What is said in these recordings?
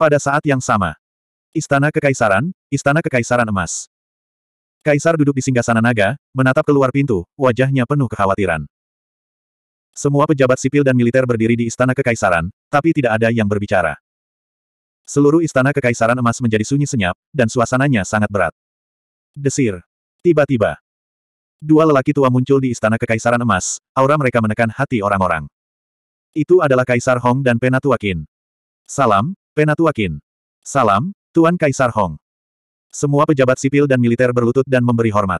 Pada saat yang sama, Istana Kekaisaran, Istana Kekaisaran Emas. Kaisar duduk di singgasana naga, menatap keluar pintu, wajahnya penuh kekhawatiran. Semua pejabat sipil dan militer berdiri di Istana Kekaisaran, tapi tidak ada yang berbicara. Seluruh Istana Kekaisaran Emas menjadi sunyi senyap, dan suasananya sangat berat. Desir. Tiba-tiba, dua lelaki tua muncul di Istana Kekaisaran Emas, aura mereka menekan hati orang-orang. Itu adalah Kaisar Hong dan Penatua Qin. Salam, Penatua Qin. Salam, Tuan Kaisar Hong. Semua pejabat sipil dan militer berlutut dan memberi hormat.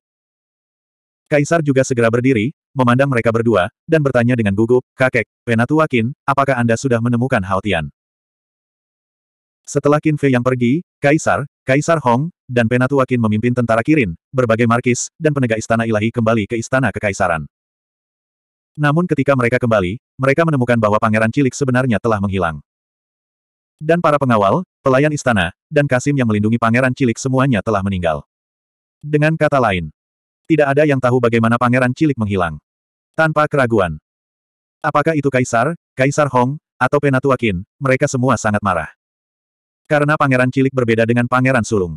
Kaisar juga segera berdiri, memandang mereka berdua, dan bertanya dengan gugup, Kakek, Penatua Qin, apakah Anda sudah menemukan Hao Tian? Setelah Qin Fei yang pergi, Kaisar, Kaisar Hong, dan Penatuakin memimpin tentara Kirin, berbagai markis, dan penegak istana ilahi kembali ke istana kekaisaran. Namun ketika mereka kembali, mereka menemukan bahwa pangeran cilik sebenarnya telah menghilang. Dan para pengawal, pelayan istana, dan Kasim yang melindungi pangeran cilik semuanya telah meninggal. Dengan kata lain, tidak ada yang tahu bagaimana pangeran cilik menghilang. Tanpa keraguan. Apakah itu Kaisar, Kaisar Hong, atau Penatuakin, mereka semua sangat marah. Karena pangeran cilik berbeda dengan pangeran sulung.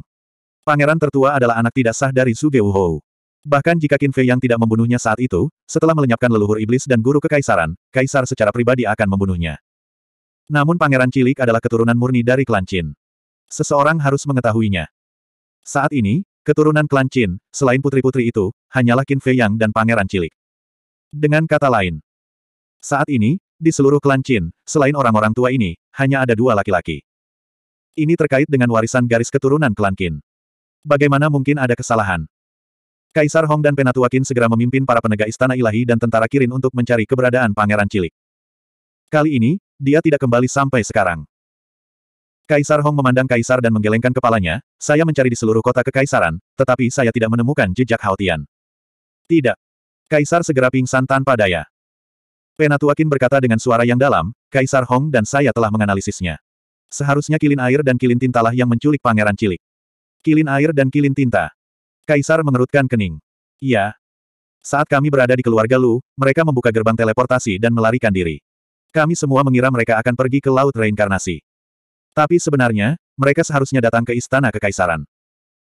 Pangeran tertua adalah anak tidak sah dari Su Hou. Bahkan jika Qin Fei yang tidak membunuhnya saat itu, setelah melenyapkan leluhur iblis dan guru kekaisaran, kaisar secara pribadi akan membunuhnya. Namun pangeran cilik adalah keturunan murni dari klan Qin. Seseorang harus mengetahuinya. Saat ini, keturunan klan Qin, selain putri-putri itu, hanyalah Qin Fei Yang dan pangeran cilik. Dengan kata lain, saat ini, di seluruh klan Qin, selain orang-orang tua ini, hanya ada dua laki-laki. Ini terkait dengan warisan garis keturunan klan Qin. Bagaimana mungkin ada kesalahan? Kaisar Hong dan Penatua Qin segera memimpin para penegak istana ilahi dan tentara Kirin untuk mencari keberadaan pangeran cilik. Kali ini, dia tidak kembali sampai sekarang. Kaisar Hong memandang Kaisar dan menggelengkan kepalanya, saya mencari di seluruh kota kekaisaran, tetapi saya tidak menemukan jejak Haotian. Tidak. Kaisar segera pingsan tanpa daya. Penatua Qin berkata dengan suara yang dalam, Kaisar Hong dan saya telah menganalisisnya. Seharusnya kilin air dan kilin tintalah yang menculik pangeran cilik. Kilin air dan kilin tinta. Kaisar mengerutkan kening. Iya. Saat kami berada di keluarga Lu, mereka membuka gerbang teleportasi dan melarikan diri. Kami semua mengira mereka akan pergi ke Laut Reinkarnasi. Tapi sebenarnya, mereka seharusnya datang ke Istana Kekaisaran.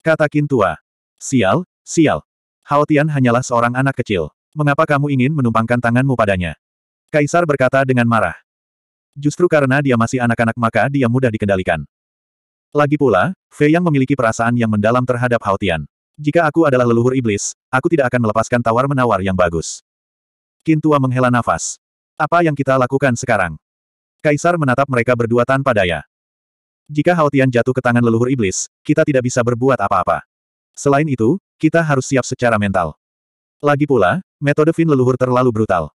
Kata Kintua. Sial, sial. Hao hanyalah seorang anak kecil. Mengapa kamu ingin menumpangkan tanganmu padanya? Kaisar berkata dengan marah. Justru karena dia masih anak-anak maka dia mudah dikendalikan. Lagi pula, Fei Yang memiliki perasaan yang mendalam terhadap Hao Jika aku adalah leluhur iblis, aku tidak akan melepaskan tawar-menawar yang bagus. Kintua menghela nafas. Apa yang kita lakukan sekarang? Kaisar menatap mereka berdua tanpa daya. Jika Hao jatuh ke tangan leluhur iblis, kita tidak bisa berbuat apa-apa. Selain itu, kita harus siap secara mental. Lagi pula, metode Fin leluhur terlalu brutal.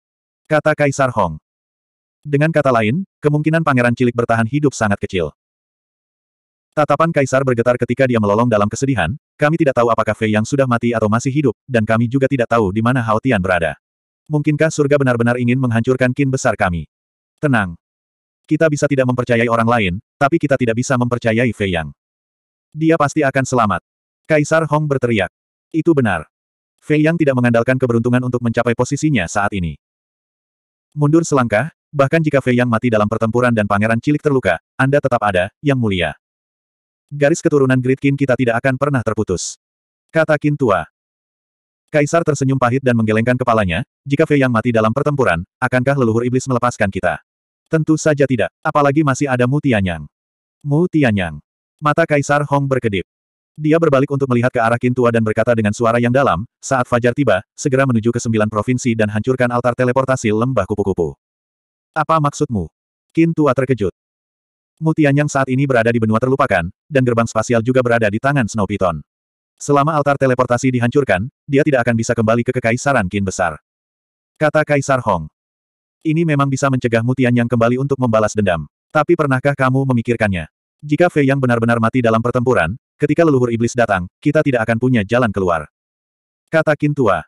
Kata Kaisar Hong. Dengan kata lain, kemungkinan pangeran cilik bertahan hidup sangat kecil. Tatapan Kaisar bergetar ketika dia melolong dalam kesedihan, kami tidak tahu apakah Fei yang sudah mati atau masih hidup, dan kami juga tidak tahu di mana Hao Tian berada. Mungkinkah surga benar-benar ingin menghancurkan kin besar kami? Tenang. Kita bisa tidak mempercayai orang lain, tapi kita tidak bisa mempercayai Fei Yang. Dia pasti akan selamat. Kaisar Hong berteriak. Itu benar. Fei Yang tidak mengandalkan keberuntungan untuk mencapai posisinya saat ini. Mundur selangkah, bahkan jika Fei Yang mati dalam pertempuran dan pangeran cilik terluka, Anda tetap ada, Yang Mulia. Garis keturunan Great kita tidak akan pernah terputus. Kata Kin tua. Kaisar tersenyum pahit dan menggelengkan kepalanya, jika Fei yang mati dalam pertempuran, akankah leluhur iblis melepaskan kita? Tentu saja tidak, apalagi masih ada Mu Tianyang. Mu Tianyang. Mata Kaisar Hong berkedip. Dia berbalik untuk melihat ke arah Kin Tua dan berkata dengan suara yang dalam, saat Fajar tiba, segera menuju ke sembilan provinsi dan hancurkan altar teleportasi lembah kupu-kupu. Apa maksudmu? Kin Tua terkejut. Mu Tianyang saat ini berada di benua terlupakan, dan gerbang spasial juga berada di tangan Snow Python. Selama altar teleportasi dihancurkan, dia tidak akan bisa kembali ke Kekaisaran Qin Besar. Kata Kaisar Hong. Ini memang bisa mencegah Mu Tianyang kembali untuk membalas dendam. Tapi pernahkah kamu memikirkannya? Jika Fei Yang benar-benar mati dalam pertempuran, ketika leluhur iblis datang, kita tidak akan punya jalan keluar. Kata Qin Tua.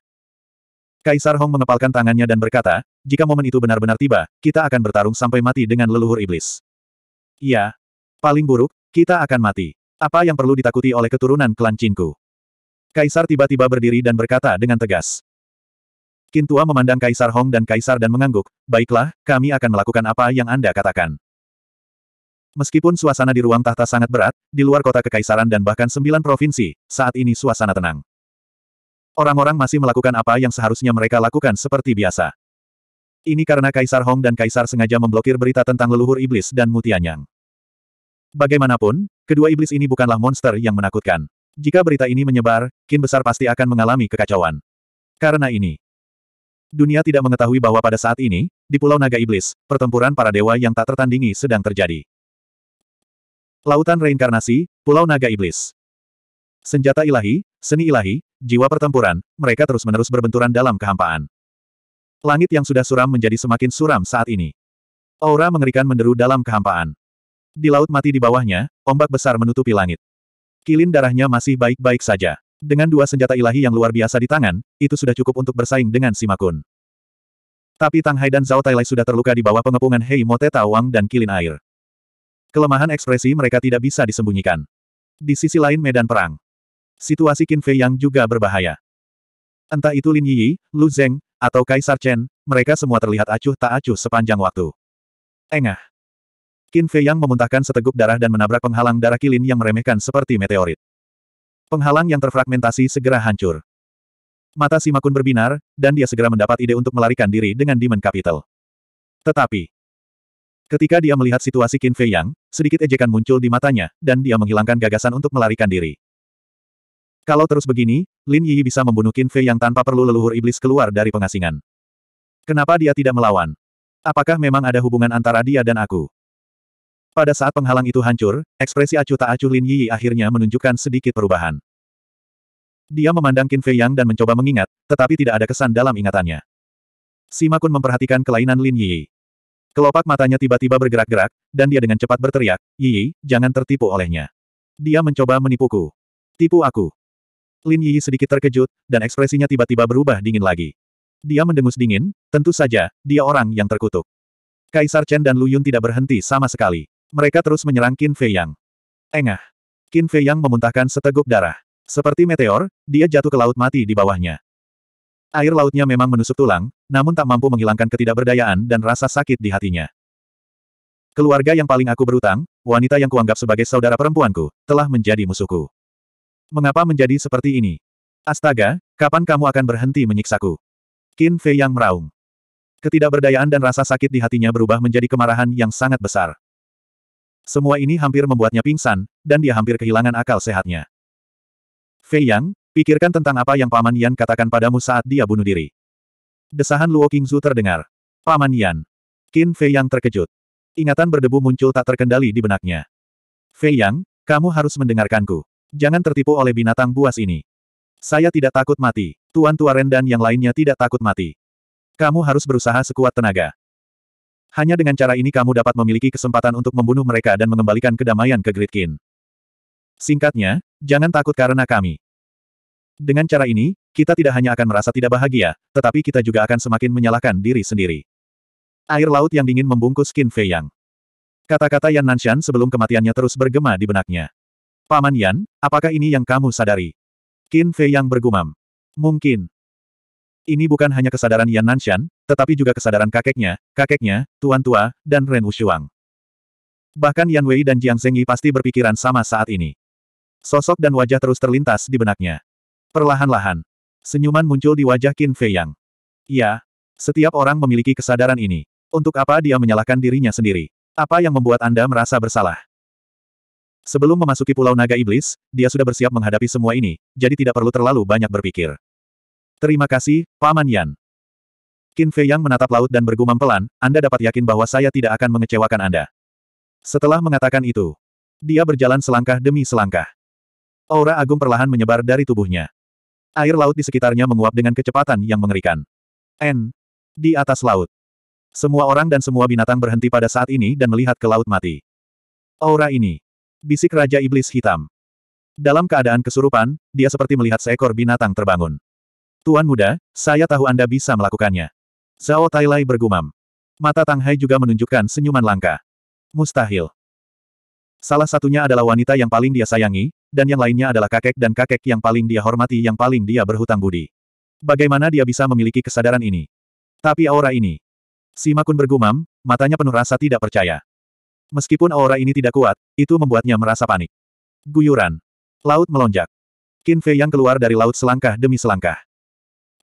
Kaisar Hong mengepalkan tangannya dan berkata, jika momen itu benar-benar tiba, kita akan bertarung sampai mati dengan leluhur iblis. Ya. Paling buruk, kita akan mati. Apa yang perlu ditakuti oleh keturunan klan Cinku? Kaisar tiba-tiba berdiri dan berkata dengan tegas. Kintua memandang Kaisar Hong dan Kaisar dan mengangguk, baiklah, kami akan melakukan apa yang Anda katakan. Meskipun suasana di ruang tahta sangat berat, di luar kota kekaisaran dan bahkan sembilan provinsi, saat ini suasana tenang. Orang-orang masih melakukan apa yang seharusnya mereka lakukan seperti biasa. Ini karena Kaisar Hong dan Kaisar sengaja memblokir berita tentang leluhur iblis dan mutianyang. Bagaimanapun, kedua iblis ini bukanlah monster yang menakutkan. Jika berita ini menyebar, kin besar pasti akan mengalami kekacauan. Karena ini, dunia tidak mengetahui bahwa pada saat ini, di Pulau Naga Iblis, pertempuran para dewa yang tak tertandingi sedang terjadi. Lautan Reinkarnasi, Pulau Naga Iblis. Senjata ilahi, seni ilahi, jiwa pertempuran, mereka terus-menerus berbenturan dalam kehampaan. Langit yang sudah suram menjadi semakin suram saat ini. Aura mengerikan menderu dalam kehampaan. Di laut mati di bawahnya, ombak besar menutupi langit. Kilin darahnya masih baik-baik saja. Dengan dua senjata ilahi yang luar biasa di tangan, itu sudah cukup untuk bersaing dengan Simakun. Tapi Tang Hai dan Zhao Tailai sudah terluka di bawah pengepungan Hei Moteta Wang dan Kilin Air. Kelemahan ekspresi mereka tidak bisa disembunyikan. Di sisi lain medan perang. Situasi Qin Fei yang juga berbahaya. Entah itu Lin Yi, Lu Zeng, atau Kaisar Chen, mereka semua terlihat acuh tak acuh sepanjang waktu. Engah. Qin Fei Yang memuntahkan seteguk darah dan menabrak penghalang darah kilin yang meremehkan seperti meteorit. Penghalang yang terfragmentasi segera hancur. Mata Simakun berbinar, dan dia segera mendapat ide untuk melarikan diri dengan Demon Capital. Tetapi, ketika dia melihat situasi Qin Fei Yang, sedikit ejekan muncul di matanya, dan dia menghilangkan gagasan untuk melarikan diri. Kalau terus begini, Lin Yi bisa membunuh Qin Fei yang tanpa perlu leluhur iblis keluar dari pengasingan. Kenapa dia tidak melawan? Apakah memang ada hubungan antara dia dan aku? Pada saat penghalang itu hancur, ekspresi acuh tak acuh Lin Yi akhirnya menunjukkan sedikit perubahan. Dia memandang Qin Fei Yang dan mencoba mengingat, tetapi tidak ada kesan dalam ingatannya. Sima Kun memperhatikan kelainan Lin Yi. Kelopak matanya tiba-tiba bergerak-gerak, dan dia dengan cepat berteriak, Yi, jangan tertipu olehnya. Dia mencoba menipuku. Tipu aku. Lin Yi sedikit terkejut, dan ekspresinya tiba-tiba berubah dingin lagi. Dia mendengus dingin, tentu saja, dia orang yang terkutuk. Kaisar Chen dan Lu Yun tidak berhenti sama sekali. Mereka terus menyerang Qin Fei Yang. Engah. Qin Fei Yang memuntahkan seteguk darah. Seperti meteor, dia jatuh ke laut mati di bawahnya. Air lautnya memang menusuk tulang, namun tak mampu menghilangkan ketidakberdayaan dan rasa sakit di hatinya. Keluarga yang paling aku berutang, wanita yang kuanggap sebagai saudara perempuanku, telah menjadi musuhku. Mengapa menjadi seperti ini? Astaga, kapan kamu akan berhenti menyiksaku? Qin Fei yang meraung. Ketidakberdayaan dan rasa sakit di hatinya berubah menjadi kemarahan yang sangat besar. Semua ini hampir membuatnya pingsan, dan dia hampir kehilangan akal sehatnya. Fei Yang, pikirkan tentang apa yang Paman Yan katakan padamu saat dia bunuh diri. Desahan Luo Qingzu terdengar. Paman Yan. Qin Fei Yang terkejut. Ingatan berdebu muncul tak terkendali di benaknya. Fei Yang, kamu harus mendengarkanku. Jangan tertipu oleh binatang buas ini. Saya tidak takut mati. Tuan Tuaren dan yang lainnya tidak takut mati. Kamu harus berusaha sekuat tenaga. Hanya dengan cara ini kamu dapat memiliki kesempatan untuk membunuh mereka dan mengembalikan kedamaian ke Gridkin. Singkatnya, jangan takut karena kami. Dengan cara ini, kita tidak hanya akan merasa tidak bahagia, tetapi kita juga akan semakin menyalahkan diri sendiri. Air laut yang dingin membungkus Qin Fei Yang. Kata-kata Yan Nanshan sebelum kematiannya terus bergema di benaknya. Paman Yan, apakah ini yang kamu sadari? Qin Fei yang bergumam. Mungkin. Ini bukan hanya kesadaran Yan Nanshan, tetapi juga kesadaran kakeknya, kakeknya, tuan tua, dan Ren Wushuang. Bahkan Yan Wei dan Jiang Zhengyi pasti berpikiran sama saat ini. Sosok dan wajah terus terlintas di benaknya. Perlahan-lahan, senyuman muncul di wajah Qin Fei Yang. Ya, setiap orang memiliki kesadaran ini. Untuk apa dia menyalahkan dirinya sendiri? Apa yang membuat Anda merasa bersalah? Sebelum memasuki Pulau Naga Iblis, dia sudah bersiap menghadapi semua ini, jadi tidak perlu terlalu banyak berpikir. Terima kasih, Paman Yan. Qin Fei Yang menatap laut dan bergumam pelan, Anda dapat yakin bahwa saya tidak akan mengecewakan Anda. Setelah mengatakan itu, dia berjalan selangkah demi selangkah. Aura agung perlahan menyebar dari tubuhnya. Air laut di sekitarnya menguap dengan kecepatan yang mengerikan. N. Di atas laut. Semua orang dan semua binatang berhenti pada saat ini dan melihat ke laut mati. Aura ini bisik Raja Iblis Hitam. Dalam keadaan kesurupan, dia seperti melihat seekor binatang terbangun. Tuan muda, saya tahu Anda bisa melakukannya. Zhao Tailai bergumam. Mata tang hai juga menunjukkan senyuman langka. Mustahil. Salah satunya adalah wanita yang paling dia sayangi, dan yang lainnya adalah kakek dan kakek yang paling dia hormati yang paling dia berhutang budi. Bagaimana dia bisa memiliki kesadaran ini? Tapi aura ini. makun bergumam, matanya penuh rasa tidak percaya. Meskipun aura ini tidak kuat, itu membuatnya merasa panik. Guyuran. Laut melonjak. Qin Fei yang keluar dari laut selangkah demi selangkah.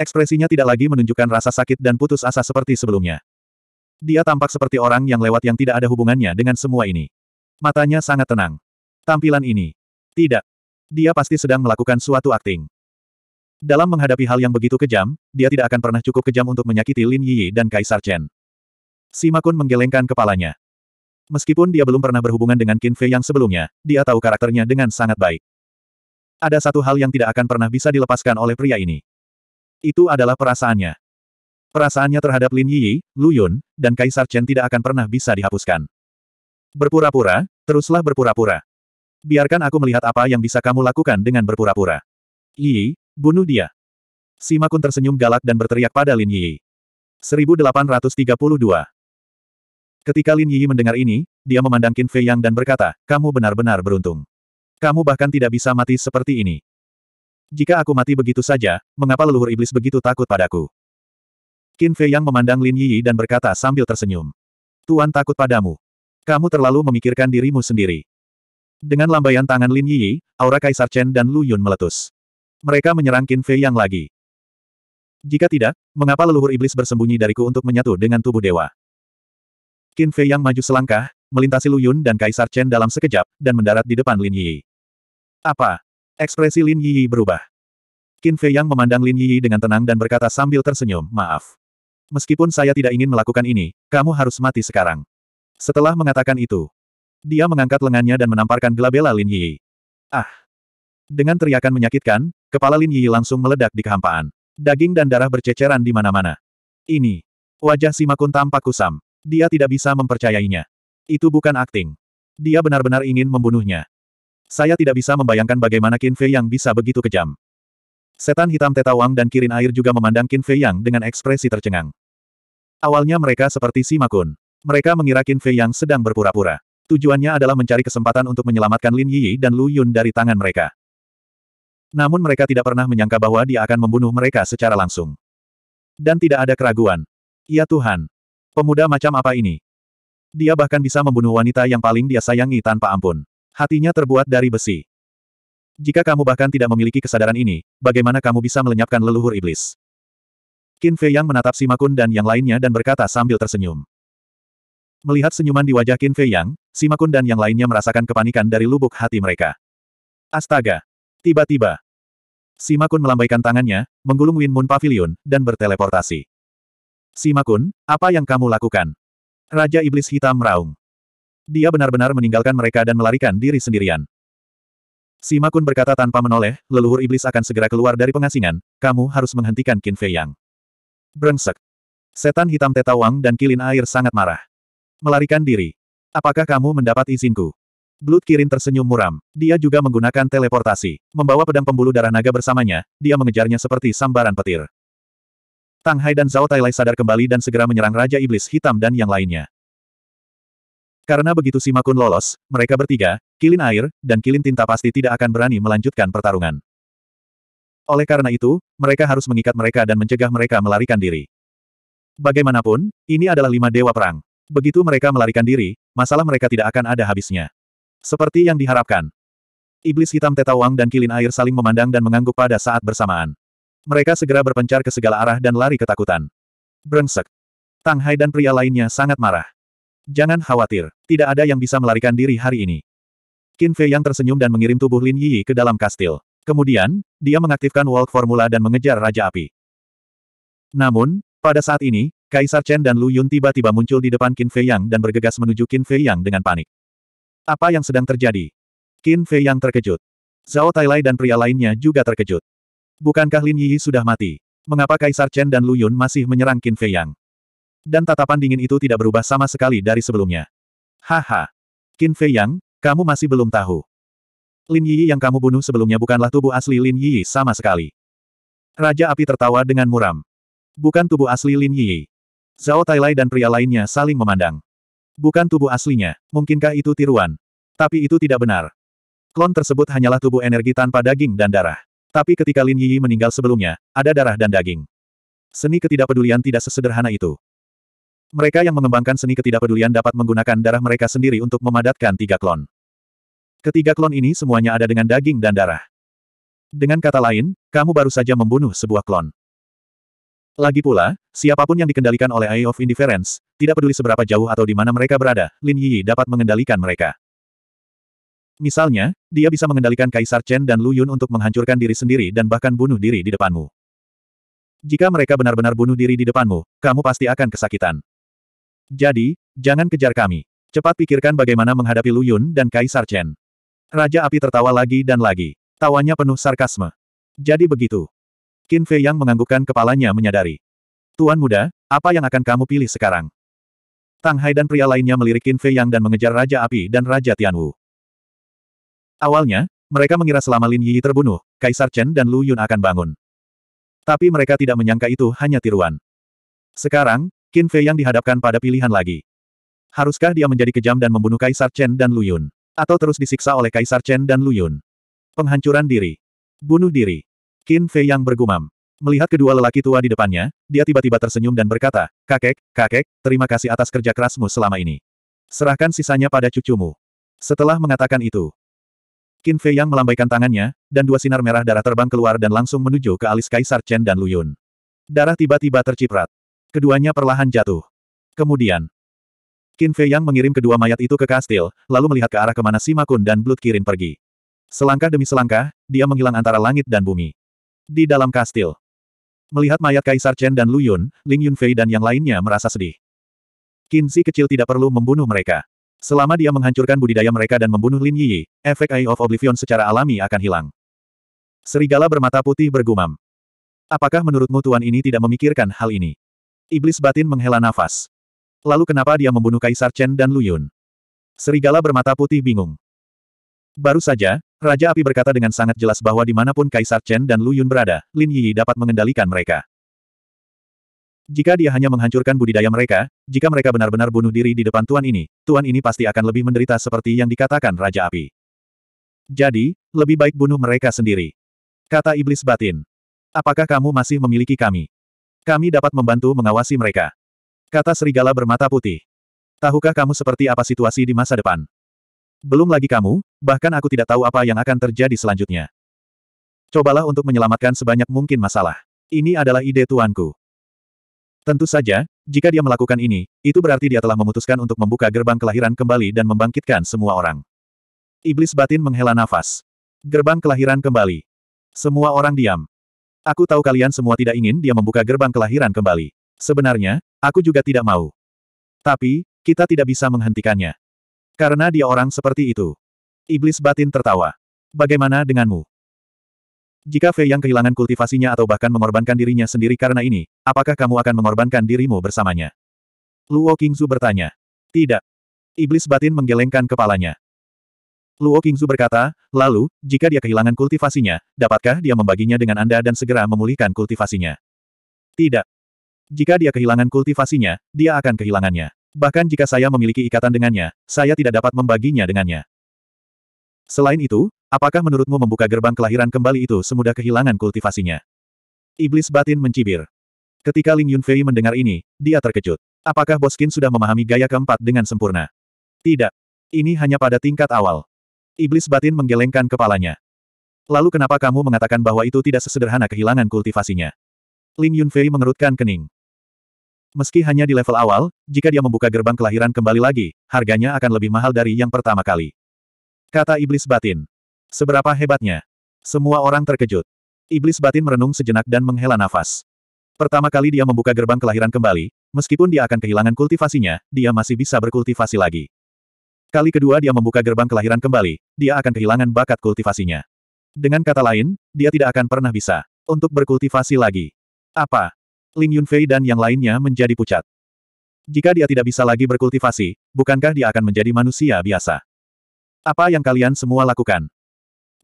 Ekspresinya tidak lagi menunjukkan rasa sakit dan putus asa seperti sebelumnya. Dia tampak seperti orang yang lewat yang tidak ada hubungannya dengan semua ini. Matanya sangat tenang. Tampilan ini. Tidak. Dia pasti sedang melakukan suatu akting. Dalam menghadapi hal yang begitu kejam, dia tidak akan pernah cukup kejam untuk menyakiti Lin Yi dan Kaisar Chen. Sima Kun menggelengkan kepalanya. Meskipun dia belum pernah berhubungan dengan Qin Fei yang sebelumnya, dia tahu karakternya dengan sangat baik. Ada satu hal yang tidak akan pernah bisa dilepaskan oleh pria ini. Itu adalah perasaannya. Perasaannya terhadap Lin Yi, Lu Yun, dan Kaisar Chen tidak akan pernah bisa dihapuskan. Berpura-pura, teruslah berpura-pura. Biarkan aku melihat apa yang bisa kamu lakukan dengan berpura-pura. Yi, bunuh dia. Sima Kun tersenyum galak dan berteriak pada Lin Yi. 1832. Ketika Lin Yi mendengar ini, dia memandang Qin Fei Yang dan berkata, kamu benar-benar beruntung. Kamu bahkan tidak bisa mati seperti ini. Jika aku mati begitu saja, mengapa leluhur iblis begitu takut padaku? Qin Fei Yang memandang Lin Yi dan berkata sambil tersenyum. Tuan takut padamu. Kamu terlalu memikirkan dirimu sendiri. Dengan lambaian tangan Lin Yi, aura Kaisar Chen dan Lu Yun meletus. Mereka menyerang Qin Fei Yang lagi. Jika tidak, mengapa leluhur iblis bersembunyi dariku untuk menyatu dengan tubuh dewa? Qin Fei yang maju selangkah, melintasi Lu Yun dan Kaisar Chen dalam sekejap, dan mendarat di depan Lin Yi. Apa? Ekspresi Lin Yi berubah. Qin Fei yang memandang Lin Yi dengan tenang dan berkata sambil tersenyum, maaf. Meskipun saya tidak ingin melakukan ini, kamu harus mati sekarang. Setelah mengatakan itu, dia mengangkat lengannya dan menamparkan gelabela Lin Yi. Ah! Dengan teriakan menyakitkan, kepala Lin Yi langsung meledak di kehampaan. Daging dan darah berceceran di mana-mana. Ini. Wajah Simakun tampak kusam. Dia tidak bisa mempercayainya. Itu bukan akting. Dia benar-benar ingin membunuhnya. Saya tidak bisa membayangkan bagaimana Qin Fei yang bisa begitu kejam. Setan hitam Tetawang dan Kirin Air juga memandang Qin Fei Yang dengan ekspresi tercengang. Awalnya mereka seperti si Makun. Mereka mengira Qin Fei Yang sedang berpura-pura. Tujuannya adalah mencari kesempatan untuk menyelamatkan Lin Yi dan Lu Yun dari tangan mereka. Namun mereka tidak pernah menyangka bahwa dia akan membunuh mereka secara langsung. Dan tidak ada keraguan. Ya Tuhan, Pemuda macam apa ini? Dia bahkan bisa membunuh wanita yang paling dia sayangi tanpa ampun. Hatinya terbuat dari besi. Jika kamu bahkan tidak memiliki kesadaran ini, bagaimana kamu bisa melenyapkan leluhur iblis? Qin Fei Yang menatap Sima Kun dan yang lainnya dan berkata sambil tersenyum. Melihat senyuman di wajah Qin Fei Yang, Kun dan yang lainnya merasakan kepanikan dari lubuk hati mereka. Astaga! Tiba-tiba, Sima Kun melambaikan tangannya, menggulung Win Moon Pavilion, dan berteleportasi. Simakun, apa yang kamu lakukan? Raja Iblis Hitam meraung. Dia benar-benar meninggalkan mereka dan melarikan diri sendirian. Simakun berkata tanpa menoleh, leluhur iblis akan segera keluar dari pengasingan, kamu harus menghentikan Qin Fei Yang. Brengsek. Setan hitam Tetawang dan kilin air sangat marah. Melarikan diri. Apakah kamu mendapat izinku? Blood Kirin tersenyum muram. Dia juga menggunakan teleportasi. Membawa pedang pembuluh darah naga bersamanya, dia mengejarnya seperti sambaran petir. Tang Hai dan Zhao Tailai sadar kembali dan segera menyerang Raja Iblis Hitam dan yang lainnya. Karena begitu Sima Kun lolos, mereka bertiga, Kilin Air, dan Kilin Tinta pasti tidak akan berani melanjutkan pertarungan. Oleh karena itu, mereka harus mengikat mereka dan mencegah mereka melarikan diri. Bagaimanapun, ini adalah lima dewa perang. Begitu mereka melarikan diri, masalah mereka tidak akan ada habisnya. Seperti yang diharapkan. Iblis hitam Tetawang dan Kilin Air saling memandang dan mengangguk pada saat bersamaan. Mereka segera berpencar ke segala arah dan lari ketakutan. Brengsek. Tang Hai dan pria lainnya sangat marah. Jangan khawatir, tidak ada yang bisa melarikan diri hari ini. Qin Fei yang tersenyum dan mengirim tubuh Lin Yi ke dalam kastil. Kemudian, dia mengaktifkan World Formula dan mengejar Raja Api. Namun, pada saat ini, Kaisar Chen dan Lu Yun tiba-tiba muncul di depan Qin Fei Yang dan bergegas menuju Qin Fei Yang dengan panik. Apa yang sedang terjadi? Qin Fei Yang terkejut. Zhao Tailai dan pria lainnya juga terkejut. Bukankah Lin Yi sudah mati? Mengapa Kaisar Chen dan Lu Yun masih menyerang Qin Fei Yang? Dan tatapan dingin itu tidak berubah sama sekali dari sebelumnya. Haha. Qin Fei Yang, kamu masih belum tahu. Lin Yi yang kamu bunuh sebelumnya bukanlah tubuh asli Lin Yi sama sekali. Raja Api tertawa dengan muram. Bukan tubuh asli Lin Yi. Zhao Tailai dan pria lainnya saling memandang. Bukan tubuh aslinya, mungkinkah itu tiruan? Tapi itu tidak benar. Klon tersebut hanyalah tubuh energi tanpa daging dan darah. Tapi ketika Lin Yiyi meninggal sebelumnya, ada darah dan daging. Seni ketidakpedulian tidak sesederhana itu. Mereka yang mengembangkan seni ketidakpedulian dapat menggunakan darah mereka sendiri untuk memadatkan tiga klon. Ketiga klon ini semuanya ada dengan daging dan darah. Dengan kata lain, kamu baru saja membunuh sebuah klon. Lagi pula, siapapun yang dikendalikan oleh Eye of Indifference, tidak peduli seberapa jauh atau di mana mereka berada, Lin Yi dapat mengendalikan mereka. Misalnya, dia bisa mengendalikan Kaisar Chen dan Lu Yun untuk menghancurkan diri sendiri dan bahkan bunuh diri di depanmu. Jika mereka benar-benar bunuh diri di depanmu, kamu pasti akan kesakitan. Jadi, jangan kejar kami. Cepat pikirkan bagaimana menghadapi Lu Yun dan Kaisar Chen. Raja Api tertawa lagi dan lagi. Tawanya penuh sarkasme. Jadi begitu. Qin Fei yang menganggukkan kepalanya menyadari. Tuan muda, apa yang akan kamu pilih sekarang? Tang Hai dan pria lainnya melirik Qin Fei Yang dan mengejar Raja Api dan Raja Tianwu. Awalnya, mereka mengira selama Lin Yi terbunuh, Kaisar Chen dan Lu Yun akan bangun. Tapi mereka tidak menyangka itu hanya tiruan. Sekarang, Qin Fei yang dihadapkan pada pilihan lagi. Haruskah dia menjadi kejam dan membunuh Kaisar Chen dan Lu Yun? Atau terus disiksa oleh Kaisar Chen dan Lu Yun? Penghancuran diri. Bunuh diri. Qin Fei yang bergumam. Melihat kedua lelaki tua di depannya, dia tiba-tiba tersenyum dan berkata, Kakek, kakek, terima kasih atas kerja kerasmu selama ini. Serahkan sisanya pada cucumu. Setelah mengatakan itu, Qin Fei Yang melambaikan tangannya, dan dua sinar merah darah terbang keluar dan langsung menuju ke alis Kaisar Chen dan Luyun. Darah tiba-tiba terciprat. Keduanya perlahan jatuh. Kemudian, Qin Fei Yang mengirim kedua mayat itu ke kastil, lalu melihat ke arah kemana Sima Kun dan Blood Kirin pergi. Selangkah demi selangkah, dia menghilang antara langit dan bumi. Di dalam kastil. Melihat mayat Kaisar Chen dan Lu Yun, Ling Yunfei dan yang lainnya merasa sedih. Qin Si kecil tidak perlu membunuh mereka. Selama dia menghancurkan budidaya mereka dan membunuh Lin Yi, efek Eye of Oblivion secara alami akan hilang. Serigala bermata putih bergumam. Apakah menurutmu tuan ini tidak memikirkan hal ini? Iblis batin menghela nafas. Lalu kenapa dia membunuh Kaisar Chen dan Luyun? Serigala bermata putih bingung. Baru saja, Raja Api berkata dengan sangat jelas bahwa dimanapun Kaisar Chen dan Lu Yun berada, Lin Yi dapat mengendalikan mereka. Jika dia hanya menghancurkan budidaya mereka, jika mereka benar-benar bunuh diri di depan tuan ini, tuan ini pasti akan lebih menderita seperti yang dikatakan Raja Api. Jadi, lebih baik bunuh mereka sendiri. Kata Iblis Batin. Apakah kamu masih memiliki kami? Kami dapat membantu mengawasi mereka. Kata Serigala bermata putih. Tahukah kamu seperti apa situasi di masa depan? Belum lagi kamu, bahkan aku tidak tahu apa yang akan terjadi selanjutnya. Cobalah untuk menyelamatkan sebanyak mungkin masalah. Ini adalah ide tuanku. Tentu saja, jika dia melakukan ini, itu berarti dia telah memutuskan untuk membuka gerbang kelahiran kembali dan membangkitkan semua orang. Iblis batin menghela nafas. Gerbang kelahiran kembali. Semua orang diam. Aku tahu kalian semua tidak ingin dia membuka gerbang kelahiran kembali. Sebenarnya, aku juga tidak mau. Tapi, kita tidak bisa menghentikannya. Karena dia orang seperti itu. Iblis batin tertawa. Bagaimana denganmu? Jika Fei Yang kehilangan kultivasinya atau bahkan mengorbankan dirinya sendiri karena ini, apakah kamu akan mengorbankan dirimu bersamanya? Luo Qingzu bertanya. Tidak. Iblis batin menggelengkan kepalanya. Luo Qingzu berkata, lalu, jika dia kehilangan kultivasinya, dapatkah dia membaginya dengan Anda dan segera memulihkan kultivasinya? Tidak. Jika dia kehilangan kultivasinya, dia akan kehilangannya. Bahkan jika saya memiliki ikatan dengannya, saya tidak dapat membaginya dengannya. Selain itu, apakah menurutmu membuka gerbang kelahiran kembali itu semudah kehilangan kultivasinya? Iblis batin mencibir. Ketika Ling Yunfei mendengar ini, dia terkejut. Apakah Boskin sudah memahami gaya keempat dengan sempurna? Tidak. Ini hanya pada tingkat awal. Iblis batin menggelengkan kepalanya. Lalu kenapa kamu mengatakan bahwa itu tidak sesederhana kehilangan kultivasinya? Ling Yunfei mengerutkan kening. Meski hanya di level awal, jika dia membuka gerbang kelahiran kembali lagi, harganya akan lebih mahal dari yang pertama kali. Kata iblis batin. Seberapa hebatnya? Semua orang terkejut. Iblis batin merenung sejenak dan menghela nafas. Pertama kali dia membuka gerbang kelahiran kembali, meskipun dia akan kehilangan kultivasinya, dia masih bisa berkultivasi lagi. Kali kedua dia membuka gerbang kelahiran kembali, dia akan kehilangan bakat kultivasinya. Dengan kata lain, dia tidak akan pernah bisa untuk berkultivasi lagi. Apa? Ling Yunfei dan yang lainnya menjadi pucat. Jika dia tidak bisa lagi berkultivasi, bukankah dia akan menjadi manusia biasa? Apa yang kalian semua lakukan?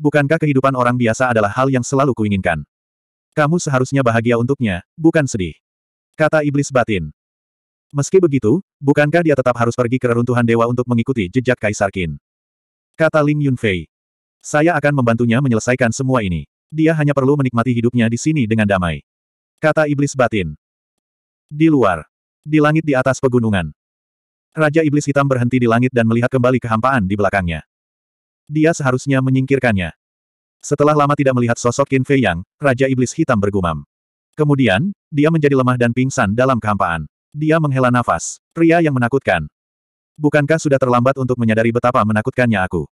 Bukankah kehidupan orang biasa adalah hal yang selalu kuinginkan? Kamu seharusnya bahagia untuknya, bukan sedih. Kata iblis batin. Meski begitu, bukankah dia tetap harus pergi ke reruntuhan dewa untuk mengikuti jejak Kaisar Qin? Kata Ling Yunfei. Saya akan membantunya menyelesaikan semua ini. Dia hanya perlu menikmati hidupnya di sini dengan damai. Kata iblis batin. Di luar. Di langit di atas pegunungan. Raja Iblis Hitam berhenti di langit dan melihat kembali kehampaan di belakangnya. Dia seharusnya menyingkirkannya. Setelah lama tidak melihat sosok Qin Fei Yang, Raja Iblis Hitam bergumam. Kemudian, dia menjadi lemah dan pingsan dalam kehampaan. Dia menghela nafas. Pria yang menakutkan. Bukankah sudah terlambat untuk menyadari betapa menakutkannya aku?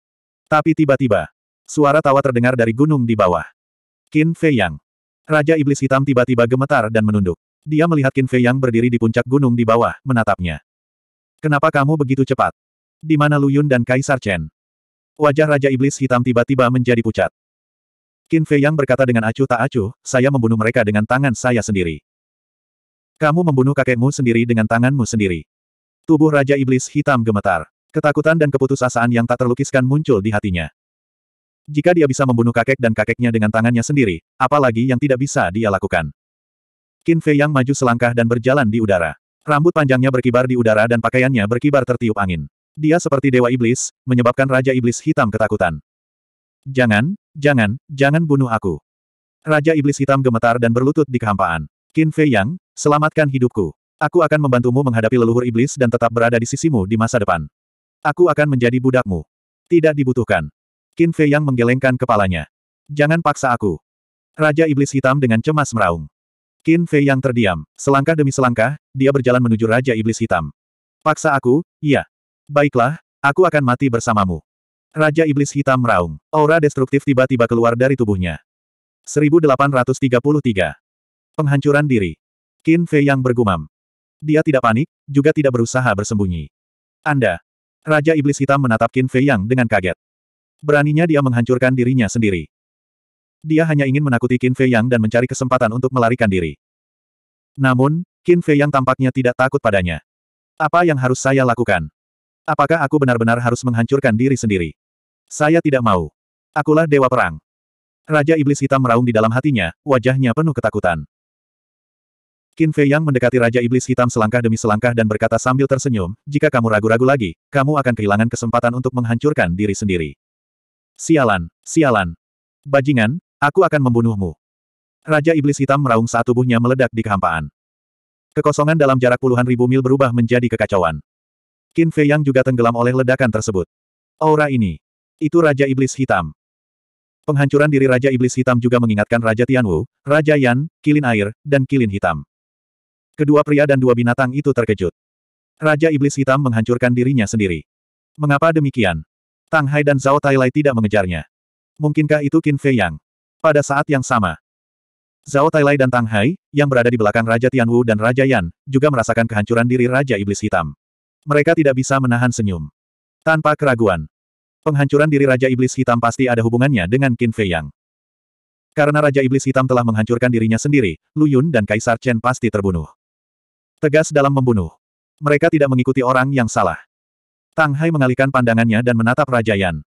Tapi tiba-tiba, suara tawa terdengar dari gunung di bawah. Qin Fei Yang. Raja Iblis Hitam tiba-tiba gemetar dan menunduk. Dia melihat Qin Fei Yang berdiri di puncak gunung di bawah, menatapnya. Kenapa kamu begitu cepat? Di mana Luyun dan Kaisar Chen? Wajah Raja Iblis Hitam tiba-tiba menjadi pucat. Qin Fei Yang berkata dengan acuh tak acuh, saya membunuh mereka dengan tangan saya sendiri. Kamu membunuh kakekmu sendiri dengan tanganmu sendiri. Tubuh Raja Iblis Hitam gemetar. Ketakutan dan keputusasaan yang tak terlukiskan muncul di hatinya. Jika dia bisa membunuh kakek dan kakeknya dengan tangannya sendiri, apalagi yang tidak bisa dia lakukan. Qin Fei Yang maju selangkah dan berjalan di udara. Rambut panjangnya berkibar di udara dan pakaiannya berkibar tertiup angin. Dia seperti dewa iblis, menyebabkan Raja Iblis Hitam ketakutan. Jangan, jangan, jangan bunuh aku. Raja Iblis Hitam gemetar dan berlutut di kehampaan. Qin Fei Yang, selamatkan hidupku. Aku akan membantumu menghadapi leluhur iblis dan tetap berada di sisimu di masa depan. Aku akan menjadi budakmu. Tidak dibutuhkan. Qin Fei Yang menggelengkan kepalanya. Jangan paksa aku. Raja Iblis Hitam dengan cemas meraung. Qin Fei yang terdiam. Selangkah demi selangkah, dia berjalan menuju Raja Iblis Hitam. Paksa aku, iya. Baiklah, aku akan mati bersamamu. Raja Iblis Hitam meraung. Aura destruktif tiba-tiba keluar dari tubuhnya. 1833. Penghancuran diri. Qin Fei yang bergumam. Dia tidak panik, juga tidak berusaha bersembunyi. Anda. Raja Iblis Hitam menatap Qin Fei yang dengan kaget. Beraninya dia menghancurkan dirinya sendiri. Dia hanya ingin menakuti Qin Fei Yang dan mencari kesempatan untuk melarikan diri. Namun, Qin Fei Yang tampaknya tidak takut padanya. Apa yang harus saya lakukan? Apakah aku benar-benar harus menghancurkan diri sendiri? Saya tidak mau. Akulah Dewa Perang. Raja Iblis Hitam meraung di dalam hatinya, wajahnya penuh ketakutan. Qin Fei Yang mendekati Raja Iblis Hitam selangkah demi selangkah dan berkata sambil tersenyum, jika kamu ragu-ragu lagi, kamu akan kehilangan kesempatan untuk menghancurkan diri sendiri. Sialan, sialan. Bajingan, Aku akan membunuhmu. Raja Iblis Hitam meraung saat tubuhnya meledak di kehampaan. Kekosongan dalam jarak puluhan ribu mil berubah menjadi kekacauan. Qin Fei Yang juga tenggelam oleh ledakan tersebut. Aura ini. Itu Raja Iblis Hitam. Penghancuran diri Raja Iblis Hitam juga mengingatkan Raja Tianwu, Raja Yan, Kilin Air, dan Kilin Hitam. Kedua pria dan dua binatang itu terkejut. Raja Iblis Hitam menghancurkan dirinya sendiri. Mengapa demikian? Tang Hai dan Zhao Tai Lai tidak mengejarnya. Mungkinkah itu Qin Fei Yang? Pada saat yang sama, Zhao Tailai dan Tang Hai, yang berada di belakang Raja Tianwu dan Raja Yan, juga merasakan kehancuran diri Raja Iblis Hitam. Mereka tidak bisa menahan senyum. Tanpa keraguan. Penghancuran diri Raja Iblis Hitam pasti ada hubungannya dengan Qin Fei Yang. Karena Raja Iblis Hitam telah menghancurkan dirinya sendiri, Lu Yun dan Kaisar Chen pasti terbunuh. Tegas dalam membunuh. Mereka tidak mengikuti orang yang salah. Tang Hai mengalihkan pandangannya dan menatap Raja Yan.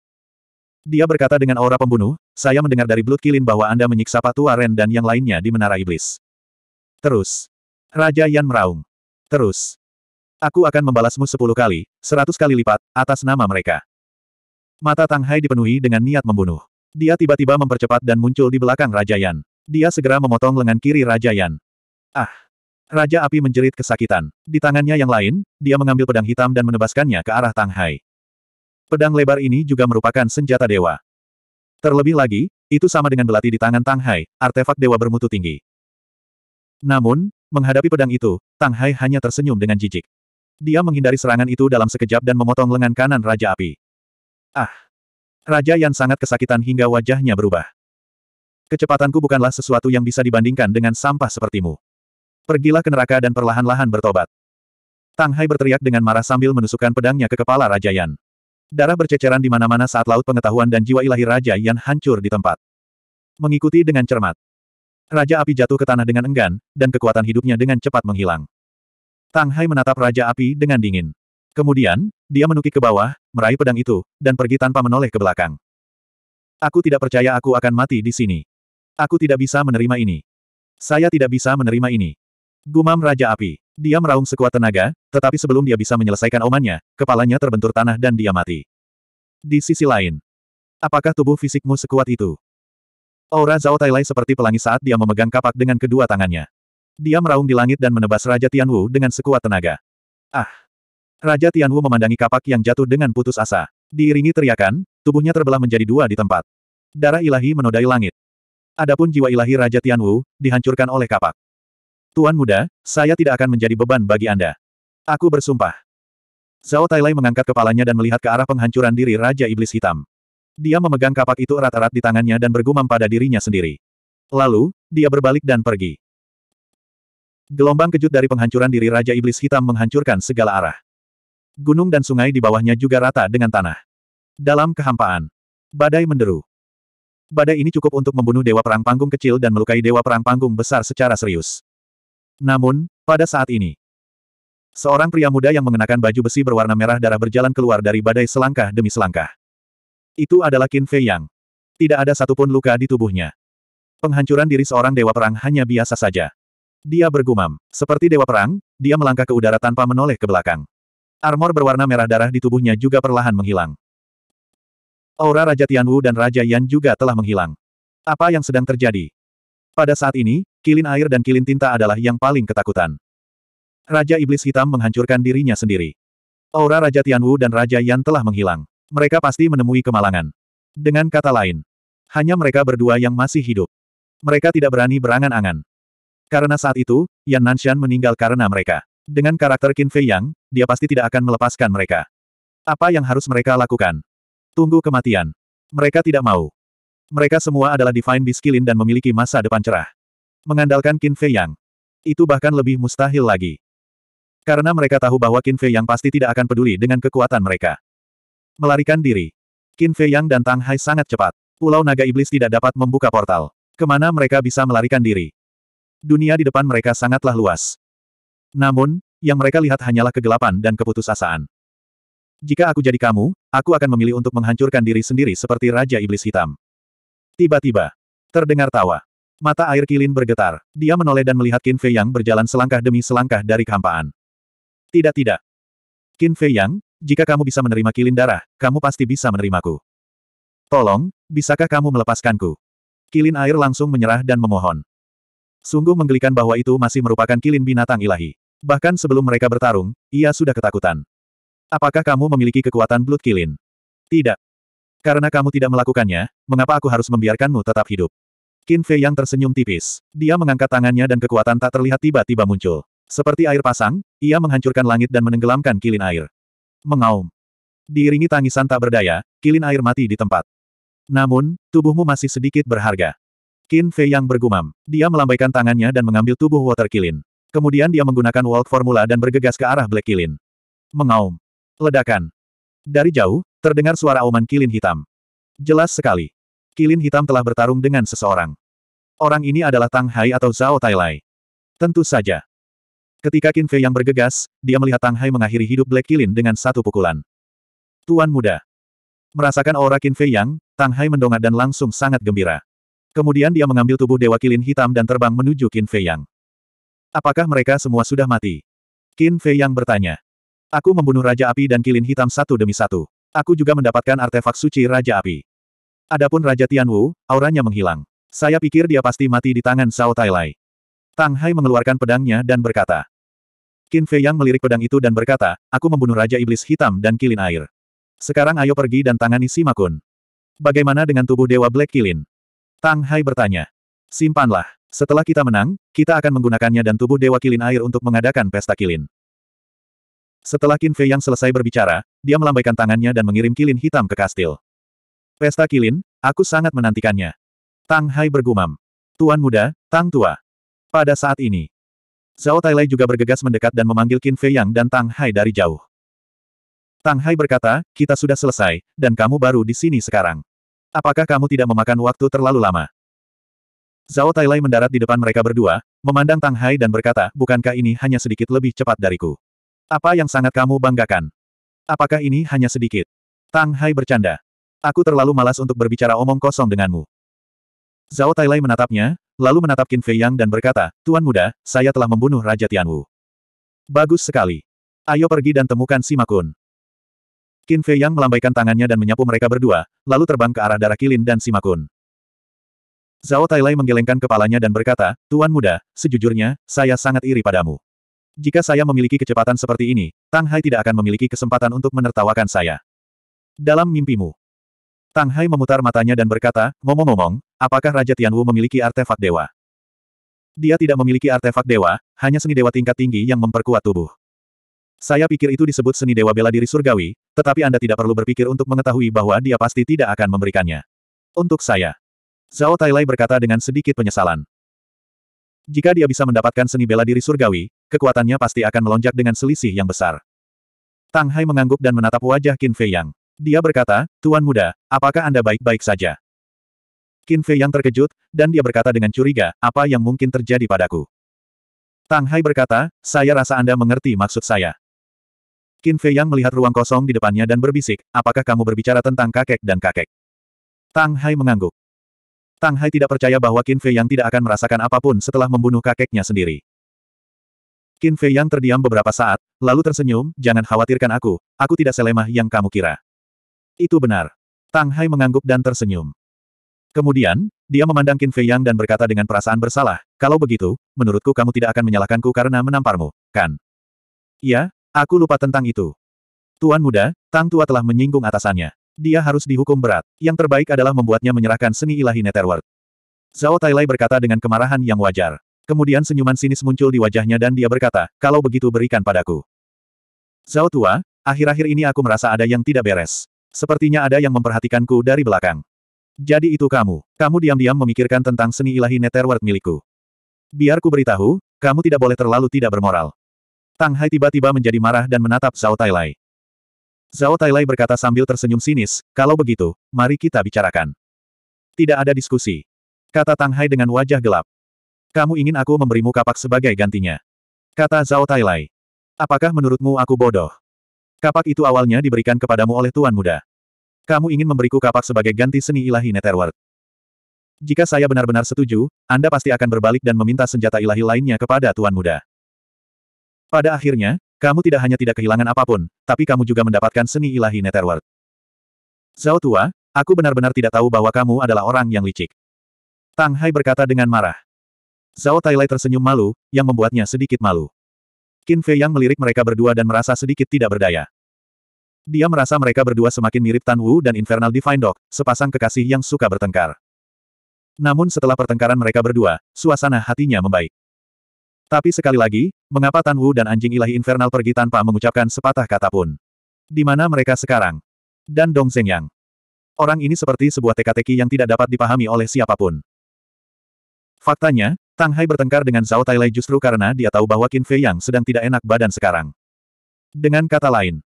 Dia berkata dengan aura pembunuh, saya mendengar dari Blood Kilin bahwa Anda menyiksa Patu Aren dan yang lainnya di Menara Iblis. Terus. Raja Yan meraung. Terus. Aku akan membalasmu sepuluh kali, seratus kali lipat, atas nama mereka. Mata Tang Hai dipenuhi dengan niat membunuh. Dia tiba-tiba mempercepat dan muncul di belakang Raja Yan. Dia segera memotong lengan kiri Raja Yan. Ah! Raja Api menjerit kesakitan. Di tangannya yang lain, dia mengambil pedang hitam dan menebaskannya ke arah Tang Hai. Pedang lebar ini juga merupakan senjata dewa. Terlebih lagi, itu sama dengan belati di tangan Tang Hai, artefak dewa bermutu tinggi. Namun, menghadapi pedang itu, Tang Hai hanya tersenyum dengan jijik. Dia menghindari serangan itu dalam sekejap dan memotong lengan kanan Raja Api. Ah! Raja Yan sangat kesakitan hingga wajahnya berubah. Kecepatanku bukanlah sesuatu yang bisa dibandingkan dengan sampah sepertimu. Pergilah ke neraka dan perlahan-lahan bertobat. Tang Hai berteriak dengan marah sambil menusukkan pedangnya ke kepala Raja Yan. Darah berceceran di mana-mana saat laut pengetahuan dan jiwa ilahi Raja Yan hancur di tempat. Mengikuti dengan cermat. Raja api jatuh ke tanah dengan enggan, dan kekuatan hidupnya dengan cepat menghilang. Tang Hai menatap Raja api dengan dingin. Kemudian, dia menukik ke bawah, meraih pedang itu, dan pergi tanpa menoleh ke belakang. Aku tidak percaya aku akan mati di sini. Aku tidak bisa menerima ini. Saya tidak bisa menerima ini. Gumam Raja Api. Dia meraung sekuat tenaga, tetapi sebelum dia bisa menyelesaikan omannya, kepalanya terbentur tanah dan dia mati. Di sisi lain, apakah tubuh fisikmu sekuat itu? Aura Zhao Tailai seperti pelangi saat dia memegang kapak dengan kedua tangannya. Dia meraung di langit dan menebas Raja Tianwu dengan sekuat tenaga. Ah! Raja Tianwu memandangi kapak yang jatuh dengan putus asa. Diiringi teriakan, tubuhnya terbelah menjadi dua di tempat. Darah ilahi menodai langit. Adapun jiwa ilahi Raja Tianwu, dihancurkan oleh kapak. Tuan muda, saya tidak akan menjadi beban bagi Anda. Aku bersumpah. Zhao Tailai mengangkat kepalanya dan melihat ke arah penghancuran diri Raja Iblis Hitam. Dia memegang kapak itu erat-erat di tangannya dan bergumam pada dirinya sendiri. Lalu, dia berbalik dan pergi. Gelombang kejut dari penghancuran diri Raja Iblis Hitam menghancurkan segala arah. Gunung dan sungai di bawahnya juga rata dengan tanah. Dalam kehampaan, badai menderu. Badai ini cukup untuk membunuh Dewa Perang Panggung kecil dan melukai Dewa Perang Panggung besar secara serius. Namun, pada saat ini, seorang pria muda yang mengenakan baju besi berwarna merah darah berjalan keluar dari badai selangkah demi selangkah. Itu adalah Qin Fei Yang. Tidak ada satupun luka di tubuhnya. Penghancuran diri seorang dewa perang hanya biasa saja. Dia bergumam. Seperti dewa perang, dia melangkah ke udara tanpa menoleh ke belakang. Armor berwarna merah darah di tubuhnya juga perlahan menghilang. Aura Raja Tianwu dan Raja Yan juga telah menghilang. Apa yang sedang terjadi? Pada saat ini, kilin air dan kilin tinta adalah yang paling ketakutan. Raja Iblis Hitam menghancurkan dirinya sendiri. Aura Raja Tianwu dan Raja Yan telah menghilang. Mereka pasti menemui kemalangan. Dengan kata lain, hanya mereka berdua yang masih hidup. Mereka tidak berani berangan-angan. Karena saat itu, Yan Nanshan meninggal karena mereka. Dengan karakter Qin Fei Yang, dia pasti tidak akan melepaskan mereka. Apa yang harus mereka lakukan? Tunggu kematian. Mereka tidak mau. Mereka semua adalah Divine Biskilin dan memiliki masa depan cerah. Mengandalkan Qin Fei Yang. Itu bahkan lebih mustahil lagi. Karena mereka tahu bahwa Qin Fei Yang pasti tidak akan peduli dengan kekuatan mereka. Melarikan diri. Qin Fei Yang dan Tang Hai sangat cepat. Pulau Naga Iblis tidak dapat membuka portal. Kemana mereka bisa melarikan diri? Dunia di depan mereka sangatlah luas. Namun, yang mereka lihat hanyalah kegelapan dan keputusasaan. Jika aku jadi kamu, aku akan memilih untuk menghancurkan diri sendiri seperti Raja Iblis Hitam. Tiba-tiba, terdengar tawa. Mata air Kilin bergetar. Dia menoleh dan melihat Qin Fei Yang berjalan selangkah demi selangkah dari kehampaan. Tidak tidak. Qin Fei Yang, jika kamu bisa menerima Kilin darah, kamu pasti bisa menerimaku. Tolong, bisakah kamu melepaskanku? Kilin air langsung menyerah dan memohon. Sungguh menggelikan bahwa itu masih merupakan kilin binatang ilahi. Bahkan sebelum mereka bertarung, ia sudah ketakutan. Apakah kamu memiliki kekuatan blood kilin? Tidak. Karena kamu tidak melakukannya, mengapa aku harus membiarkanmu tetap hidup? Qin Fei yang tersenyum tipis. Dia mengangkat tangannya dan kekuatan tak terlihat tiba-tiba muncul. Seperti air pasang, ia menghancurkan langit dan menenggelamkan kilin air. Mengaum. Diiringi tangisan tak berdaya, kilin air mati di tempat. Namun, tubuhmu masih sedikit berharga. Qin Fei yang bergumam. Dia melambaikan tangannya dan mengambil tubuh water kilin. Kemudian dia menggunakan World Formula dan bergegas ke arah Black Kilin. Mengaum. Ledakan. Dari jauh, Terdengar suara auman kilin hitam. Jelas sekali. Kilin hitam telah bertarung dengan seseorang. Orang ini adalah Tang Hai atau Zhao Tai Lai. Tentu saja. Ketika Qin Fei yang bergegas, dia melihat Tang Hai mengakhiri hidup Black Kilin dengan satu pukulan. Tuan muda. Merasakan aura Qin Fei yang, Tang Hai mendongak dan langsung sangat gembira. Kemudian dia mengambil tubuh Dewa Kilin hitam dan terbang menuju Qin Fei yang. Apakah mereka semua sudah mati? Qin Fei yang bertanya. Aku membunuh Raja Api dan Kilin Hitam satu demi satu. Aku juga mendapatkan artefak suci Raja Api. Adapun Raja Tianwu, auranya menghilang. Saya pikir dia pasti mati di tangan Zhao Tai Lai. Tang Hai mengeluarkan pedangnya dan berkata. Qin Fei Yang melirik pedang itu dan berkata, aku membunuh Raja Iblis Hitam dan Kilin Air. Sekarang ayo pergi dan tangani Sima Kun. Bagaimana dengan tubuh Dewa Black Kilin? Tang Hai bertanya. Simpanlah. Setelah kita menang, kita akan menggunakannya dan tubuh Dewa Kilin Air untuk mengadakan pesta kilin. Setelah Qin Fei yang selesai berbicara, dia melambaikan tangannya dan mengirim kilin hitam ke kastil. Pesta kilin, aku sangat menantikannya. Tang Hai bergumam. Tuan muda, Tang tua. Pada saat ini, Zhao Tailai juga bergegas mendekat dan memanggil Qin Fei Yang dan Tang Hai dari jauh. Tang Hai berkata, kita sudah selesai, dan kamu baru di sini sekarang. Apakah kamu tidak memakan waktu terlalu lama? Zhao Tailai mendarat di depan mereka berdua, memandang Tang Hai dan berkata, bukankah ini hanya sedikit lebih cepat dariku? Apa yang sangat kamu banggakan? Apakah ini hanya sedikit? Tang Hai bercanda. Aku terlalu malas untuk berbicara omong kosong denganmu. Zhao Tailai menatapnya, lalu menatap Qin Fei Yang dan berkata, Tuan muda, saya telah membunuh Raja Tianwu. Bagus sekali. Ayo pergi dan temukan Sima Kun. Qin Fei Yang melambaikan tangannya dan menyapu mereka berdua, lalu terbang ke arah darah Kilin dan Sima Kun. Zhao Tailai menggelengkan kepalanya dan berkata, Tuan muda, sejujurnya, saya sangat iri padamu. Jika saya memiliki kecepatan seperti ini, Tang Hai tidak akan memiliki kesempatan untuk menertawakan saya. Dalam mimpimu. Tang Hai memutar matanya dan berkata, ngomong-ngomong, apakah Raja Tianwu memiliki artefak dewa? Dia tidak memiliki artefak dewa, hanya seni dewa tingkat tinggi yang memperkuat tubuh. Saya pikir itu disebut seni dewa bela diri surgawi, tetapi Anda tidak perlu berpikir untuk mengetahui bahwa dia pasti tidak akan memberikannya. Untuk saya. Zhao Tailai berkata dengan sedikit penyesalan. Jika dia bisa mendapatkan seni bela diri surgawi, kekuatannya pasti akan melonjak dengan selisih yang besar. Tang Hai mengangguk dan menatap wajah Qin Fei Yang. Dia berkata, Tuan Muda, apakah Anda baik-baik saja? Qin Fei Yang terkejut, dan dia berkata dengan curiga, apa yang mungkin terjadi padaku? Tang Hai berkata, saya rasa Anda mengerti maksud saya. Qin Fei Yang melihat ruang kosong di depannya dan berbisik, apakah kamu berbicara tentang kakek dan kakek? Tang Hai mengangguk. Tang Hai tidak percaya bahwa Qin Fei Yang tidak akan merasakan apapun setelah membunuh kakeknya sendiri. Qin Fei Yang terdiam beberapa saat, lalu tersenyum, jangan khawatirkan aku, aku tidak selemah yang kamu kira. Itu benar. Tang Hai mengangguk dan tersenyum. Kemudian, dia memandang Qin Fei Yang dan berkata dengan perasaan bersalah, kalau begitu, menurutku kamu tidak akan menyalahkanku karena menamparmu, kan? Ya, aku lupa tentang itu. Tuan muda, Tang Tua telah menyinggung atasannya. Dia harus dihukum berat. Yang terbaik adalah membuatnya menyerahkan seni ilahi Netherworld. Zhao Tailai berkata dengan kemarahan yang wajar. Kemudian senyuman sinis muncul di wajahnya dan dia berkata, kalau begitu berikan padaku. Zhao Tua, akhir-akhir ini aku merasa ada yang tidak beres. Sepertinya ada yang memperhatikanku dari belakang. Jadi itu kamu. Kamu diam-diam memikirkan tentang seni ilahi netherworld milikku. Biar ku beritahu, kamu tidak boleh terlalu tidak bermoral. Tang Hai tiba-tiba menjadi marah dan menatap Zhao Tailai. Zhao Tailai berkata sambil tersenyum sinis, kalau begitu, mari kita bicarakan. Tidak ada diskusi. Kata Tang Hai dengan wajah gelap. Kamu ingin aku memberimu kapak sebagai gantinya? Kata Zhao Tailai. Apakah menurutmu aku bodoh? Kapak itu awalnya diberikan kepadamu oleh Tuan Muda. Kamu ingin memberiku kapak sebagai ganti seni ilahi Netherworld. Jika saya benar-benar setuju, Anda pasti akan berbalik dan meminta senjata ilahi lainnya kepada Tuan Muda. Pada akhirnya, kamu tidak hanya tidak kehilangan apapun, tapi kamu juga mendapatkan seni ilahi Netherworld. Zhao Tua, aku benar-benar tidak tahu bahwa kamu adalah orang yang licik. Tang Hai berkata dengan marah. Zhao Tailai tersenyum malu, yang membuatnya sedikit malu. Qin Fei yang melirik mereka berdua dan merasa sedikit tidak berdaya. Dia merasa mereka berdua semakin mirip Tan Wu dan Infernal Divine Dog, sepasang kekasih yang suka bertengkar. Namun setelah pertengkaran mereka berdua, suasana hatinya membaik. Tapi sekali lagi, mengapa Tan Wu dan anjing ilahi infernal pergi tanpa mengucapkan sepatah kata pun? Di mana mereka sekarang? Dan Dong Yang. Orang ini seperti sebuah teka-teki yang tidak dapat dipahami oleh siapapun. Faktanya, Tang Hai bertengkar dengan Zhao Tailai justru karena dia tahu bahwa Qin Fei Yang sedang tidak enak badan sekarang. Dengan kata lain,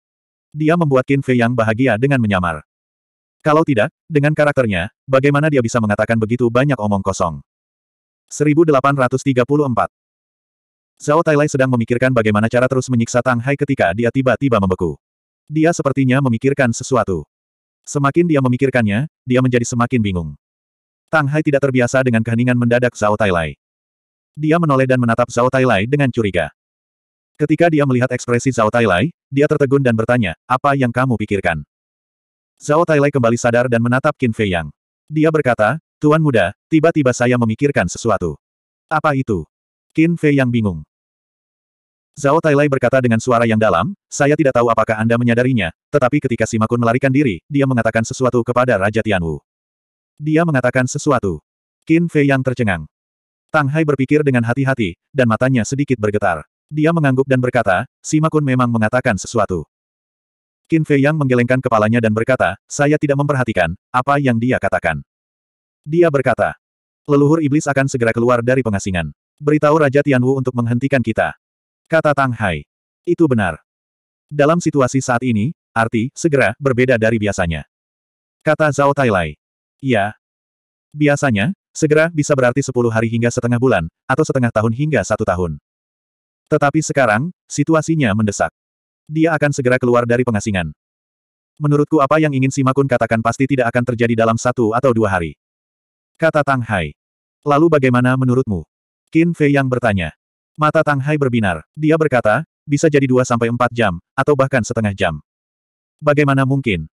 dia membuat Qin Fei Yang bahagia dengan menyamar. Kalau tidak, dengan karakternya, bagaimana dia bisa mengatakan begitu banyak omong kosong? 1834 Zhao Tailai sedang memikirkan bagaimana cara terus menyiksa Tang Hai ketika dia tiba-tiba membeku. Dia sepertinya memikirkan sesuatu. Semakin dia memikirkannya, dia menjadi semakin bingung. Tang Hai tidak terbiasa dengan keheningan mendadak Zhao Tailai. Dia menoleh dan menatap Zhao Tailai dengan curiga. Ketika dia melihat ekspresi Zhao Tailai, dia tertegun dan bertanya, apa yang kamu pikirkan? Zhao Tailai kembali sadar dan menatap Qin Fei Yang. Dia berkata, Tuan muda, tiba-tiba saya memikirkan sesuatu. Apa itu? Qin Fei Yang bingung. Zhao Tailai berkata dengan suara yang dalam, saya tidak tahu apakah Anda menyadarinya, tetapi ketika Sima Kun melarikan diri, dia mengatakan sesuatu kepada Raja Tianwu. Dia mengatakan sesuatu. Qin Fei Yang tercengang. Tang Hai berpikir dengan hati-hati, dan matanya sedikit bergetar. Dia mengangguk dan berkata, Sima Kun memang mengatakan sesuatu. Qin Fei Yang menggelengkan kepalanya dan berkata, saya tidak memperhatikan, apa yang dia katakan. Dia berkata, leluhur iblis akan segera keluar dari pengasingan. Beritahu Raja Tianwu untuk menghentikan kita. Kata Tang Hai. Itu benar. Dalam situasi saat ini, arti, segera, berbeda dari biasanya. Kata Zhao Tailai. ya. Biasanya, Segera bisa berarti sepuluh hari hingga setengah bulan, atau setengah tahun hingga satu tahun. Tetapi sekarang, situasinya mendesak. Dia akan segera keluar dari pengasingan. Menurutku apa yang ingin Makun katakan pasti tidak akan terjadi dalam satu atau dua hari. Kata Tang Hai. Lalu bagaimana menurutmu? Qin Fei yang bertanya. Mata Tang Hai berbinar. Dia berkata, bisa jadi dua sampai empat jam, atau bahkan setengah jam. Bagaimana mungkin?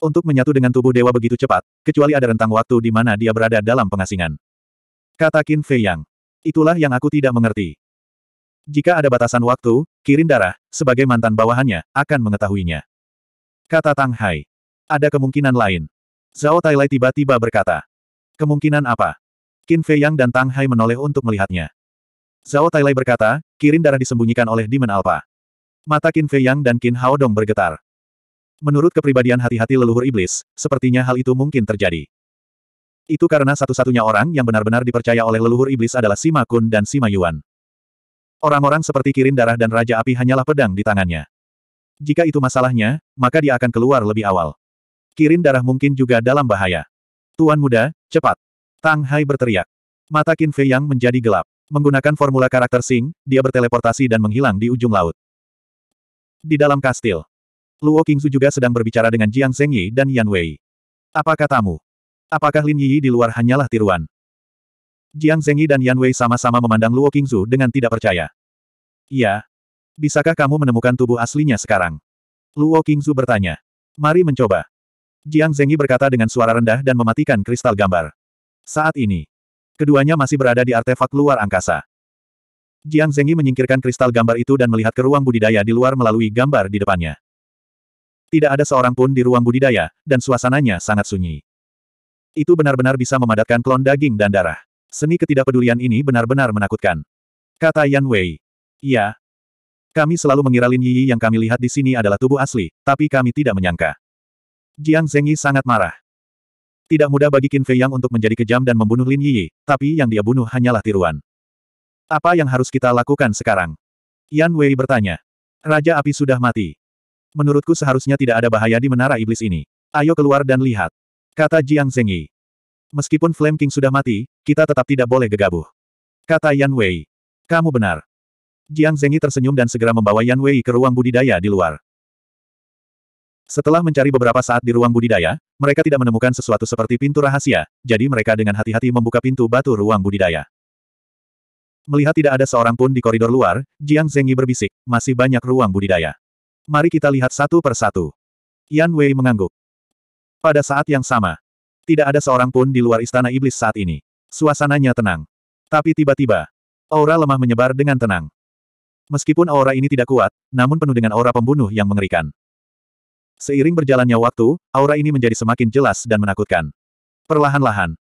untuk menyatu dengan tubuh dewa begitu cepat, kecuali ada rentang waktu di mana dia berada dalam pengasingan. Kata Qin Fei Yang. Itulah yang aku tidak mengerti. Jika ada batasan waktu, Kirin Darah, sebagai mantan bawahannya, akan mengetahuinya. Kata Tang Hai. Ada kemungkinan lain. Zhao Tailai tiba-tiba berkata. Kemungkinan apa? Qin Fei Yang dan Tang Hai menoleh untuk melihatnya. Zhao Tailai berkata, Kirin Darah disembunyikan oleh Demon Alpha. Mata Qin Fei Yang dan Qin Hao Dong bergetar. Menurut kepribadian hati-hati leluhur iblis, sepertinya hal itu mungkin terjadi. Itu karena satu-satunya orang yang benar-benar dipercaya oleh leluhur iblis adalah Sima Kun dan Sima Yuan. Orang-orang seperti Kirin Darah dan Raja Api hanyalah pedang di tangannya. Jika itu masalahnya, maka dia akan keluar lebih awal. Kirin Darah mungkin juga dalam bahaya. Tuan muda, cepat. Tang Hai berteriak. Mata Qin Fei Yang menjadi gelap. Menggunakan formula karakter Sing, dia berteleportasi dan menghilang di ujung laut. Di dalam kastil, Luo Qingzu juga sedang berbicara dengan Jiang Zhengyi dan Yan Wei. Apa katamu? Apakah Lin Yi di luar hanyalah tiruan? Jiang Zhengyi dan Yan Wei sama-sama memandang Luo Qingzu dengan tidak percaya. Iya. Bisakah kamu menemukan tubuh aslinya sekarang? Luo Qingzu bertanya. Mari mencoba. Jiang Zhengyi berkata dengan suara rendah dan mematikan kristal gambar. Saat ini, keduanya masih berada di artefak luar angkasa. Jiang Zengyi menyingkirkan kristal gambar itu dan melihat ke ruang budidaya di luar melalui gambar di depannya. Tidak ada seorang pun di ruang budidaya, dan suasananya sangat sunyi. Itu benar-benar bisa memadatkan klon daging dan darah. Seni ketidakpedulian ini benar-benar menakutkan. Kata Yan Wei. Ya. Kami selalu mengira Lin Yi yang kami lihat di sini adalah tubuh asli, tapi kami tidak menyangka. Jiang Zengyi sangat marah. Tidak mudah bagi Qin Fei Yang untuk menjadi kejam dan membunuh Lin Yi, tapi yang dia bunuh hanyalah tiruan. Apa yang harus kita lakukan sekarang? Yan Wei bertanya. Raja api sudah mati. Menurutku seharusnya tidak ada bahaya di menara iblis ini. Ayo keluar dan lihat. Kata Jiang Zengyi. Meskipun Flame King sudah mati, kita tetap tidak boleh gegabah. Kata Yan Wei. Kamu benar. Jiang Zengyi tersenyum dan segera membawa Yan Wei ke ruang budidaya di luar. Setelah mencari beberapa saat di ruang budidaya, mereka tidak menemukan sesuatu seperti pintu rahasia, jadi mereka dengan hati-hati membuka pintu batu ruang budidaya. Melihat tidak ada seorang pun di koridor luar, Jiang Zengyi berbisik, masih banyak ruang budidaya. Mari kita lihat satu persatu. Yan Wei mengangguk. Pada saat yang sama, tidak ada seorang pun di luar istana iblis saat ini. Suasananya tenang. Tapi tiba-tiba, aura lemah menyebar dengan tenang. Meskipun aura ini tidak kuat, namun penuh dengan aura pembunuh yang mengerikan. Seiring berjalannya waktu, aura ini menjadi semakin jelas dan menakutkan. Perlahan-lahan,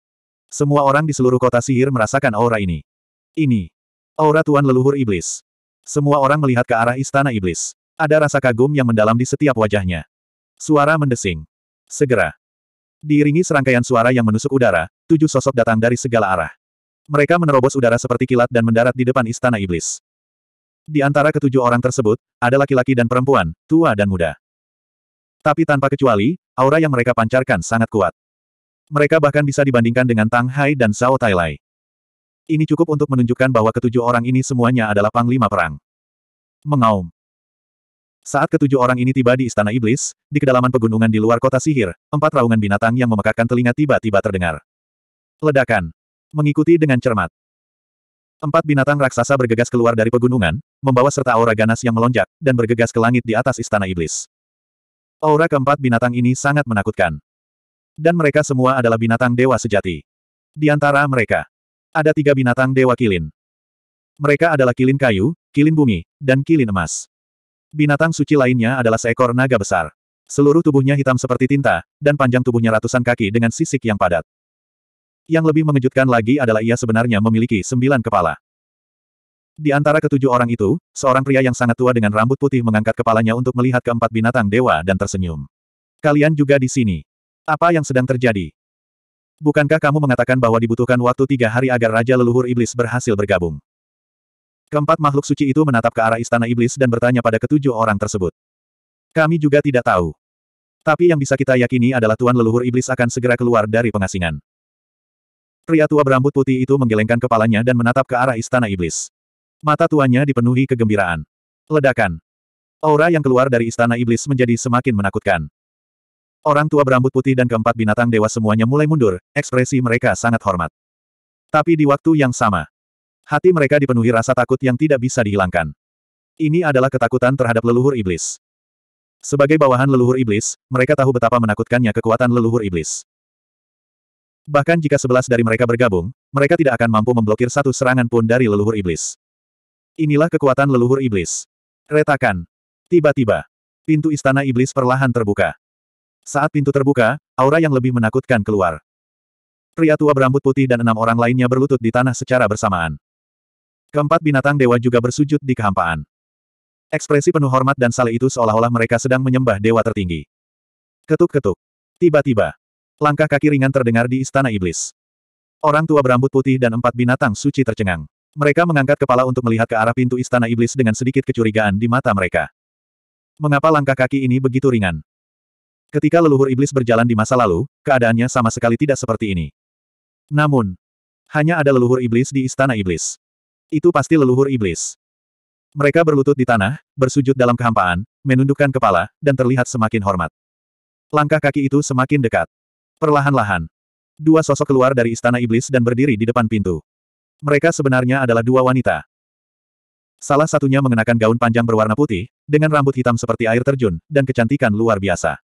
semua orang di seluruh kota sihir merasakan aura ini. Ini. Aura Tuan Leluhur Iblis. Semua orang melihat ke arah Istana Iblis. Ada rasa kagum yang mendalam di setiap wajahnya. Suara mendesing. Segera. Diiringi serangkaian suara yang menusuk udara, tujuh sosok datang dari segala arah. Mereka menerobos udara seperti kilat dan mendarat di depan istana iblis. Di antara ketujuh orang tersebut, ada laki-laki dan perempuan, tua dan muda. Tapi tanpa kecuali, aura yang mereka pancarkan sangat kuat. Mereka bahkan bisa dibandingkan dengan Tang Hai dan Zhao Lai. Ini cukup untuk menunjukkan bahwa ketujuh orang ini semuanya adalah panglima perang. Mengaum. Saat ketujuh orang ini tiba di Istana Iblis, di kedalaman pegunungan di luar kota sihir, empat raungan binatang yang memekakkan telinga tiba-tiba terdengar. Ledakan. Mengikuti dengan cermat. Empat binatang raksasa bergegas keluar dari pegunungan, membawa serta aura ganas yang melonjak, dan bergegas ke langit di atas Istana Iblis. Aura keempat binatang ini sangat menakutkan. Dan mereka semua adalah binatang dewa sejati. Di antara mereka, ada tiga binatang dewa kilin. Mereka adalah kilin kayu, kilin bumi, dan kilin emas. Binatang suci lainnya adalah seekor naga besar. Seluruh tubuhnya hitam seperti tinta, dan panjang tubuhnya ratusan kaki dengan sisik yang padat. Yang lebih mengejutkan lagi adalah ia sebenarnya memiliki sembilan kepala. Di antara ketujuh orang itu, seorang pria yang sangat tua dengan rambut putih mengangkat kepalanya untuk melihat keempat binatang dewa dan tersenyum. Kalian juga di sini. Apa yang sedang terjadi? Bukankah kamu mengatakan bahwa dibutuhkan waktu tiga hari agar Raja Leluhur Iblis berhasil bergabung? Keempat makhluk suci itu menatap ke arah istana iblis dan bertanya pada ketujuh orang tersebut. Kami juga tidak tahu. Tapi yang bisa kita yakini adalah Tuan Leluhur Iblis akan segera keluar dari pengasingan. Pria tua berambut putih itu menggelengkan kepalanya dan menatap ke arah istana iblis. Mata tuannya dipenuhi kegembiraan. Ledakan. Aura yang keluar dari istana iblis menjadi semakin menakutkan. Orang tua berambut putih dan keempat binatang dewa semuanya mulai mundur, ekspresi mereka sangat hormat. Tapi di waktu yang sama, Hati mereka dipenuhi rasa takut yang tidak bisa dihilangkan. Ini adalah ketakutan terhadap leluhur iblis. Sebagai bawahan leluhur iblis, mereka tahu betapa menakutkannya kekuatan leluhur iblis. Bahkan jika sebelas dari mereka bergabung, mereka tidak akan mampu memblokir satu serangan pun dari leluhur iblis. Inilah kekuatan leluhur iblis. Retakan. Tiba-tiba, pintu istana iblis perlahan terbuka. Saat pintu terbuka, aura yang lebih menakutkan keluar. Pria tua berambut putih dan enam orang lainnya berlutut di tanah secara bersamaan. Keempat binatang dewa juga bersujud di kehampaan. Ekspresi penuh hormat dan saleh itu seolah-olah mereka sedang menyembah dewa tertinggi. Ketuk-ketuk. Tiba-tiba. Langkah kaki ringan terdengar di istana iblis. Orang tua berambut putih dan empat binatang suci tercengang. Mereka mengangkat kepala untuk melihat ke arah pintu istana iblis dengan sedikit kecurigaan di mata mereka. Mengapa langkah kaki ini begitu ringan? Ketika leluhur iblis berjalan di masa lalu, keadaannya sama sekali tidak seperti ini. Namun, hanya ada leluhur iblis di istana iblis. Itu pasti leluhur iblis. Mereka berlutut di tanah, bersujud dalam kehampaan, menundukkan kepala, dan terlihat semakin hormat. Langkah kaki itu semakin dekat. Perlahan-lahan. Dua sosok keluar dari istana iblis dan berdiri di depan pintu. Mereka sebenarnya adalah dua wanita. Salah satunya mengenakan gaun panjang berwarna putih, dengan rambut hitam seperti air terjun, dan kecantikan luar biasa.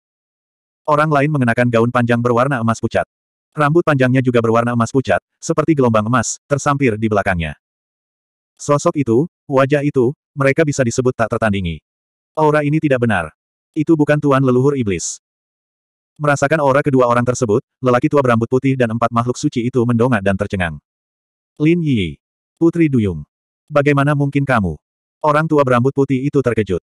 Orang lain mengenakan gaun panjang berwarna emas pucat. Rambut panjangnya juga berwarna emas pucat, seperti gelombang emas, tersampir di belakangnya. Sosok itu, wajah itu, mereka bisa disebut tak tertandingi. Aura ini tidak benar. Itu bukan tuan leluhur iblis. Merasakan aura kedua orang tersebut, lelaki tua berambut putih dan empat makhluk suci itu mendongak dan tercengang. Lin Yi. Putri Duyung. Bagaimana mungkin kamu? Orang tua berambut putih itu terkejut.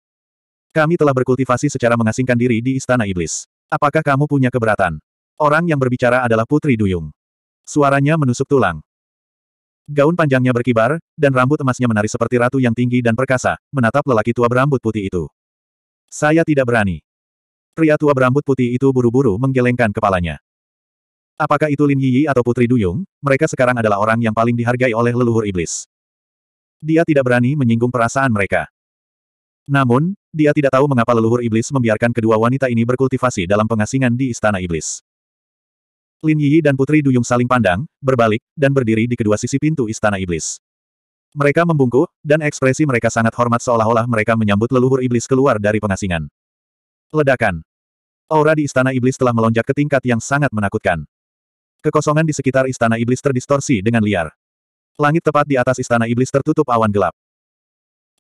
Kami telah berkultivasi secara mengasingkan diri di Istana Iblis. Apakah kamu punya keberatan? Orang yang berbicara adalah Putri Duyung. Suaranya menusuk tulang. Gaun panjangnya berkibar, dan rambut emasnya menari seperti ratu yang tinggi dan perkasa, menatap lelaki tua berambut putih itu. Saya tidak berani. Pria tua berambut putih itu buru-buru menggelengkan kepalanya. Apakah itu Lin Yi Yi atau Putri Duyung, mereka sekarang adalah orang yang paling dihargai oleh leluhur iblis. Dia tidak berani menyinggung perasaan mereka. Namun, dia tidak tahu mengapa leluhur iblis membiarkan kedua wanita ini berkultivasi dalam pengasingan di Istana Iblis. Lin Yi dan Putri Duyung saling pandang, berbalik, dan berdiri di kedua sisi pintu Istana Iblis. Mereka membungkuk, dan ekspresi mereka sangat hormat seolah-olah mereka menyambut leluhur iblis keluar dari pengasingan. Ledakan. Aura di Istana Iblis telah melonjak ke tingkat yang sangat menakutkan. Kekosongan di sekitar Istana Iblis terdistorsi dengan liar. Langit tepat di atas Istana Iblis tertutup awan gelap.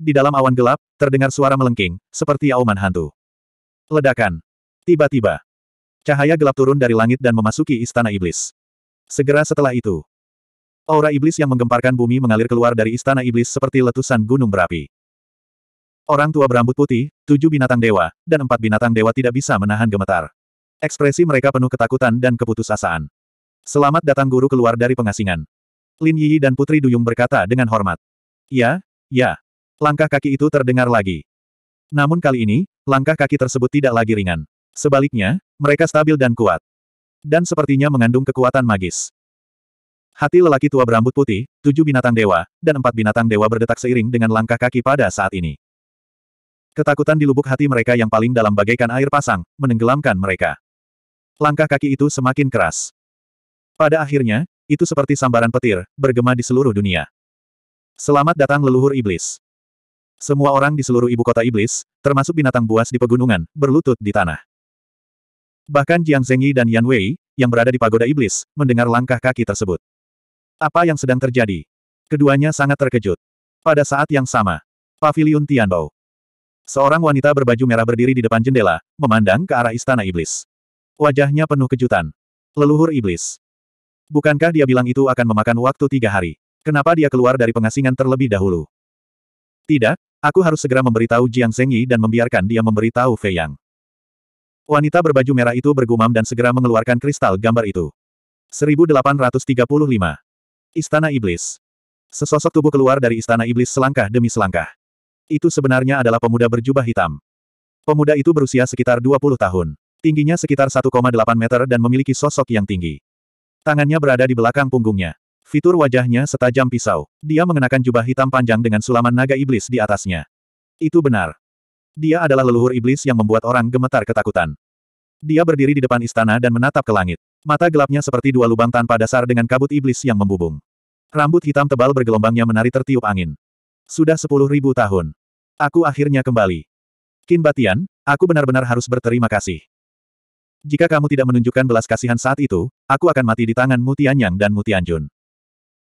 Di dalam awan gelap, terdengar suara melengking, seperti auman hantu. Ledakan. Tiba-tiba, Cahaya gelap turun dari langit dan memasuki istana iblis. Segera setelah itu, aura iblis yang menggemparkan bumi mengalir keluar dari istana iblis seperti letusan gunung berapi. Orang tua berambut putih, tujuh binatang dewa, dan empat binatang dewa tidak bisa menahan gemetar. Ekspresi mereka penuh ketakutan dan keputusasaan. Selamat datang guru keluar dari pengasingan. Lin Yi dan Putri Duyung berkata dengan hormat. Ya, ya. Langkah kaki itu terdengar lagi. Namun kali ini, langkah kaki tersebut tidak lagi ringan. Sebaliknya, mereka stabil dan kuat. Dan sepertinya mengandung kekuatan magis. Hati lelaki tua berambut putih, tujuh binatang dewa, dan empat binatang dewa berdetak seiring dengan langkah kaki pada saat ini. Ketakutan di lubuk hati mereka yang paling dalam bagaikan air pasang, menenggelamkan mereka. Langkah kaki itu semakin keras. Pada akhirnya, itu seperti sambaran petir, bergema di seluruh dunia. Selamat datang leluhur iblis. Semua orang di seluruh ibu kota iblis, termasuk binatang buas di pegunungan, berlutut di tanah. Bahkan Jiang Zengyi dan Yan Wei, yang berada di pagoda iblis, mendengar langkah kaki tersebut. Apa yang sedang terjadi? Keduanya sangat terkejut. Pada saat yang sama, Paviliun Tianbao. Seorang wanita berbaju merah berdiri di depan jendela, memandang ke arah istana iblis. Wajahnya penuh kejutan. Leluhur iblis. Bukankah dia bilang itu akan memakan waktu tiga hari? Kenapa dia keluar dari pengasingan terlebih dahulu? Tidak, aku harus segera memberitahu Jiang Zengyi dan membiarkan dia memberitahu Fei Yang. Wanita berbaju merah itu bergumam dan segera mengeluarkan kristal gambar itu. 1835. Istana Iblis. Sesosok tubuh keluar dari Istana Iblis selangkah demi selangkah. Itu sebenarnya adalah pemuda berjubah hitam. Pemuda itu berusia sekitar 20 tahun. Tingginya sekitar 1,8 meter dan memiliki sosok yang tinggi. Tangannya berada di belakang punggungnya. Fitur wajahnya setajam pisau. Dia mengenakan jubah hitam panjang dengan sulaman naga iblis di atasnya. Itu benar. Dia adalah leluhur iblis yang membuat orang gemetar ketakutan. Dia berdiri di depan istana dan menatap ke langit. Mata gelapnya seperti dua lubang tanpa dasar dengan kabut iblis yang membubung. Rambut hitam tebal bergelombangnya menari tertiup angin. Sudah sepuluh ribu tahun. Aku akhirnya kembali. Kin Batian, aku benar-benar harus berterima kasih. Jika kamu tidak menunjukkan belas kasihan saat itu, aku akan mati di tangan Mutianyang dan Mutianjun.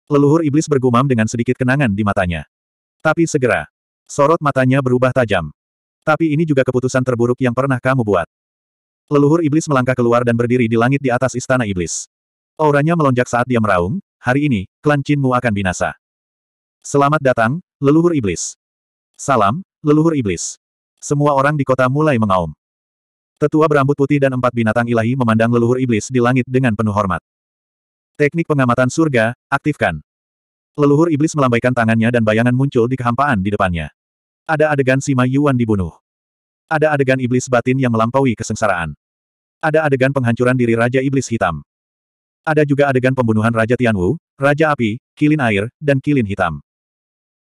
Leluhur iblis bergumam dengan sedikit kenangan di matanya. Tapi segera, sorot matanya berubah tajam. Tapi ini juga keputusan terburuk yang pernah kamu buat. Leluhur iblis melangkah keluar dan berdiri di langit di atas istana iblis. Auranya melonjak saat dia meraung, hari ini, klan Qinmu akan binasa. Selamat datang, leluhur iblis. Salam, leluhur iblis. Semua orang di kota mulai mengaum. Tetua berambut putih dan empat binatang ilahi memandang leluhur iblis di langit dengan penuh hormat. Teknik pengamatan surga, aktifkan. Leluhur iblis melambaikan tangannya dan bayangan muncul di kehampaan di depannya. Ada adegan Sima Yuan dibunuh. Ada adegan iblis batin yang melampaui kesengsaraan. Ada adegan penghancuran diri Raja Iblis Hitam. Ada juga adegan pembunuhan Raja Tianwu, Raja Api, Kilin Air, dan Kilin Hitam.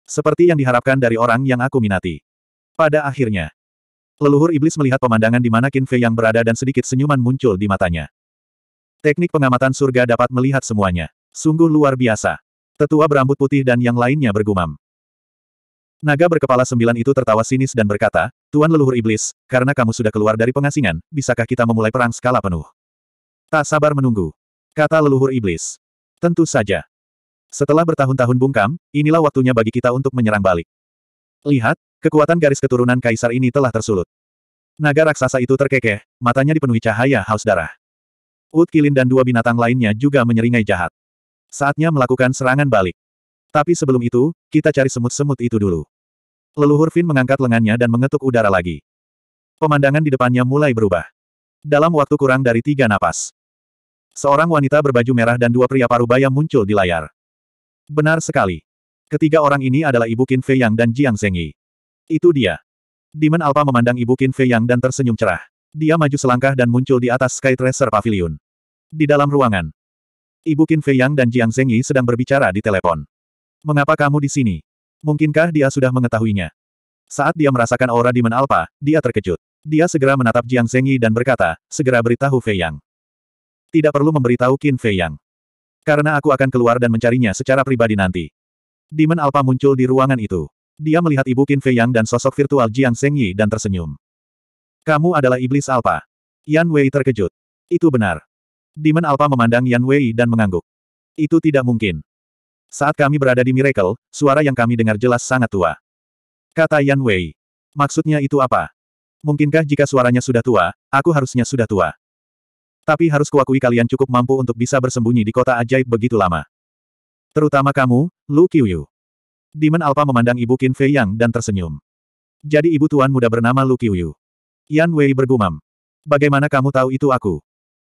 Seperti yang diharapkan dari orang yang aku minati. Pada akhirnya, leluhur iblis melihat pemandangan di mana Qin Fei yang berada dan sedikit senyuman muncul di matanya. Teknik pengamatan surga dapat melihat semuanya. Sungguh luar biasa. Tetua berambut putih dan yang lainnya bergumam. Naga berkepala sembilan itu tertawa sinis dan berkata, Tuan leluhur iblis, karena kamu sudah keluar dari pengasingan, bisakah kita memulai perang skala penuh? Tak sabar menunggu. Kata leluhur iblis. Tentu saja. Setelah bertahun-tahun bungkam, inilah waktunya bagi kita untuk menyerang balik. Lihat, kekuatan garis keturunan kaisar ini telah tersulut. Naga raksasa itu terkekeh, matanya dipenuhi cahaya haus darah. Ud Kilin dan dua binatang lainnya juga menyeringai jahat. Saatnya melakukan serangan balik. Tapi sebelum itu, kita cari semut-semut itu dulu. Leluhur Finn mengangkat lengannya dan mengetuk udara lagi. Pemandangan di depannya mulai berubah. Dalam waktu kurang dari tiga napas. Seorang wanita berbaju merah dan dua pria parubaya muncul di layar. Benar sekali. Ketiga orang ini adalah Ibu Qin Fei Yang dan Jiang Yi. Itu dia. Demon Alpha memandang Ibu Qin Fei Yang dan tersenyum cerah. Dia maju selangkah dan muncul di atas Sky Tracer Pavilion. Di dalam ruangan. Ibu Qin Fei Yang dan Jiang Yi sedang berbicara di telepon. Mengapa kamu di sini? Mungkinkah dia sudah mengetahuinya? Saat dia merasakan aura di Alpha, dia terkejut. Dia segera menatap Jiang Zengyi dan berkata, segera beritahu Fei Yang. Tidak perlu memberitahu Qin Fei Yang. Karena aku akan keluar dan mencarinya secara pribadi nanti. Demon Alpha muncul di ruangan itu. Dia melihat ibu Qin Fei Yang dan sosok virtual Jiang Zhengyi dan tersenyum. Kamu adalah iblis Alpha. Yan Wei terkejut. Itu benar. Demon Alpha memandang Yan Wei dan mengangguk. Itu tidak mungkin. Saat kami berada di Miracle, suara yang kami dengar jelas sangat tua. Kata Yan Wei. Maksudnya itu apa? Mungkinkah jika suaranya sudah tua, aku harusnya sudah tua. Tapi harus kuakui kalian cukup mampu untuk bisa bersembunyi di kota ajaib begitu lama. Terutama kamu, Lu Qiuyu. Demon Alpha memandang ibu Qin Fei Yang dan tersenyum. Jadi ibu tuan muda bernama Lu Qiuyu. Yan Wei bergumam. Bagaimana kamu tahu itu aku?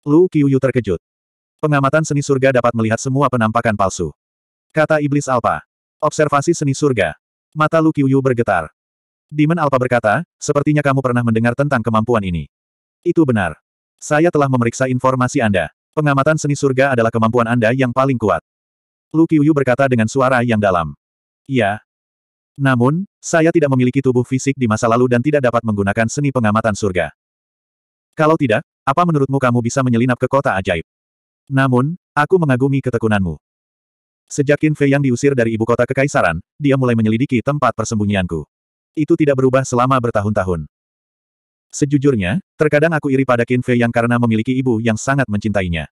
Lu Qiuyu terkejut. Pengamatan seni surga dapat melihat semua penampakan palsu. Kata Iblis Alpa. Observasi seni surga. Mata Lu Qiuyu bergetar. Demon Alpa berkata, sepertinya kamu pernah mendengar tentang kemampuan ini. Itu benar. Saya telah memeriksa informasi Anda. Pengamatan seni surga adalah kemampuan Anda yang paling kuat. Lu Qiuyu berkata dengan suara yang dalam. Iya. Namun, saya tidak memiliki tubuh fisik di masa lalu dan tidak dapat menggunakan seni pengamatan surga. Kalau tidak, apa menurutmu kamu bisa menyelinap ke kota ajaib? Namun, aku mengagumi ketekunanmu. Sejak Qin Fei yang diusir dari ibu kota kekaisaran, dia mulai menyelidiki tempat persembunyianku. Itu tidak berubah selama bertahun-tahun. Sejujurnya, terkadang aku iri pada Qin Fei yang karena memiliki ibu yang sangat mencintainya.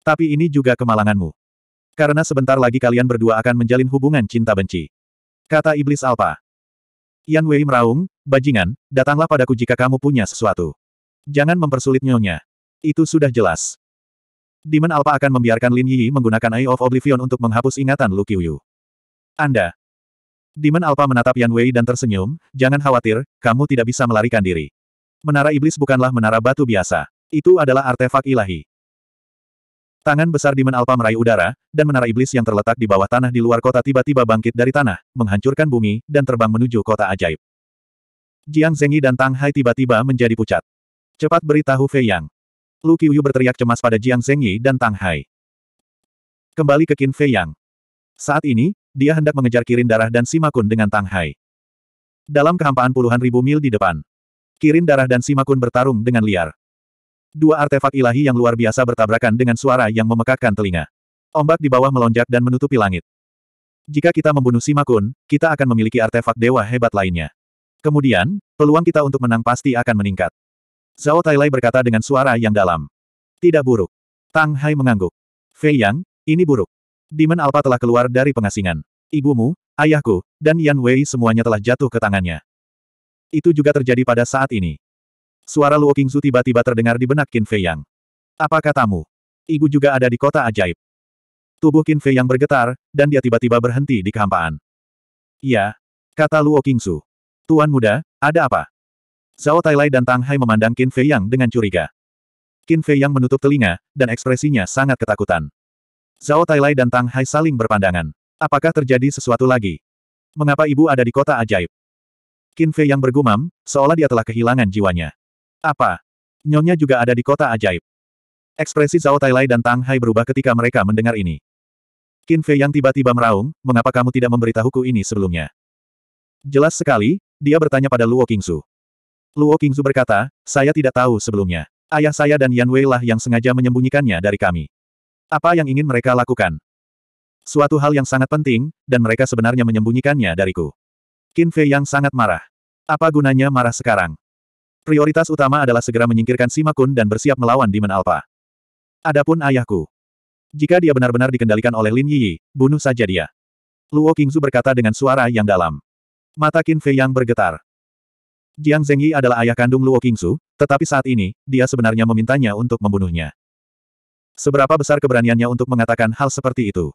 Tapi ini juga kemalanganmu. Karena sebentar lagi kalian berdua akan menjalin hubungan cinta benci. Kata Iblis Alpa. Yan Wei meraung, bajingan, datanglah padaku jika kamu punya sesuatu. Jangan mempersulit nyonya. Itu sudah jelas. Demon Alpha akan membiarkan Lin Yi menggunakan Eye of Oblivion untuk menghapus ingatan Lu Qiuyu. Anda. Demon Alpha menatap Yan Wei dan tersenyum, jangan khawatir, kamu tidak bisa melarikan diri. Menara Iblis bukanlah menara batu biasa. Itu adalah artefak ilahi. Tangan besar Demon Alpha meraih udara, dan menara iblis yang terletak di bawah tanah di luar kota tiba-tiba bangkit dari tanah, menghancurkan bumi, dan terbang menuju kota ajaib. Jiang Zengyi dan Tang Hai tiba-tiba menjadi pucat. Cepat beritahu Fei Yang. Lu Qiuyu berteriak cemas pada Jiang Zhengyi dan Tang Hai. Kembali ke Qin Fei Yang. Saat ini, dia hendak mengejar Kirin Darah dan Simakun dengan Tang Hai. Dalam kehampaan puluhan ribu mil di depan, Kirin Darah dan Simakun bertarung dengan liar. Dua artefak ilahi yang luar biasa bertabrakan dengan suara yang memekakkan telinga. Ombak di bawah melonjak dan menutupi langit. Jika kita membunuh Simakun, kita akan memiliki artefak dewa hebat lainnya. Kemudian, peluang kita untuk menang pasti akan meningkat. Zhao Tailai berkata dengan suara yang dalam. Tidak buruk. Tang Hai mengangguk. Fei Yang, ini buruk. Demon Alpha telah keluar dari pengasingan. Ibumu, ayahku, dan Yan Wei semuanya telah jatuh ke tangannya. Itu juga terjadi pada saat ini. Suara Luo Qingzu tiba-tiba terdengar di benak Qin Fei Yang. Apa katamu? Ibu juga ada di kota ajaib. Tubuh Qin Fei Yang bergetar, dan dia tiba-tiba berhenti di kehampaan. Iya, kata Luo Qingzu. Tuan muda, ada apa? Zhao Tailai dan Tang Hai memandang Qin Fei Yang dengan curiga. Qin Fei Yang menutup telinga, dan ekspresinya sangat ketakutan. Zhao Tailai dan Tang Hai saling berpandangan. Apakah terjadi sesuatu lagi? Mengapa ibu ada di kota ajaib? Qin Fei Yang bergumam, seolah dia telah kehilangan jiwanya. Apa? Nyonya juga ada di kota ajaib. Ekspresi Zhao Tailai dan Tang Hai berubah ketika mereka mendengar ini. Qin Fei Yang tiba-tiba meraung, mengapa kamu tidak memberitahuku ini sebelumnya? Jelas sekali, dia bertanya pada Luo Qingsu. Luo Qingzu berkata, saya tidak tahu sebelumnya. Ayah saya dan Yan Wei lah yang sengaja menyembunyikannya dari kami. Apa yang ingin mereka lakukan? Suatu hal yang sangat penting, dan mereka sebenarnya menyembunyikannya dariku. Qin Fei yang sangat marah. Apa gunanya marah sekarang? Prioritas utama adalah segera menyingkirkan Sima Kun dan bersiap melawan Demon Alpha. Adapun ayahku. Jika dia benar-benar dikendalikan oleh Lin Yi, bunuh saja dia. Luo Qingzu berkata dengan suara yang dalam. Mata Qin Fei yang bergetar. Jiang Zhengyi adalah ayah kandung Luo Qingsu, tetapi saat ini, dia sebenarnya memintanya untuk membunuhnya. Seberapa besar keberaniannya untuk mengatakan hal seperti itu?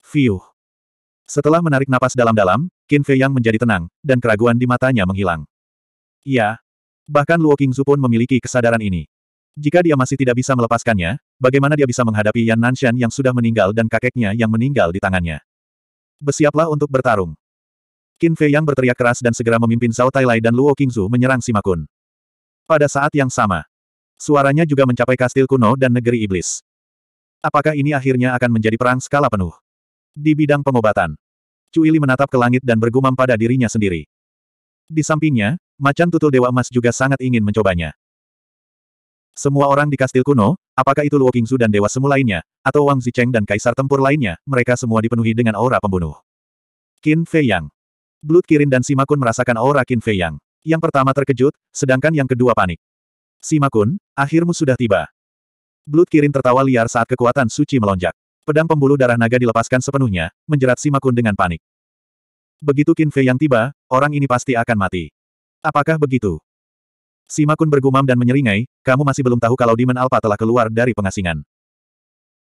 Fiuh. Setelah menarik napas dalam-dalam, Qin Fei Yang menjadi tenang, dan keraguan di matanya menghilang. Ya, Bahkan Luo Qingsu pun memiliki kesadaran ini. Jika dia masih tidak bisa melepaskannya, bagaimana dia bisa menghadapi Yan Nanshan yang sudah meninggal dan kakeknya yang meninggal di tangannya? Bersiaplah untuk bertarung. Qin Fei Yang berteriak keras dan segera memimpin Zhao Tailai dan Luo Qingzu menyerang Sima Kun. Pada saat yang sama, suaranya juga mencapai kastil kuno dan negeri iblis. Apakah ini akhirnya akan menjadi perang skala penuh? Di bidang pengobatan, Cuili menatap ke langit dan bergumam pada dirinya sendiri. Di sampingnya, macan tutul Dewa Emas juga sangat ingin mencobanya. Semua orang di kastil kuno, apakah itu Luo Qingzu dan dewa semu lainnya, atau Wang Zicheng dan kaisar tempur lainnya, mereka semua dipenuhi dengan aura pembunuh. Qin Fei Yang Blood Kirin dan Simakun merasakan aura Qin Fei Yang. Yang pertama terkejut, sedangkan yang kedua panik. Simakun, akhirmu sudah tiba. Blood Kirin tertawa liar saat kekuatan suci melonjak. Pedang pembuluh darah naga dilepaskan sepenuhnya, menjerat Simakun dengan panik. Begitu Qin Fei Yang tiba, orang ini pasti akan mati. Apakah begitu? Simakun bergumam dan menyeringai, kamu masih belum tahu kalau Demon Alpha telah keluar dari pengasingan.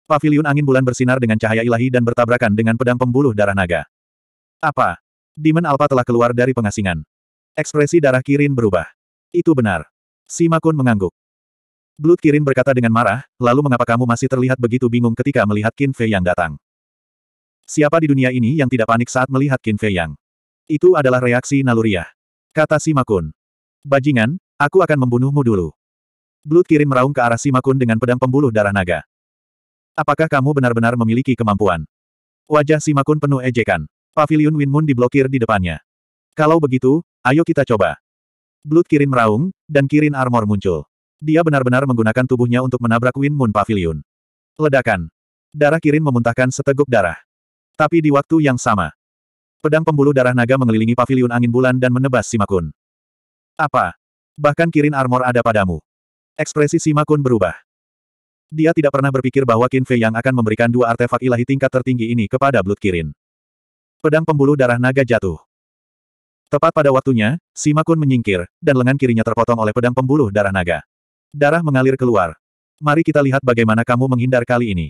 Pavilion angin bulan bersinar dengan cahaya ilahi dan bertabrakan dengan pedang pembuluh darah naga. Apa? Demon Alpha telah keluar dari pengasingan. Ekspresi darah Kirin berubah. Itu benar. Sima Kun mengangguk. Blood Kirin berkata dengan marah, lalu mengapa kamu masih terlihat begitu bingung ketika melihat Qin Fei yang datang? Siapa di dunia ini yang tidak panik saat melihat Qin Fei yang? Itu adalah reaksi naluriah. Kata Sima Kun. Bajingan, aku akan membunuhmu dulu. Blood Kirin meraung ke arah Sima Kun dengan pedang pembuluh darah naga. Apakah kamu benar-benar memiliki kemampuan? Wajah Sima Kun penuh ejekan. Pavilion Win Moon diblokir di depannya. Kalau begitu, ayo kita coba. Blood Kirin meraung, dan Kirin Armor muncul. Dia benar-benar menggunakan tubuhnya untuk menabrak Win Moon Pavilion. Ledakan. Darah Kirin memuntahkan seteguk darah. Tapi di waktu yang sama. Pedang pembuluh darah naga mengelilingi pavilion angin bulan dan menebas Simakun. Apa? Bahkan Kirin Armor ada padamu. Ekspresi Simakun berubah. Dia tidak pernah berpikir bahwa Qin yang akan memberikan dua artefak ilahi tingkat tertinggi ini kepada Blood Kirin. Pedang pembuluh darah naga jatuh. Tepat pada waktunya, Sima Kun menyingkir, dan lengan kirinya terpotong oleh pedang pembuluh darah naga. Darah mengalir keluar. Mari kita lihat bagaimana kamu menghindar kali ini.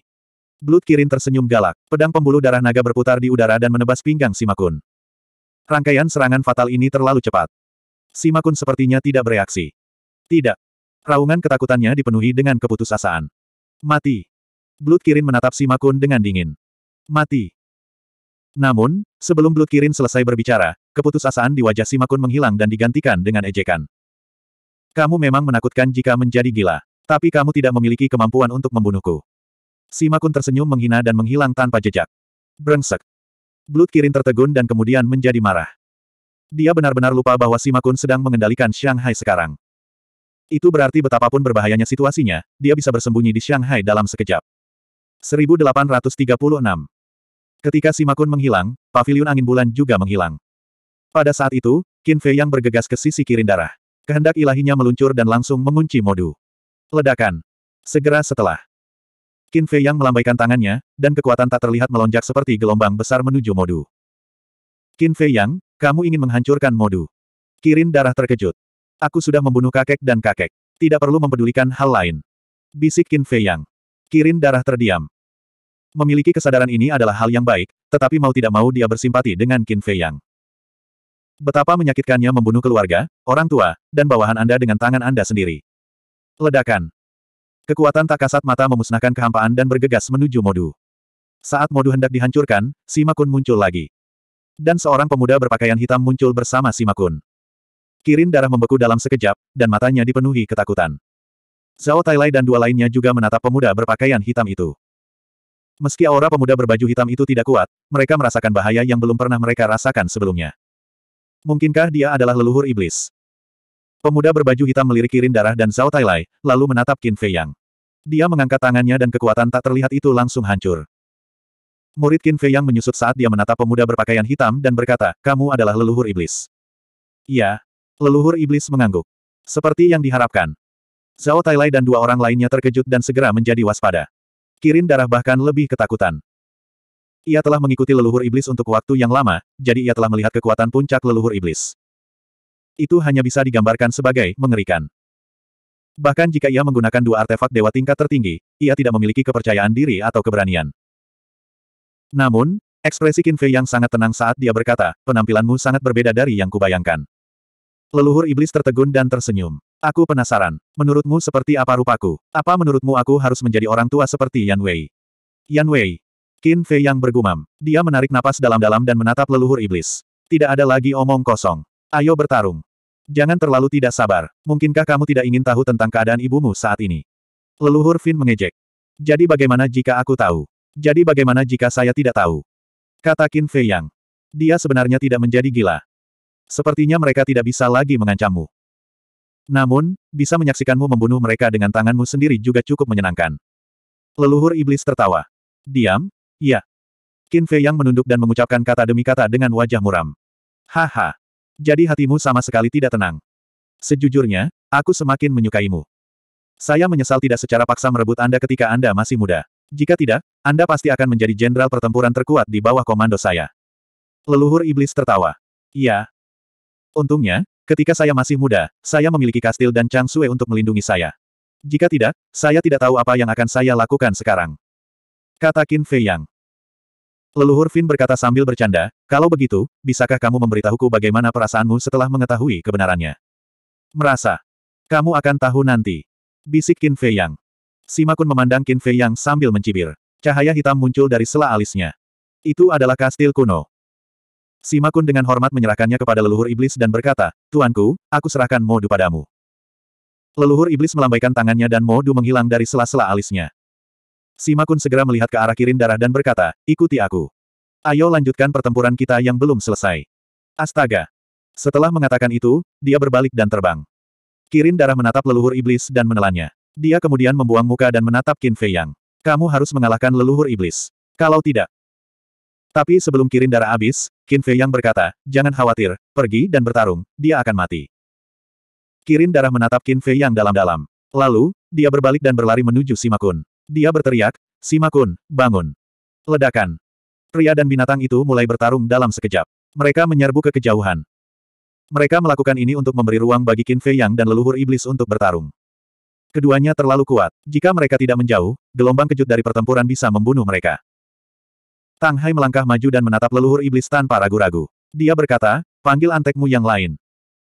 Blood Kirin tersenyum galak. Pedang pembuluh darah naga berputar di udara dan menebas pinggang Simakun. Rangkaian serangan fatal ini terlalu cepat. Simakun sepertinya tidak bereaksi. Tidak. Raungan ketakutannya dipenuhi dengan keputusasaan. Mati. Blood Kirin menatap Simakun dengan dingin. Mati. Namun, sebelum Blood Kirin selesai berbicara, keputusasaan di wajah Simakun menghilang dan digantikan dengan ejekan. Kamu memang menakutkan jika menjadi gila. Tapi kamu tidak memiliki kemampuan untuk membunuhku. Simakun tersenyum menghina dan menghilang tanpa jejak. Brengsek. Blood Kirin tertegun dan kemudian menjadi marah. Dia benar-benar lupa bahwa Simakun sedang mengendalikan Shanghai sekarang. Itu berarti betapapun berbahayanya situasinya, dia bisa bersembunyi di Shanghai dalam sekejap. 1836 Ketika Simakun menghilang, pavilion angin bulan juga menghilang. Pada saat itu, Qin Fei yang bergegas ke sisi kirin darah. Kehendak ilahinya meluncur dan langsung mengunci modu. Ledakan. Segera setelah. Qin Fei yang melambaikan tangannya, dan kekuatan tak terlihat melonjak seperti gelombang besar menuju modu. Qin Fei yang, kamu ingin menghancurkan modu. Kirin darah terkejut. Aku sudah membunuh kakek dan kakek. Tidak perlu mempedulikan hal lain. Bisik Qin Fei yang. Kirin darah terdiam. Memiliki kesadaran ini adalah hal yang baik, tetapi mau tidak mau dia bersimpati dengan Qin Fei Yang. Betapa menyakitkannya membunuh keluarga, orang tua, dan bawahan Anda dengan tangan Anda sendiri. Ledakan. Kekuatan tak kasat mata memusnahkan kehampaan dan bergegas menuju modu. Saat modu hendak dihancurkan, Sima Kun muncul lagi. Dan seorang pemuda berpakaian hitam muncul bersama Sima Kun. Kirin darah membeku dalam sekejap, dan matanya dipenuhi ketakutan. Zhao Tailai dan dua lainnya juga menatap pemuda berpakaian hitam itu. Meski aura pemuda berbaju hitam itu tidak kuat, mereka merasakan bahaya yang belum pernah mereka rasakan sebelumnya. Mungkinkah dia adalah leluhur iblis? Pemuda berbaju hitam melirik Kirin Darah dan Zhao Tailai, lalu menatap Qin Fei Yang. Dia mengangkat tangannya dan kekuatan tak terlihat itu langsung hancur. Murid Qin Fei Yang menyusut saat dia menatap pemuda berpakaian hitam dan berkata, kamu adalah leluhur iblis. "Ya," Leluhur iblis mengangguk. Seperti yang diharapkan. Zhao Tailai dan dua orang lainnya terkejut dan segera menjadi waspada. Kirin darah bahkan lebih ketakutan. Ia telah mengikuti leluhur iblis untuk waktu yang lama, jadi ia telah melihat kekuatan puncak leluhur iblis. Itu hanya bisa digambarkan sebagai mengerikan. Bahkan jika ia menggunakan dua artefak dewa tingkat tertinggi, ia tidak memiliki kepercayaan diri atau keberanian. Namun, ekspresi Qin yang sangat tenang saat dia berkata, penampilanmu sangat berbeda dari yang kubayangkan. Leluhur iblis tertegun dan tersenyum. Aku penasaran. Menurutmu seperti apa rupaku? Apa menurutmu aku harus menjadi orang tua seperti Yan Wei? Yan Wei. Qin Fei yang bergumam. Dia menarik napas dalam-dalam dan menatap leluhur iblis. Tidak ada lagi omong kosong. Ayo bertarung. Jangan terlalu tidak sabar. Mungkinkah kamu tidak ingin tahu tentang keadaan ibumu saat ini? Leluhur Fin mengejek. Jadi bagaimana jika aku tahu? Jadi bagaimana jika saya tidak tahu? Kata Qin Fei Yang. Dia sebenarnya tidak menjadi gila. Sepertinya mereka tidak bisa lagi mengancammu. Namun, bisa menyaksikanmu membunuh mereka dengan tanganmu sendiri juga cukup menyenangkan. Leluhur iblis tertawa. Diam? Iya. Qin Fei yang menunduk dan mengucapkan kata demi kata dengan wajah muram. Haha. Jadi hatimu sama sekali tidak tenang. Sejujurnya, aku semakin menyukaimu. Saya menyesal tidak secara paksa merebut Anda ketika Anda masih muda. Jika tidak, Anda pasti akan menjadi jenderal pertempuran terkuat di bawah komando saya. Leluhur iblis tertawa. Iya. Untungnya, Ketika saya masih muda, saya memiliki kastil dan Chang Sue untuk melindungi saya. Jika tidak, saya tidak tahu apa yang akan saya lakukan sekarang. Kata Qin Fei Yang. Leluhur Fin berkata sambil bercanda, kalau begitu, bisakah kamu memberitahuku bagaimana perasaanmu setelah mengetahui kebenarannya? Merasa. Kamu akan tahu nanti. Bisik Qin Fei Yang. Simakun memandang Qin Fei Yang sambil mencibir. Cahaya hitam muncul dari sela alisnya. Itu adalah kastil kuno. Sima Kun dengan hormat menyerahkannya kepada leluhur iblis dan berkata, Tuanku, aku serahkan Modu padamu. Leluhur iblis melambaikan tangannya dan Modu menghilang dari sela-sela alisnya. Sima Kun segera melihat ke arah kirin darah dan berkata, ikuti aku. Ayo lanjutkan pertempuran kita yang belum selesai. Astaga! Setelah mengatakan itu, dia berbalik dan terbang. Kirin darah menatap leluhur iblis dan menelannya. Dia kemudian membuang muka dan menatap Qin Fei Yang. Kamu harus mengalahkan leluhur iblis. Kalau tidak. Tapi sebelum kirin darah habis, Qin Fei Yang berkata, jangan khawatir, pergi dan bertarung, dia akan mati. Kirin darah menatap Qin Fei Yang dalam-dalam. Lalu, dia berbalik dan berlari menuju Simakun. Dia berteriak, Simakun, bangun. Ledakan. Pria dan binatang itu mulai bertarung dalam sekejap. Mereka menyerbu ke kejauhan. Mereka melakukan ini untuk memberi ruang bagi Qin Fei Yang dan leluhur iblis untuk bertarung. Keduanya terlalu kuat. Jika mereka tidak menjauh, gelombang kejut dari pertempuran bisa membunuh mereka. Tang Hai melangkah maju dan menatap leluhur iblis tanpa ragu-ragu. Dia berkata, panggil antekmu yang lain.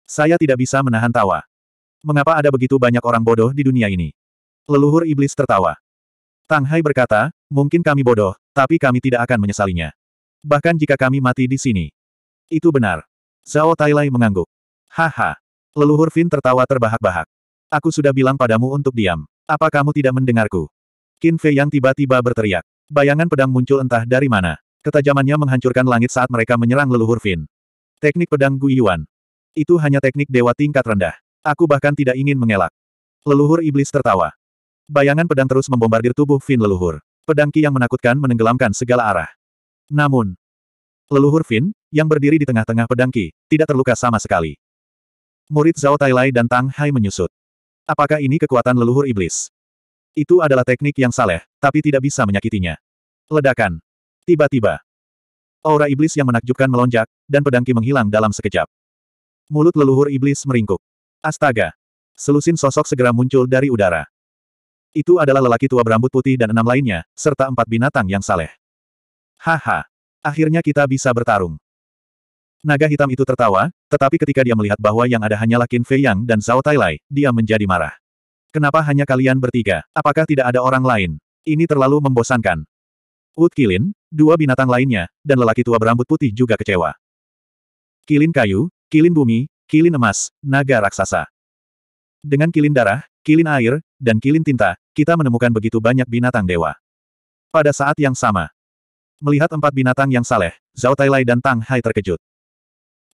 Saya tidak bisa menahan tawa. Mengapa ada begitu banyak orang bodoh di dunia ini? Leluhur iblis tertawa. Tang Hai berkata, mungkin kami bodoh, tapi kami tidak akan menyesalinya. Bahkan jika kami mati di sini. Itu benar. Zhao Tailai mengangguk. Haha. Leluhur Fin tertawa terbahak-bahak. Aku sudah bilang padamu untuk diam. Apa kamu tidak mendengarku? Qin Fei yang tiba-tiba berteriak. Bayangan pedang muncul entah dari mana. Ketajamannya menghancurkan langit saat mereka menyerang leluhur Fin. Teknik pedang Guiyuan. Itu hanya teknik dewa tingkat rendah. Aku bahkan tidak ingin mengelak. Leluhur iblis tertawa. Bayangan pedang terus membombardir tubuh Fin leluhur. Pedang Ki yang menakutkan menenggelamkan segala arah. Namun, leluhur Fin, yang berdiri di tengah-tengah pedang Ki, tidak terluka sama sekali. Murid Zhao Tailai dan Tang Hai menyusut. Apakah ini kekuatan leluhur iblis? Itu adalah teknik yang saleh, tapi tidak bisa menyakitinya. Ledakan. Tiba-tiba. Aura iblis yang menakjubkan melonjak, dan pedangki menghilang dalam sekejap. Mulut leluhur iblis meringkuk. Astaga. Selusin sosok segera muncul dari udara. Itu adalah lelaki tua berambut putih dan enam lainnya, serta empat binatang yang saleh. Haha. Akhirnya kita bisa bertarung. Naga hitam itu tertawa, tetapi ketika dia melihat bahwa yang ada hanyalah Qin Fei Yang dan Zhao Tai Lai, dia menjadi marah. Kenapa hanya kalian bertiga? Apakah tidak ada orang lain? Ini terlalu membosankan. Wood Kilin, dua binatang lainnya, dan lelaki tua berambut putih juga kecewa. Kilin kayu, kilin bumi, kilin emas, naga raksasa. Dengan kilin darah, kilin air, dan kilin tinta, kita menemukan begitu banyak binatang dewa. Pada saat yang sama, melihat empat binatang yang saleh, Zhao Tailai dan Tang Hai terkejut.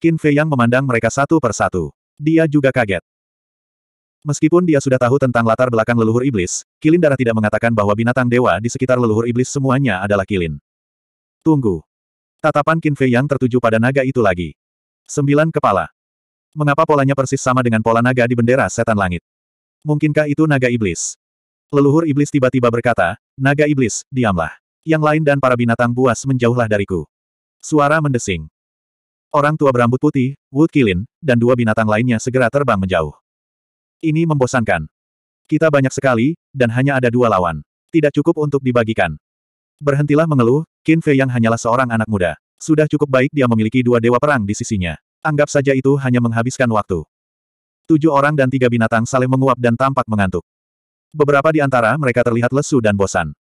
Qin Fei yang memandang mereka satu per satu. Dia juga kaget. Meskipun dia sudah tahu tentang latar belakang leluhur iblis, Kilin Darah tidak mengatakan bahwa binatang dewa di sekitar leluhur iblis semuanya adalah Kilin. Tunggu. Tatapan Qin Fei yang tertuju pada naga itu lagi. Sembilan kepala. Mengapa polanya persis sama dengan pola naga di bendera setan langit? Mungkinkah itu naga iblis? Leluhur iblis tiba-tiba berkata, naga iblis, diamlah. Yang lain dan para binatang buas menjauhlah dariku. Suara mendesing. Orang tua berambut putih, Wood Kilin, dan dua binatang lainnya segera terbang menjauh. Ini membosankan. Kita banyak sekali, dan hanya ada dua lawan. Tidak cukup untuk dibagikan. Berhentilah mengeluh, Qin Fei yang hanyalah seorang anak muda. Sudah cukup baik dia memiliki dua dewa perang di sisinya. Anggap saja itu hanya menghabiskan waktu. Tujuh orang dan tiga binatang saling menguap dan tampak mengantuk. Beberapa di antara mereka terlihat lesu dan bosan.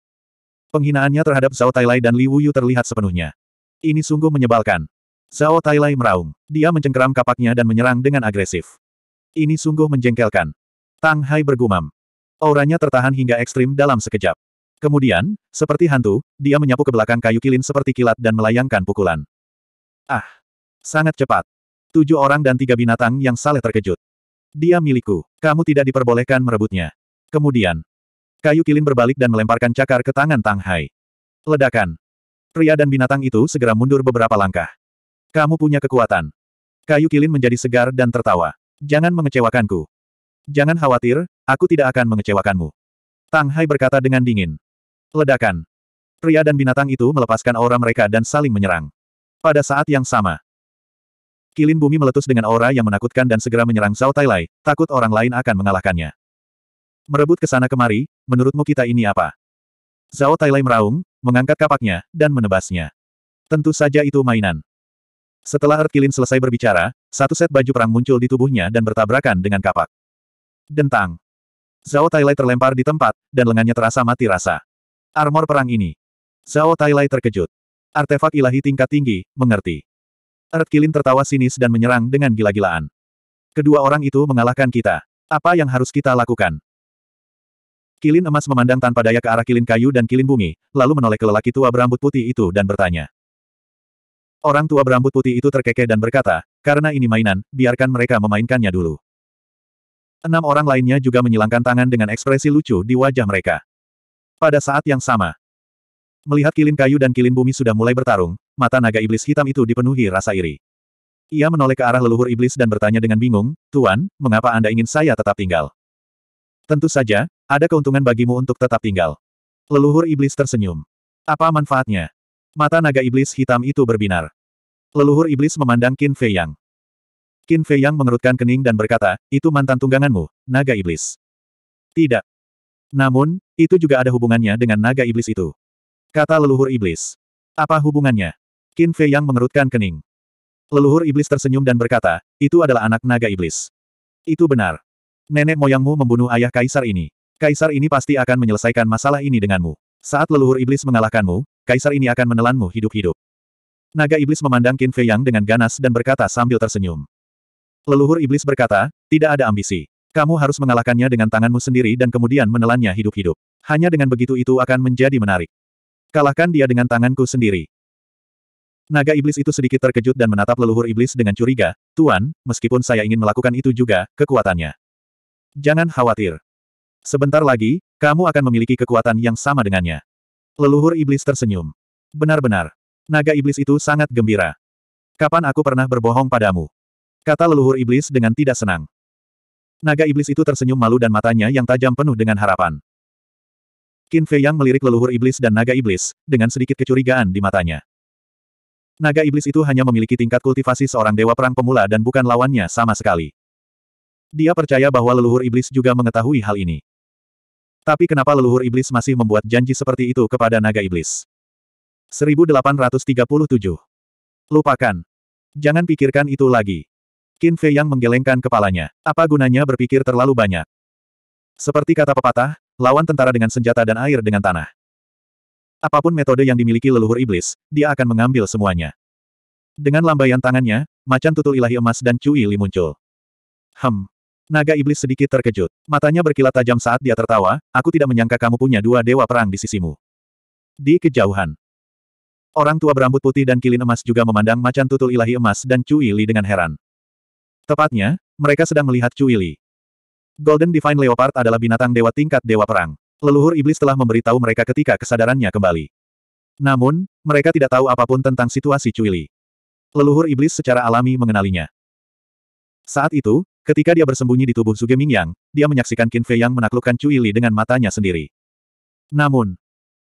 Penghinaannya terhadap Zhao Tailai dan Li Wuyu terlihat sepenuhnya. Ini sungguh menyebalkan. Zhao Tailai meraung. Dia mencengkeram kapaknya dan menyerang dengan agresif. Ini sungguh menjengkelkan. Tang Hai bergumam. Auranya tertahan hingga ekstrim dalam sekejap. Kemudian, seperti hantu, dia menyapu ke belakang kayu kilin seperti kilat dan melayangkan pukulan. Ah! Sangat cepat. Tujuh orang dan tiga binatang yang saleh terkejut. Dia milikku. Kamu tidak diperbolehkan merebutnya. Kemudian, kayu kilin berbalik dan melemparkan cakar ke tangan Tang Hai. Ledakan. Pria dan binatang itu segera mundur beberapa langkah. Kamu punya kekuatan. Kayu kilin menjadi segar dan tertawa. Jangan mengecewakanku. Jangan khawatir, aku tidak akan mengecewakanmu. Tang Hai berkata dengan dingin. Ledakan. Pria dan binatang itu melepaskan aura mereka dan saling menyerang. Pada saat yang sama. Kilin bumi meletus dengan aura yang menakutkan dan segera menyerang Zhao Tailai, takut orang lain akan mengalahkannya. Merebut ke sana kemari, menurutmu kita ini apa? Zhao Tailai meraung, mengangkat kapaknya, dan menebasnya. Tentu saja itu mainan. Setelah Earth Kilin selesai berbicara, satu set baju perang muncul di tubuhnya dan bertabrakan dengan kapak. Dentang. Zhao Tailai terlempar di tempat, dan lengannya terasa mati rasa. Armor perang ini. Zhao Tailai terkejut. Artefak ilahi tingkat tinggi, mengerti. Erd Kilin tertawa sinis dan menyerang dengan gila-gilaan. Kedua orang itu mengalahkan kita. Apa yang harus kita lakukan? Kilin emas memandang tanpa daya ke arah kilin kayu dan kilin bumi, lalu menoleh ke lelaki tua berambut putih itu dan bertanya. Orang tua berambut putih itu terkekeh dan berkata, karena ini mainan, biarkan mereka memainkannya dulu. Enam orang lainnya juga menyilangkan tangan dengan ekspresi lucu di wajah mereka. Pada saat yang sama, melihat kilin kayu dan kilin bumi sudah mulai bertarung, mata naga iblis hitam itu dipenuhi rasa iri. Ia menoleh ke arah leluhur iblis dan bertanya dengan bingung, Tuan, mengapa Anda ingin saya tetap tinggal? Tentu saja, ada keuntungan bagimu untuk tetap tinggal. Leluhur iblis tersenyum. Apa manfaatnya? Mata naga iblis hitam itu berbinar. Leluhur iblis memandang Qin Fei Yang. Qin Fei Yang mengerutkan kening dan berkata, itu mantan tungganganmu, naga iblis. Tidak. Namun, itu juga ada hubungannya dengan naga iblis itu. Kata leluhur iblis. Apa hubungannya? Qin Fei Yang mengerutkan kening. Leluhur iblis tersenyum dan berkata, itu adalah anak naga iblis. Itu benar. Nenek moyangmu membunuh ayah kaisar ini. Kaisar ini pasti akan menyelesaikan masalah ini denganmu. Saat leluhur iblis mengalahkanmu, kaisar ini akan menelanmu hidup-hidup. Naga iblis memandang Qin Fei Yang dengan ganas dan berkata sambil tersenyum. Leluhur iblis berkata, tidak ada ambisi. Kamu harus mengalahkannya dengan tanganmu sendiri dan kemudian menelannya hidup-hidup. Hanya dengan begitu itu akan menjadi menarik. Kalahkan dia dengan tanganku sendiri. Naga iblis itu sedikit terkejut dan menatap leluhur iblis dengan curiga, Tuan, meskipun saya ingin melakukan itu juga, kekuatannya. Jangan khawatir. Sebentar lagi, kamu akan memiliki kekuatan yang sama dengannya. Leluhur iblis tersenyum. Benar-benar, Naga iblis itu sangat gembira. Kapan aku pernah berbohong padamu? Kata leluhur iblis dengan tidak senang. Naga iblis itu tersenyum malu dan matanya yang tajam penuh dengan harapan. Qin Fei Yang melirik leluhur iblis dan naga iblis, dengan sedikit kecurigaan di matanya. Naga iblis itu hanya memiliki tingkat kultivasi seorang dewa perang pemula dan bukan lawannya sama sekali. Dia percaya bahwa leluhur iblis juga mengetahui hal ini. Tapi kenapa leluhur iblis masih membuat janji seperti itu kepada naga iblis? 1837. Lupakan. Jangan pikirkan itu lagi. Qin Fei yang menggelengkan kepalanya. Apa gunanya berpikir terlalu banyak? Seperti kata pepatah, lawan tentara dengan senjata dan air dengan tanah. Apapun metode yang dimiliki leluhur iblis, dia akan mengambil semuanya. Dengan lambaian tangannya, macan tutul ilahi emas dan Cui Li muncul. Hem. Naga iblis sedikit terkejut. Matanya berkilat tajam saat dia tertawa, aku tidak menyangka kamu punya dua dewa perang di sisimu. Di kejauhan, Orang tua berambut putih dan kilin emas juga memandang macan tutul ilahi emas dan Cui Li dengan heran. Tepatnya, mereka sedang melihat Cui Li. Golden Divine Leopard adalah binatang dewa tingkat dewa perang. Leluhur iblis telah memberitahu mereka ketika kesadarannya kembali. Namun, mereka tidak tahu apapun tentang situasi Cui Li. Leluhur iblis secara alami mengenalinya. Saat itu, ketika dia bersembunyi di tubuh Zuge Mingyang, dia menyaksikan Qin Fei yang menaklukkan Cui Li dengan matanya sendiri. Namun,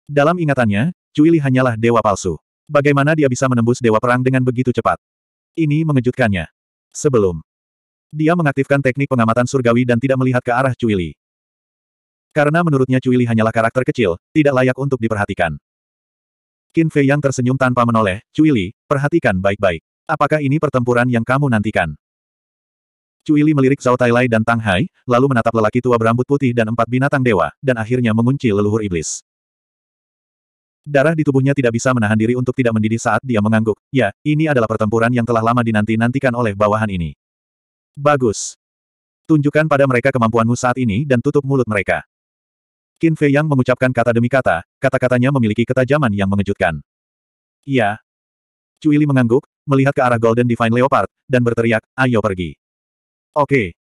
dalam ingatannya, Cuili hanyalah dewa palsu. Bagaimana dia bisa menembus dewa perang dengan begitu cepat? Ini mengejutkannya. Sebelum dia mengaktifkan teknik pengamatan surgawi dan tidak melihat ke arah Cuili. Karena menurutnya Cuili hanyalah karakter kecil, tidak layak untuk diperhatikan. Qin Fei yang tersenyum tanpa menoleh, Cuili, perhatikan baik-baik. Apakah ini pertempuran yang kamu nantikan? Cuili melirik Zhao Tailai dan Tang Hai, lalu menatap lelaki tua berambut putih dan empat binatang dewa, dan akhirnya mengunci leluhur iblis. Darah di tubuhnya tidak bisa menahan diri untuk tidak mendidih saat dia mengangguk. Ya, ini adalah pertempuran yang telah lama dinanti-nantikan oleh bawahan ini. Bagus. Tunjukkan pada mereka kemampuanmu saat ini dan tutup mulut mereka. Qin Fei Yang mengucapkan kata demi kata, kata-katanya memiliki ketajaman yang mengejutkan. Iya. Cui Li mengangguk, melihat ke arah Golden Divine Leopard, dan berteriak, ayo pergi. Oke.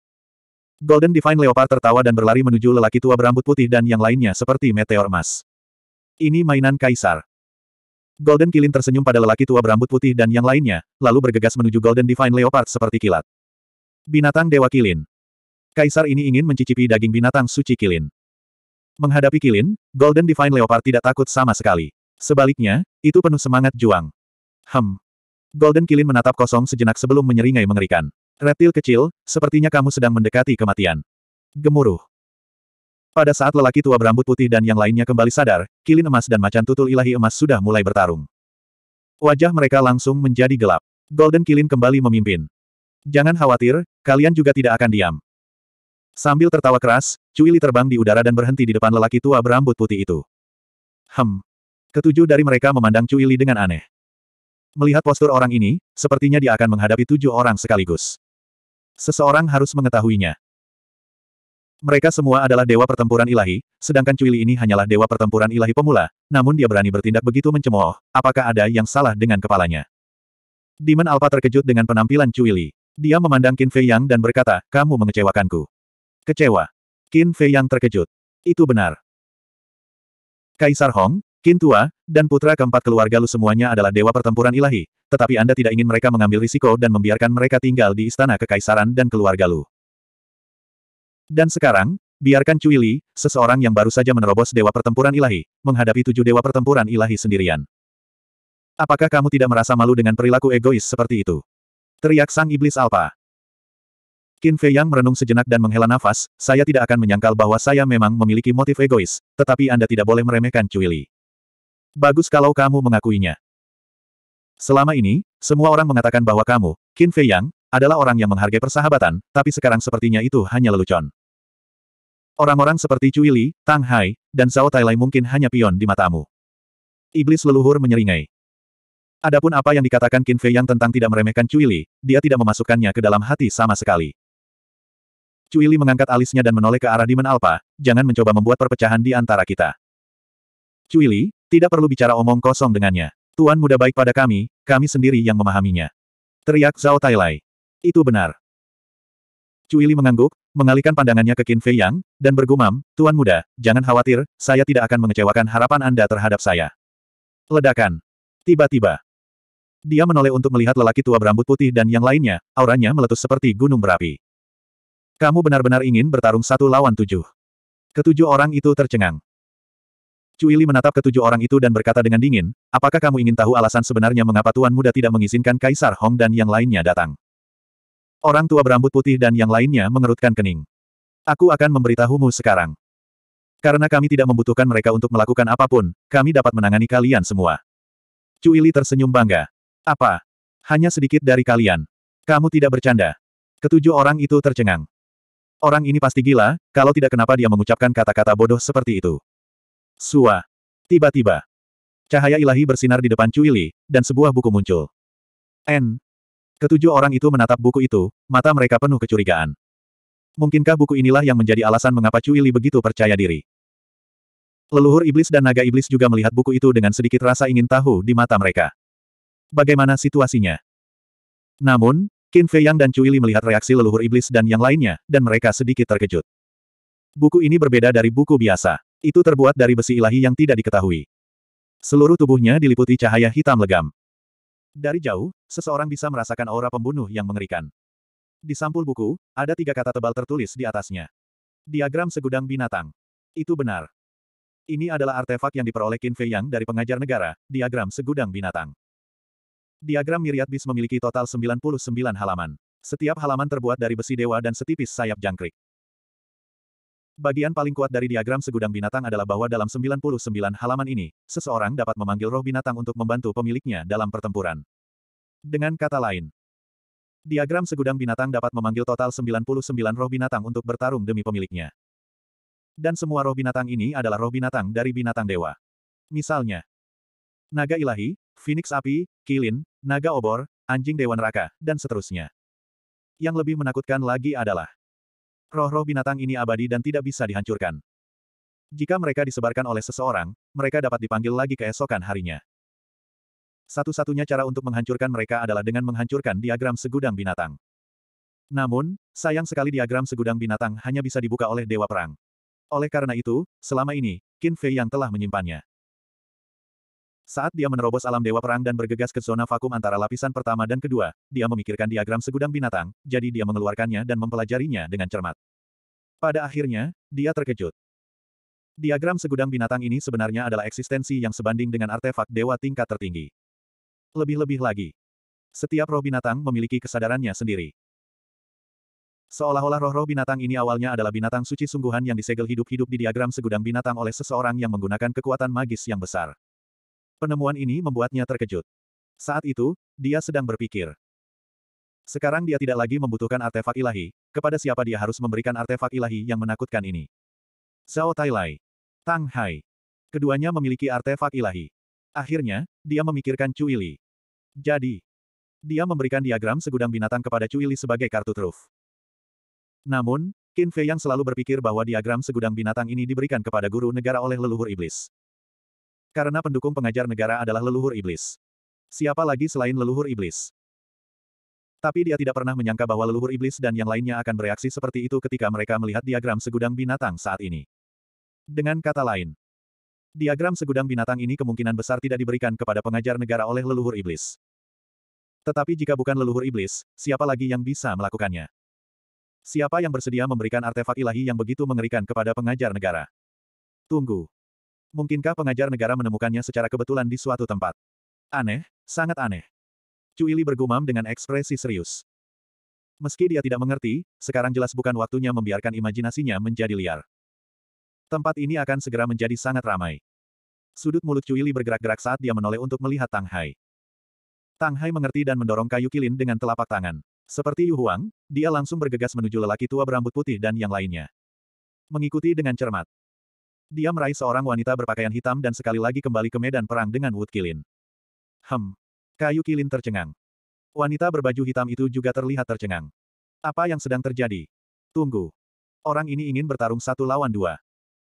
Golden Divine Leopard tertawa dan berlari menuju lelaki tua berambut putih dan yang lainnya seperti meteor emas. Ini mainan kaisar. Golden Kilin tersenyum pada lelaki tua berambut putih dan yang lainnya, lalu bergegas menuju Golden Divine Leopard seperti kilat. Binatang Dewa Kilin. Kaisar ini ingin mencicipi daging binatang suci Kilin. Menghadapi Kilin, Golden Divine Leopard tidak takut sama sekali. Sebaliknya, itu penuh semangat juang. Hem. Golden Kilin menatap kosong sejenak sebelum menyeringai mengerikan. Reptil kecil, sepertinya kamu sedang mendekati kematian. Gemuruh. Pada saat lelaki tua berambut putih dan yang lainnya kembali sadar, kilin emas dan macan tutul ilahi emas sudah mulai bertarung. Wajah mereka langsung menjadi gelap. Golden Kilin kembali memimpin. Jangan khawatir, kalian juga tidak akan diam. Sambil tertawa keras, Cuili terbang di udara dan berhenti di depan lelaki tua berambut putih itu. Hem. Ketujuh dari mereka memandang Cuili dengan aneh. Melihat postur orang ini, sepertinya dia akan menghadapi tujuh orang sekaligus. Seseorang harus mengetahuinya. Mereka semua adalah dewa pertempuran ilahi, sedangkan Cuili ini hanyalah dewa pertempuran ilahi pemula, namun dia berani bertindak begitu mencemooh, apakah ada yang salah dengan kepalanya? Demon Alpha terkejut dengan penampilan Cuili. Dia memandang Qin Fei Yang dan berkata, kamu mengecewakanku. Kecewa. Qin Fei Yang terkejut. Itu benar. Kaisar Hong, Qin Tua, dan putra keempat keluarga Lu semuanya adalah dewa pertempuran ilahi, tetapi Anda tidak ingin mereka mengambil risiko dan membiarkan mereka tinggal di istana kekaisaran dan keluarga Lu. Dan sekarang, biarkan Cui Li, seseorang yang baru saja menerobos Dewa Pertempuran Ilahi, menghadapi tujuh Dewa Pertempuran Ilahi sendirian. Apakah kamu tidak merasa malu dengan perilaku egois seperti itu? Teriak Sang Iblis Alpa. Qin Fei Yang merenung sejenak dan menghela nafas, saya tidak akan menyangkal bahwa saya memang memiliki motif egois, tetapi Anda tidak boleh meremehkan Cui Li. Bagus kalau kamu mengakuinya. Selama ini, semua orang mengatakan bahwa kamu, Qin Fei Yang, adalah orang yang menghargai persahabatan, tapi sekarang sepertinya itu hanya lelucon. Orang-orang seperti Cui Li, Tang Hai, dan Zhao Tailai mungkin hanya pion di matamu. Iblis leluhur menyeringai. Adapun apa yang dikatakan Qin Fei Yang tentang tidak meremehkan Cui Li, dia tidak memasukkannya ke dalam hati sama sekali. Cui Li mengangkat alisnya dan menoleh ke arah Demon Alpha, jangan mencoba membuat perpecahan di antara kita. Cui Li, tidak perlu bicara omong kosong dengannya. Tuan muda baik pada kami, kami sendiri yang memahaminya. Teriak Zhao Tailai. Itu benar. Cuili mengangguk, mengalihkan pandangannya ke Qin Fei Yang, dan bergumam, Tuan Muda, jangan khawatir, saya tidak akan mengecewakan harapan Anda terhadap saya. Ledakan. Tiba-tiba. Dia menoleh untuk melihat lelaki tua berambut putih dan yang lainnya, auranya meletus seperti gunung berapi. Kamu benar-benar ingin bertarung satu lawan tujuh. Ketujuh orang itu tercengang. Cuili menatap ketujuh orang itu dan berkata dengan dingin, apakah kamu ingin tahu alasan sebenarnya mengapa Tuan Muda tidak mengizinkan Kaisar Hong dan yang lainnya datang? Orang tua berambut putih dan yang lainnya mengerutkan kening. Aku akan memberitahumu sekarang. Karena kami tidak membutuhkan mereka untuk melakukan apapun, kami dapat menangani kalian semua. Cuili tersenyum bangga. Apa? Hanya sedikit dari kalian. Kamu tidak bercanda. Ketujuh orang itu tercengang. Orang ini pasti gila, kalau tidak kenapa dia mengucapkan kata-kata bodoh seperti itu. Sua. Tiba-tiba. Cahaya ilahi bersinar di depan Cuili, dan sebuah buku muncul. N. Ketujuh orang itu menatap buku itu, mata mereka penuh kecurigaan. Mungkinkah buku inilah yang menjadi alasan mengapa Cui Li begitu percaya diri? Leluhur iblis dan naga iblis juga melihat buku itu dengan sedikit rasa ingin tahu di mata mereka. Bagaimana situasinya? Namun, Qin Fei Yang dan Cui Li melihat reaksi leluhur iblis dan yang lainnya, dan mereka sedikit terkejut. Buku ini berbeda dari buku biasa. Itu terbuat dari besi ilahi yang tidak diketahui. Seluruh tubuhnya diliputi cahaya hitam legam. Dari jauh, seseorang bisa merasakan aura pembunuh yang mengerikan. Di sampul buku, ada tiga kata tebal tertulis di atasnya. Diagram segudang binatang. Itu benar. Ini adalah artefak yang diperoleh Qin Fei Yang dari pengajar negara, diagram segudang binatang. Diagram Miriat Bis memiliki total 99 halaman. Setiap halaman terbuat dari besi dewa dan setipis sayap jangkrik. Bagian paling kuat dari diagram segudang binatang adalah bahwa dalam 99 halaman ini, seseorang dapat memanggil roh binatang untuk membantu pemiliknya dalam pertempuran. Dengan kata lain, diagram segudang binatang dapat memanggil total 99 roh binatang untuk bertarung demi pemiliknya. Dan semua roh binatang ini adalah roh binatang dari binatang dewa. Misalnya, naga ilahi, phoenix api, kilin, naga obor, anjing dewa neraka, dan seterusnya. Yang lebih menakutkan lagi adalah, Roh-roh binatang ini abadi dan tidak bisa dihancurkan. Jika mereka disebarkan oleh seseorang, mereka dapat dipanggil lagi keesokan harinya. Satu-satunya cara untuk menghancurkan mereka adalah dengan menghancurkan diagram segudang binatang. Namun, sayang sekali diagram segudang binatang hanya bisa dibuka oleh Dewa Perang. Oleh karena itu, selama ini, Qin Fei yang telah menyimpannya. Saat dia menerobos alam dewa perang dan bergegas ke zona vakum antara lapisan pertama dan kedua, dia memikirkan diagram segudang binatang, jadi dia mengeluarkannya dan mempelajarinya dengan cermat. Pada akhirnya, dia terkejut. Diagram segudang binatang ini sebenarnya adalah eksistensi yang sebanding dengan artefak dewa tingkat tertinggi. Lebih-lebih lagi, setiap roh binatang memiliki kesadarannya sendiri. Seolah-olah roh-roh binatang ini awalnya adalah binatang suci sungguhan yang disegel hidup-hidup di diagram segudang binatang oleh seseorang yang menggunakan kekuatan magis yang besar. Penemuan ini membuatnya terkejut. Saat itu, dia sedang berpikir. Sekarang dia tidak lagi membutuhkan artefak ilahi, kepada siapa dia harus memberikan artefak ilahi yang menakutkan ini. Zhao Tailai. Tang Hai. Keduanya memiliki artefak ilahi. Akhirnya, dia memikirkan Cui Jadi, dia memberikan diagram segudang binatang kepada Cui sebagai kartu truf. Namun, Qin Fei yang selalu berpikir bahwa diagram segudang binatang ini diberikan kepada guru negara oleh leluhur iblis. Karena pendukung pengajar negara adalah leluhur iblis. Siapa lagi selain leluhur iblis? Tapi dia tidak pernah menyangka bahwa leluhur iblis dan yang lainnya akan bereaksi seperti itu ketika mereka melihat diagram segudang binatang saat ini. Dengan kata lain, diagram segudang binatang ini kemungkinan besar tidak diberikan kepada pengajar negara oleh leluhur iblis. Tetapi jika bukan leluhur iblis, siapa lagi yang bisa melakukannya? Siapa yang bersedia memberikan artefak ilahi yang begitu mengerikan kepada pengajar negara? Tunggu, mungkinkah pengajar negara menemukannya secara kebetulan di suatu tempat? Aneh, sangat aneh. Cuili bergumam dengan ekspresi serius. Meski dia tidak mengerti, sekarang jelas bukan waktunya membiarkan imajinasinya menjadi liar. Tempat ini akan segera menjadi sangat ramai. Sudut mulut Cuili bergerak-gerak saat dia menoleh untuk melihat Tang Hai. Tang Hai mengerti dan mendorong kayu kilin dengan telapak tangan. Seperti Yu Huang, dia langsung bergegas menuju lelaki tua berambut putih dan yang lainnya. Mengikuti dengan cermat, dia meraih seorang wanita berpakaian hitam dan sekali lagi kembali ke medan perang dengan Wood Kilin. Hem. Kayu Kilin tercengang. Wanita berbaju hitam itu juga terlihat tercengang. Apa yang sedang terjadi? Tunggu. Orang ini ingin bertarung satu lawan dua.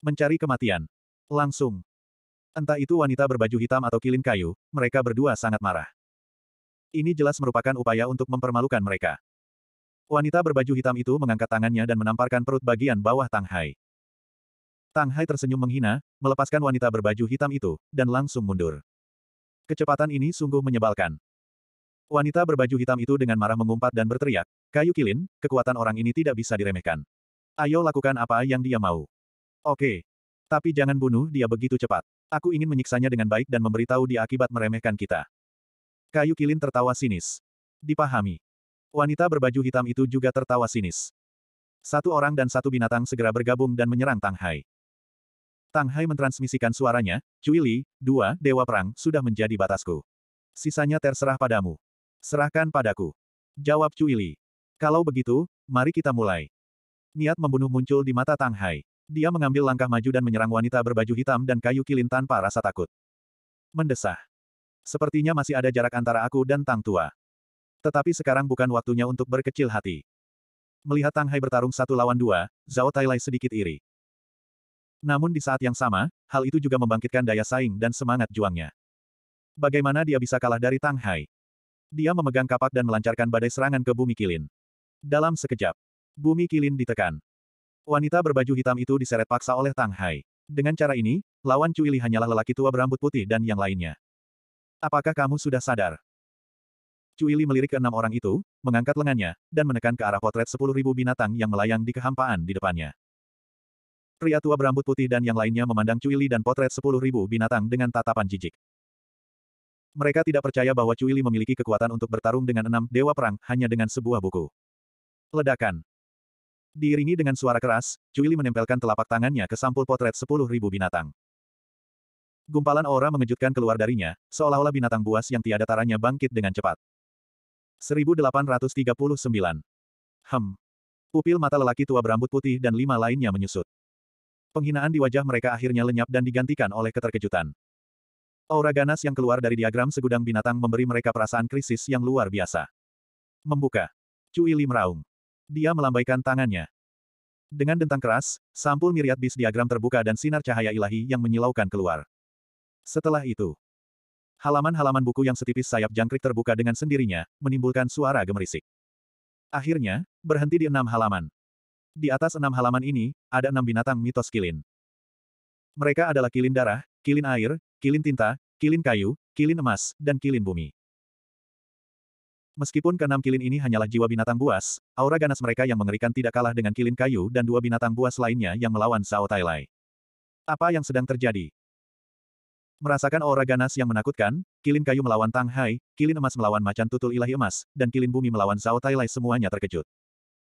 Mencari kematian. Langsung. Entah itu wanita berbaju hitam atau kilin kayu, mereka berdua sangat marah. Ini jelas merupakan upaya untuk mempermalukan mereka. Wanita berbaju hitam itu mengangkat tangannya dan menamparkan perut bagian bawah Tang Hai. Tang Hai tersenyum menghina, melepaskan wanita berbaju hitam itu, dan langsung mundur. Kecepatan ini sungguh menyebalkan. Wanita berbaju hitam itu dengan marah mengumpat dan berteriak, kayu kilin, kekuatan orang ini tidak bisa diremehkan. Ayo lakukan apa yang dia mau. Oke. Tapi jangan bunuh dia begitu cepat. Aku ingin menyiksanya dengan baik dan memberitahu dia akibat meremehkan kita. Kayu kilin tertawa sinis. Dipahami. Wanita berbaju hitam itu juga tertawa sinis. Satu orang dan satu binatang segera bergabung dan menyerang Tang Hai. Tang Hai mentransmisikan suaranya, Cui Li, dua dewa perang sudah menjadi batasku. Sisanya terserah padamu. Serahkan padaku. Jawab Cui Li. Kalau begitu, mari kita mulai. Niat membunuh muncul di mata Tang Hai. Dia mengambil langkah maju dan menyerang wanita berbaju hitam dan kayu kilin tanpa rasa takut. Mendesah. Sepertinya masih ada jarak antara aku dan Tang Tua. Tetapi sekarang bukan waktunya untuk berkecil hati. Melihat Tang Hai bertarung satu lawan dua, Zhao Tailai sedikit iri. Namun di saat yang sama, hal itu juga membangkitkan daya saing dan semangat juangnya. Bagaimana dia bisa kalah dari Tang Hai? Dia memegang kapak dan melancarkan badai serangan ke bumi kilin. Dalam sekejap, bumi kilin ditekan. Wanita berbaju hitam itu diseret paksa oleh Tang Hai. Dengan cara ini, lawan Cuili hanyalah lelaki tua berambut putih dan yang lainnya. Apakah kamu sudah sadar? Cuili melirik ke enam orang itu, mengangkat lengannya, dan menekan ke arah potret sepuluh ribu binatang yang melayang di kehampaan di depannya. Pria tua berambut putih dan yang lainnya memandang Cuili dan potret sepuluh ribu binatang dengan tatapan jijik. Mereka tidak percaya bahwa Cuili memiliki kekuatan untuk bertarung dengan enam dewa perang hanya dengan sebuah buku. Ledakan. Diiringi dengan suara keras, Cuili menempelkan telapak tangannya ke sampul potret sepuluh ribu binatang. Gumpalan aura mengejutkan keluar darinya, seolah-olah binatang buas yang tiada taranya bangkit dengan cepat. 1839. Hem. Pupil mata lelaki tua berambut putih dan lima lainnya menyusut. Penghinaan di wajah mereka akhirnya lenyap dan digantikan oleh keterkejutan. Aura ganas yang keluar dari diagram segudang binatang memberi mereka perasaan krisis yang luar biasa. Membuka. Cui Li meraung. Dia melambaikan tangannya. Dengan dentang keras, sampul miriat bis diagram terbuka dan sinar cahaya ilahi yang menyilaukan keluar. Setelah itu, halaman-halaman buku yang setipis sayap jangkrik terbuka dengan sendirinya, menimbulkan suara gemerisik. Akhirnya, berhenti di enam halaman. Di atas enam halaman ini, ada enam binatang mitos kilin. Mereka adalah kilin darah, kilin air, kilin tinta, kilin kayu, kilin emas, dan kilin bumi. Meskipun keenam kilin ini hanyalah jiwa binatang buas, aura ganas mereka yang mengerikan tidak kalah dengan kilin kayu dan dua binatang buas lainnya yang melawan Zhao Tailai. Apa yang sedang terjadi? Merasakan aura ganas yang menakutkan, kilin kayu melawan Tang Hai, kilin emas melawan macan tutul ilahi emas, dan kilin bumi melawan Zhao Tailai semuanya terkejut.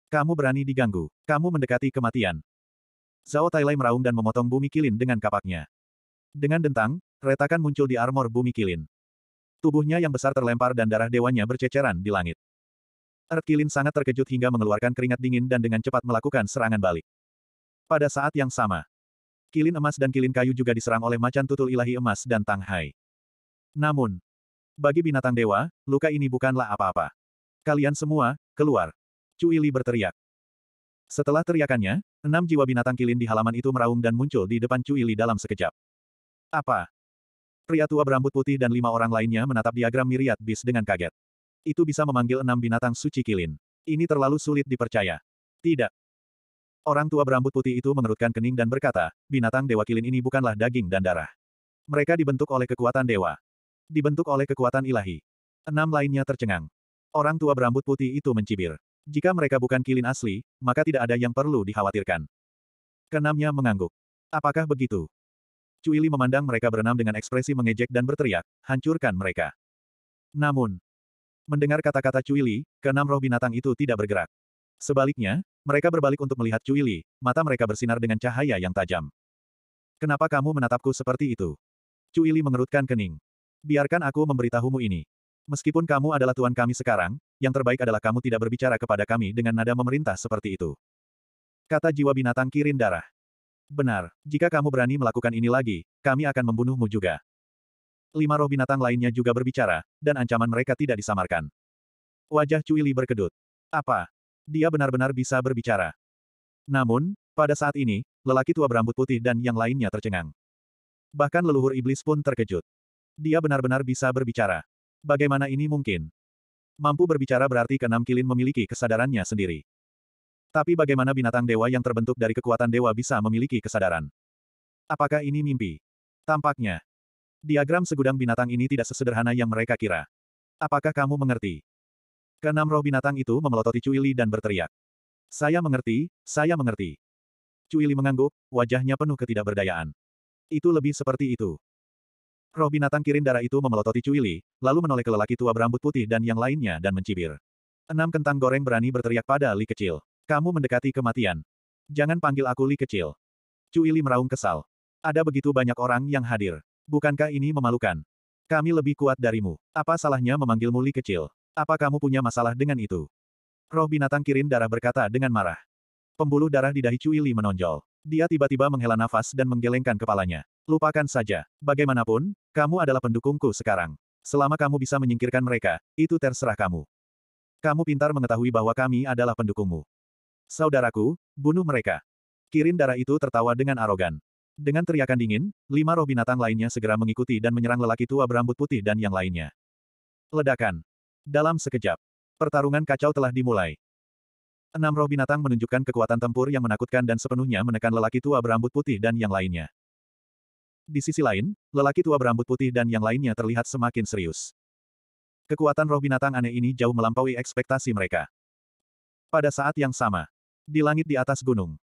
Kamu berani diganggu. Kamu mendekati kematian. Zhao Tailai meraung dan memotong bumi kilin dengan kapaknya. Dengan dentang, retakan muncul di armor bumi kilin. Tubuhnya yang besar terlempar dan darah dewanya berceceran di langit. Er Kilin sangat terkejut hingga mengeluarkan keringat dingin dan dengan cepat melakukan serangan balik. Pada saat yang sama, Kilin emas dan kilin kayu juga diserang oleh macan tutul ilahi emas dan Tang Hai. Namun, bagi binatang dewa, luka ini bukanlah apa-apa. Kalian semua, keluar. Cui Li berteriak. Setelah teriakannya, enam jiwa binatang kilin di halaman itu meraung dan muncul di depan Cui Li dalam sekejap. Apa? Pria tua berambut putih dan lima orang lainnya menatap diagram miriat bis dengan kaget. Itu bisa memanggil enam binatang suci kilin. Ini terlalu sulit dipercaya. Tidak. Orang tua berambut putih itu mengerutkan kening dan berkata, binatang dewa kilin ini bukanlah daging dan darah. Mereka dibentuk oleh kekuatan dewa. Dibentuk oleh kekuatan ilahi. Enam lainnya tercengang. Orang tua berambut putih itu mencibir. Jika mereka bukan kilin asli, maka tidak ada yang perlu dikhawatirkan. Kenamnya mengangguk. Apakah begitu? Cuili memandang mereka berenam dengan ekspresi mengejek dan berteriak, hancurkan mereka. Namun, mendengar kata-kata Cuili, keenam roh binatang itu tidak bergerak. Sebaliknya, mereka berbalik untuk melihat Cuili, mata mereka bersinar dengan cahaya yang tajam. Kenapa kamu menatapku seperti itu? Cuili mengerutkan kening. Biarkan aku memberitahumu ini. Meskipun kamu adalah tuan kami sekarang, yang terbaik adalah kamu tidak berbicara kepada kami dengan nada memerintah seperti itu. Kata jiwa binatang kirin darah. Benar, jika kamu berani melakukan ini lagi, kami akan membunuhmu juga. Lima roh binatang lainnya juga berbicara, dan ancaman mereka tidak disamarkan. Wajah Cui Li berkedut. Apa? Dia benar-benar bisa berbicara. Namun, pada saat ini, lelaki tua berambut putih dan yang lainnya tercengang. Bahkan leluhur iblis pun terkejut. Dia benar-benar bisa berbicara. Bagaimana ini mungkin? Mampu berbicara berarti keenam kilin memiliki kesadarannya sendiri. Tapi bagaimana binatang dewa yang terbentuk dari kekuatan dewa bisa memiliki kesadaran? Apakah ini mimpi? Tampaknya. Diagram segudang binatang ini tidak sesederhana yang mereka kira. Apakah kamu mengerti? Keenam roh binatang itu memelototi Cuili dan berteriak. Saya mengerti, saya mengerti. Cuili mengangguk, wajahnya penuh ketidakberdayaan. Itu lebih seperti itu. Roh binatang kirin darah itu memelototi Cuili, lalu menoleh ke lelaki tua berambut putih dan yang lainnya dan mencibir. Enam kentang goreng berani berteriak pada Li kecil. Kamu mendekati kematian. Jangan panggil aku Li kecil. Cuili meraung kesal. Ada begitu banyak orang yang hadir. Bukankah ini memalukan? Kami lebih kuat darimu. Apa salahnya memanggilmu Li kecil? Apa kamu punya masalah dengan itu? Roh binatang kirin darah berkata dengan marah. Pembuluh darah di dahi Cuili menonjol. Dia tiba-tiba menghela nafas dan menggelengkan kepalanya. Lupakan saja. Bagaimanapun, kamu adalah pendukungku sekarang. Selama kamu bisa menyingkirkan mereka, itu terserah kamu. Kamu pintar mengetahui bahwa kami adalah pendukungmu. Saudaraku, bunuh mereka. Kirin darah itu tertawa dengan arogan. Dengan teriakan dingin, lima roh binatang lainnya segera mengikuti dan menyerang lelaki tua berambut putih dan yang lainnya. Ledakan. Dalam sekejap, pertarungan kacau telah dimulai. Enam roh binatang menunjukkan kekuatan tempur yang menakutkan dan sepenuhnya menekan lelaki tua berambut putih dan yang lainnya. Di sisi lain, lelaki tua berambut putih dan yang lainnya terlihat semakin serius. Kekuatan roh binatang aneh ini jauh melampaui ekspektasi mereka. Pada saat yang sama, di langit di atas gunung,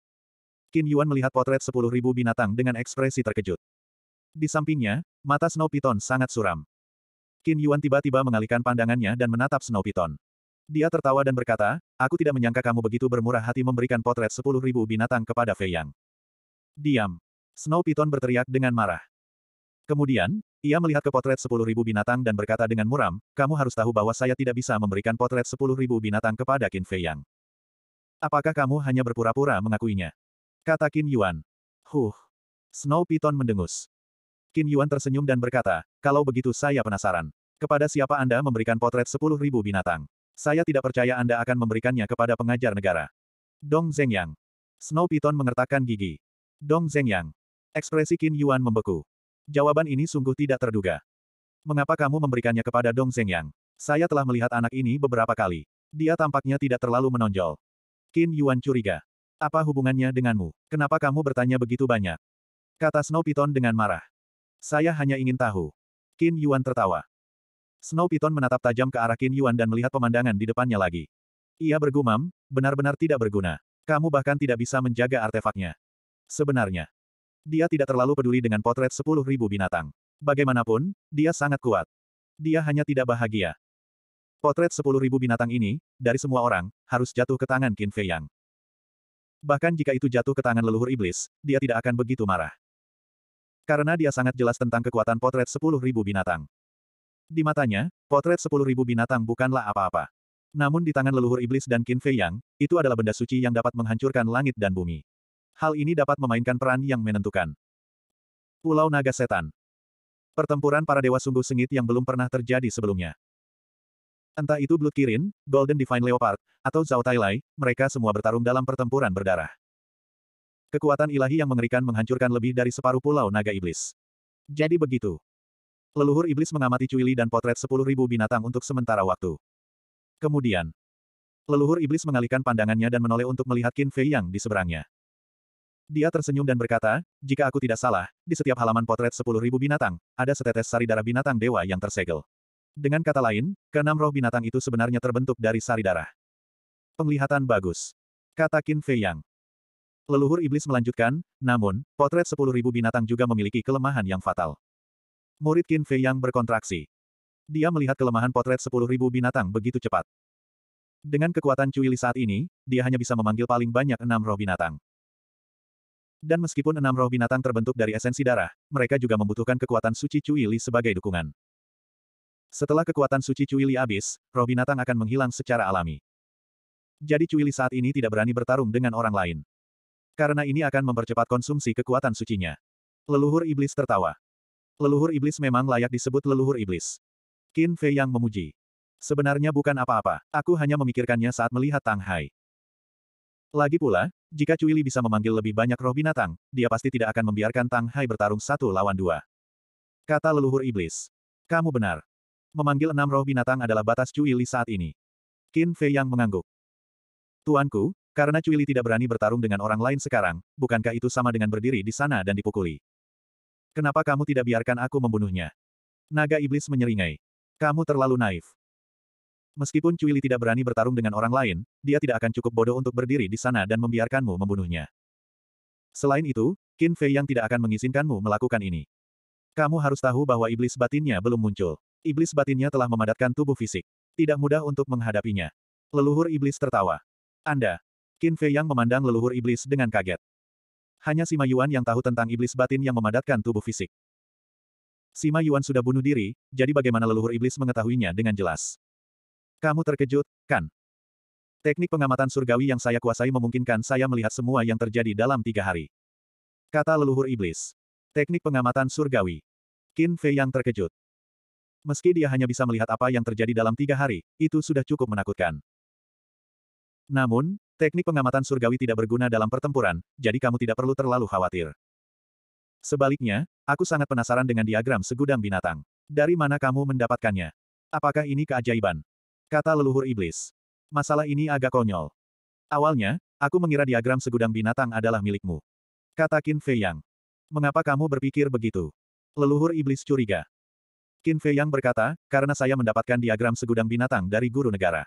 Qin Yuan melihat potret 10.000 binatang dengan ekspresi terkejut. Di sampingnya, mata Snow Python sangat suram. Qin Yuan tiba-tiba mengalihkan pandangannya dan menatap Snow Python. Dia tertawa dan berkata, aku tidak menyangka kamu begitu bermurah hati memberikan potret 10.000 binatang kepada Fei Yang. Diam. Snow Python berteriak dengan marah. Kemudian, ia melihat ke potret ribu binatang dan berkata dengan muram, kamu harus tahu bahwa saya tidak bisa memberikan potret sepuluh ribu binatang kepada Qin Fei Yang. Apakah kamu hanya berpura-pura mengakuinya? Kata Qin Yuan. Huh. Snow Python mendengus. Qin Yuan tersenyum dan berkata, kalau begitu saya penasaran. Kepada siapa Anda memberikan potret sepuluh ribu binatang? Saya tidak percaya Anda akan memberikannya kepada pengajar negara. Dong Yang." Snow Python mengertakkan gigi. Dong Yang. Ekspresi Qin Yuan membeku. Jawaban ini sungguh tidak terduga. Mengapa kamu memberikannya kepada Dong Zhengyang? Saya telah melihat anak ini beberapa kali. Dia tampaknya tidak terlalu menonjol. Qin Yuan curiga. Apa hubungannya denganmu? Kenapa kamu bertanya begitu banyak? Kata Snow Piton dengan marah. Saya hanya ingin tahu. Qin Yuan tertawa. Snow Piton menatap tajam ke arah Qin Yuan dan melihat pemandangan di depannya lagi. Ia bergumam, benar-benar tidak berguna. Kamu bahkan tidak bisa menjaga artefaknya. Sebenarnya, dia tidak terlalu peduli dengan potret sepuluh ribu binatang. Bagaimanapun, dia sangat kuat. Dia hanya tidak bahagia. Potret sepuluh ribu binatang ini, dari semua orang, harus jatuh ke tangan Qin Fei Yang. Bahkan jika itu jatuh ke tangan leluhur iblis, dia tidak akan begitu marah. Karena dia sangat jelas tentang kekuatan potret sepuluh ribu binatang. Di matanya, potret sepuluh ribu binatang bukanlah apa-apa. Namun di tangan leluhur iblis dan Qin Fei Yang, itu adalah benda suci yang dapat menghancurkan langit dan bumi hal ini dapat memainkan peran yang menentukan. Pulau Naga Setan Pertempuran para dewa sungguh sengit yang belum pernah terjadi sebelumnya. Entah itu Blood Kirin, Golden Divine Leopard, atau Zhao Tai Lai, mereka semua bertarung dalam pertempuran berdarah. Kekuatan ilahi yang mengerikan menghancurkan lebih dari separuh pulau naga iblis. Jadi begitu. Leluhur iblis mengamati Cuili dan potret 10.000 binatang untuk sementara waktu. Kemudian, leluhur iblis mengalihkan pandangannya dan menoleh untuk melihat Qin Fei yang di seberangnya. Dia tersenyum dan berkata, jika aku tidak salah, di setiap halaman potret 10.000 binatang, ada setetes sari darah binatang dewa yang tersegel. Dengan kata lain, keenam roh binatang itu sebenarnya terbentuk dari sari darah. Penglihatan bagus. Kata Qin Fei Yang. Leluhur iblis melanjutkan, namun, potret 10.000 binatang juga memiliki kelemahan yang fatal. Murid Qin Fei Yang berkontraksi. Dia melihat kelemahan potret 10.000 binatang begitu cepat. Dengan kekuatan Cui saat ini, dia hanya bisa memanggil paling banyak enam roh binatang. Dan meskipun enam roh binatang terbentuk dari esensi darah, mereka juga membutuhkan kekuatan suci Li sebagai dukungan. Setelah kekuatan suci Li habis, roh binatang akan menghilang secara alami. Jadi Li saat ini tidak berani bertarung dengan orang lain. Karena ini akan mempercepat konsumsi kekuatan sucinya. Leluhur iblis tertawa. Leluhur iblis memang layak disebut leluhur iblis. Qin Fei yang memuji. Sebenarnya bukan apa-apa, aku hanya memikirkannya saat melihat Tang Hai. Lagi pula, jika Cui Li bisa memanggil lebih banyak roh binatang, dia pasti tidak akan membiarkan Tang Hai bertarung satu lawan dua. Kata leluhur iblis. Kamu benar. Memanggil enam roh binatang adalah batas Cui Li saat ini. Qin Fei yang mengangguk. Tuanku, karena Cui Li tidak berani bertarung dengan orang lain sekarang, bukankah itu sama dengan berdiri di sana dan dipukuli? Kenapa kamu tidak biarkan aku membunuhnya? Naga iblis menyeringai. Kamu terlalu naif. Meskipun Cuili tidak berani bertarung dengan orang lain, dia tidak akan cukup bodoh untuk berdiri di sana dan membiarkanmu membunuhnya. Selain itu, Qin Fei yang tidak akan mengizinkanmu melakukan ini. Kamu harus tahu bahwa iblis batinnya belum muncul. Iblis batinnya telah memadatkan tubuh fisik. Tidak mudah untuk menghadapinya. Leluhur iblis tertawa. Anda. Qin Fei yang memandang leluhur iblis dengan kaget. Hanya Sima Yuan yang tahu tentang iblis batin yang memadatkan tubuh fisik. Sima Yuan sudah bunuh diri, jadi bagaimana leluhur iblis mengetahuinya dengan jelas? Kamu terkejut, kan? Teknik pengamatan surgawi yang saya kuasai memungkinkan saya melihat semua yang terjadi dalam tiga hari. Kata leluhur iblis. Teknik pengamatan surgawi. Qin Fei yang terkejut. Meski dia hanya bisa melihat apa yang terjadi dalam tiga hari, itu sudah cukup menakutkan. Namun, teknik pengamatan surgawi tidak berguna dalam pertempuran, jadi kamu tidak perlu terlalu khawatir. Sebaliknya, aku sangat penasaran dengan diagram segudang binatang. Dari mana kamu mendapatkannya? Apakah ini keajaiban? Kata leluhur iblis. Masalah ini agak konyol. Awalnya, aku mengira diagram segudang binatang adalah milikmu. Kata Qin Fei Yang. Mengapa kamu berpikir begitu? Leluhur iblis curiga. Qin Fei Yang berkata, karena saya mendapatkan diagram segudang binatang dari guru negara.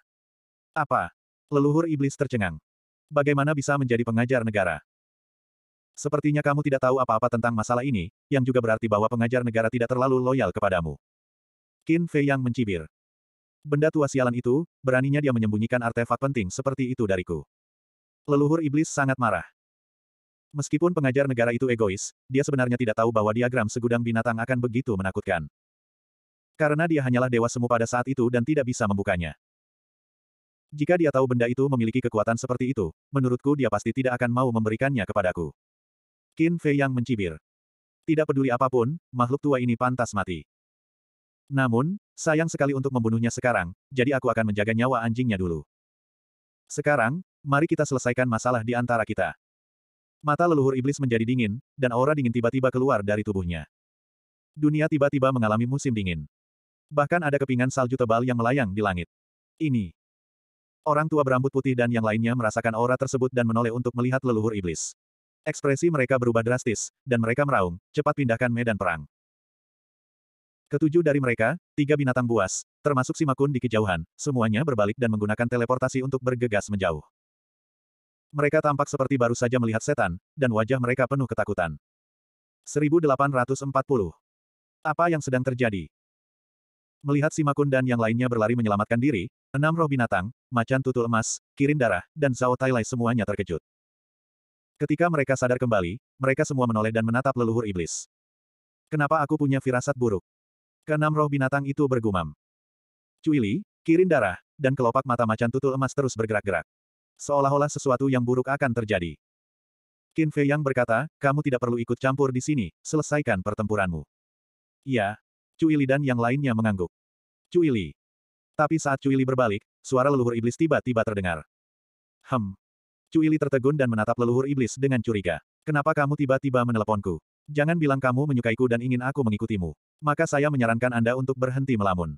Apa? Leluhur iblis tercengang. Bagaimana bisa menjadi pengajar negara? Sepertinya kamu tidak tahu apa-apa tentang masalah ini, yang juga berarti bahwa pengajar negara tidak terlalu loyal kepadamu. Qin Fei Yang mencibir. Benda tua sialan itu, beraninya dia menyembunyikan artefak penting seperti itu dariku. Leluhur iblis sangat marah. Meskipun pengajar negara itu egois, dia sebenarnya tidak tahu bahwa diagram segudang binatang akan begitu menakutkan. Karena dia hanyalah dewa semu pada saat itu dan tidak bisa membukanya. Jika dia tahu benda itu memiliki kekuatan seperti itu, menurutku dia pasti tidak akan mau memberikannya kepadaku. Qin Fei yang mencibir. Tidak peduli apapun, makhluk tua ini pantas mati. Namun, sayang sekali untuk membunuhnya sekarang, jadi aku akan menjaga nyawa anjingnya dulu. Sekarang, mari kita selesaikan masalah di antara kita. Mata leluhur iblis menjadi dingin, dan aura dingin tiba-tiba keluar dari tubuhnya. Dunia tiba-tiba mengalami musim dingin. Bahkan ada kepingan salju tebal yang melayang di langit. Ini. Orang tua berambut putih dan yang lainnya merasakan aura tersebut dan menoleh untuk melihat leluhur iblis. Ekspresi mereka berubah drastis, dan mereka meraung, cepat pindahkan medan perang. Ketujuh dari mereka, tiga binatang buas, termasuk Simakun di kejauhan, semuanya berbalik dan menggunakan teleportasi untuk bergegas menjauh. Mereka tampak seperti baru saja melihat setan, dan wajah mereka penuh ketakutan. 1840. Apa yang sedang terjadi? Melihat Simakun dan yang lainnya berlari menyelamatkan diri, enam roh binatang, macan tutul emas, kirin darah, dan Zhao Tailai semuanya terkejut. Ketika mereka sadar kembali, mereka semua menoleh dan menatap leluhur iblis. Kenapa aku punya firasat buruk? Keenam roh binatang itu bergumam. Cuili, kirin darah, dan kelopak mata macan tutul emas terus bergerak-gerak. Seolah-olah sesuatu yang buruk akan terjadi. Qin Fei Yang berkata, kamu tidak perlu ikut campur di sini, selesaikan pertempuranmu. Ya. Cuili dan yang lainnya mengangguk. Cuili. Tapi saat Cuili berbalik, suara leluhur iblis tiba-tiba terdengar. Hem. Cuili tertegun dan menatap leluhur iblis dengan curiga. Kenapa kamu tiba-tiba meneleponku? Jangan bilang kamu menyukaiku dan ingin aku mengikutimu. Maka saya menyarankan Anda untuk berhenti melamun.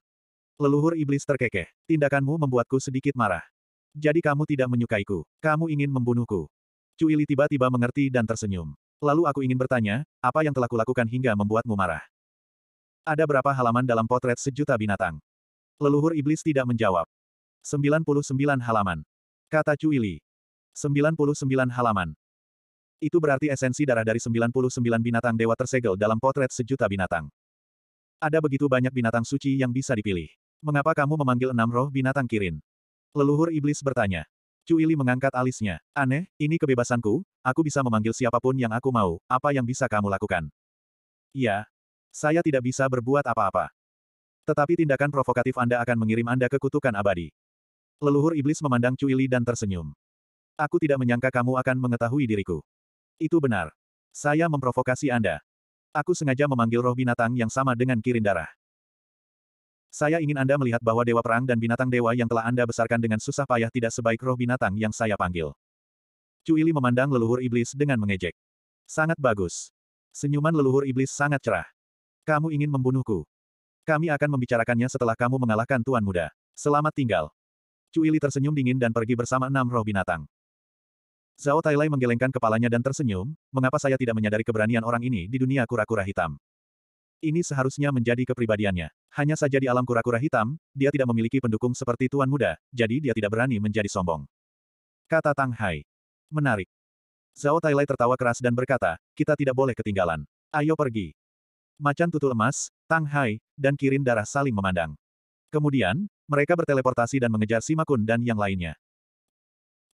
Leluhur iblis terkekeh. Tindakanmu membuatku sedikit marah. Jadi kamu tidak menyukaiku. Kamu ingin membunuhku. Cuili tiba-tiba mengerti dan tersenyum. Lalu aku ingin bertanya, apa yang telah kulakukan hingga membuatmu marah? Ada berapa halaman dalam potret sejuta binatang? Leluhur iblis tidak menjawab. 99 halaman. Kata Cuili. 99 halaman. Itu berarti esensi darah dari 99 binatang dewa tersegel dalam potret sejuta binatang. Ada begitu banyak binatang suci yang bisa dipilih. Mengapa kamu memanggil enam roh binatang kirin? Leluhur iblis bertanya. Cuili mengangkat alisnya. Aneh, ini kebebasanku, aku bisa memanggil siapapun yang aku mau, apa yang bisa kamu lakukan? Ya, Saya tidak bisa berbuat apa-apa. Tetapi tindakan provokatif Anda akan mengirim Anda ke kutukan abadi. Leluhur iblis memandang Cuili dan tersenyum. Aku tidak menyangka kamu akan mengetahui diriku. Itu benar. Saya memprovokasi Anda. Aku sengaja memanggil roh binatang yang sama dengan kirin darah. Saya ingin Anda melihat bahwa dewa perang dan binatang dewa yang telah Anda besarkan dengan susah payah tidak sebaik roh binatang yang saya panggil. Cuili memandang leluhur iblis dengan mengejek. Sangat bagus. Senyuman leluhur iblis sangat cerah. Kamu ingin membunuhku. Kami akan membicarakannya setelah kamu mengalahkan Tuan Muda. Selamat tinggal. Cuili tersenyum dingin dan pergi bersama enam roh binatang. Zhao Tailai menggelengkan kepalanya dan tersenyum, mengapa saya tidak menyadari keberanian orang ini di dunia kura-kura hitam. Ini seharusnya menjadi kepribadiannya. Hanya saja di alam kura-kura hitam, dia tidak memiliki pendukung seperti Tuan Muda, jadi dia tidak berani menjadi sombong. Kata Tang Hai. Menarik. Zhao Tailai tertawa keras dan berkata, kita tidak boleh ketinggalan. Ayo pergi. Macan tutul emas, Tang Hai, dan Kirin darah saling memandang. Kemudian, mereka berteleportasi dan mengejar Sima Kun dan yang lainnya.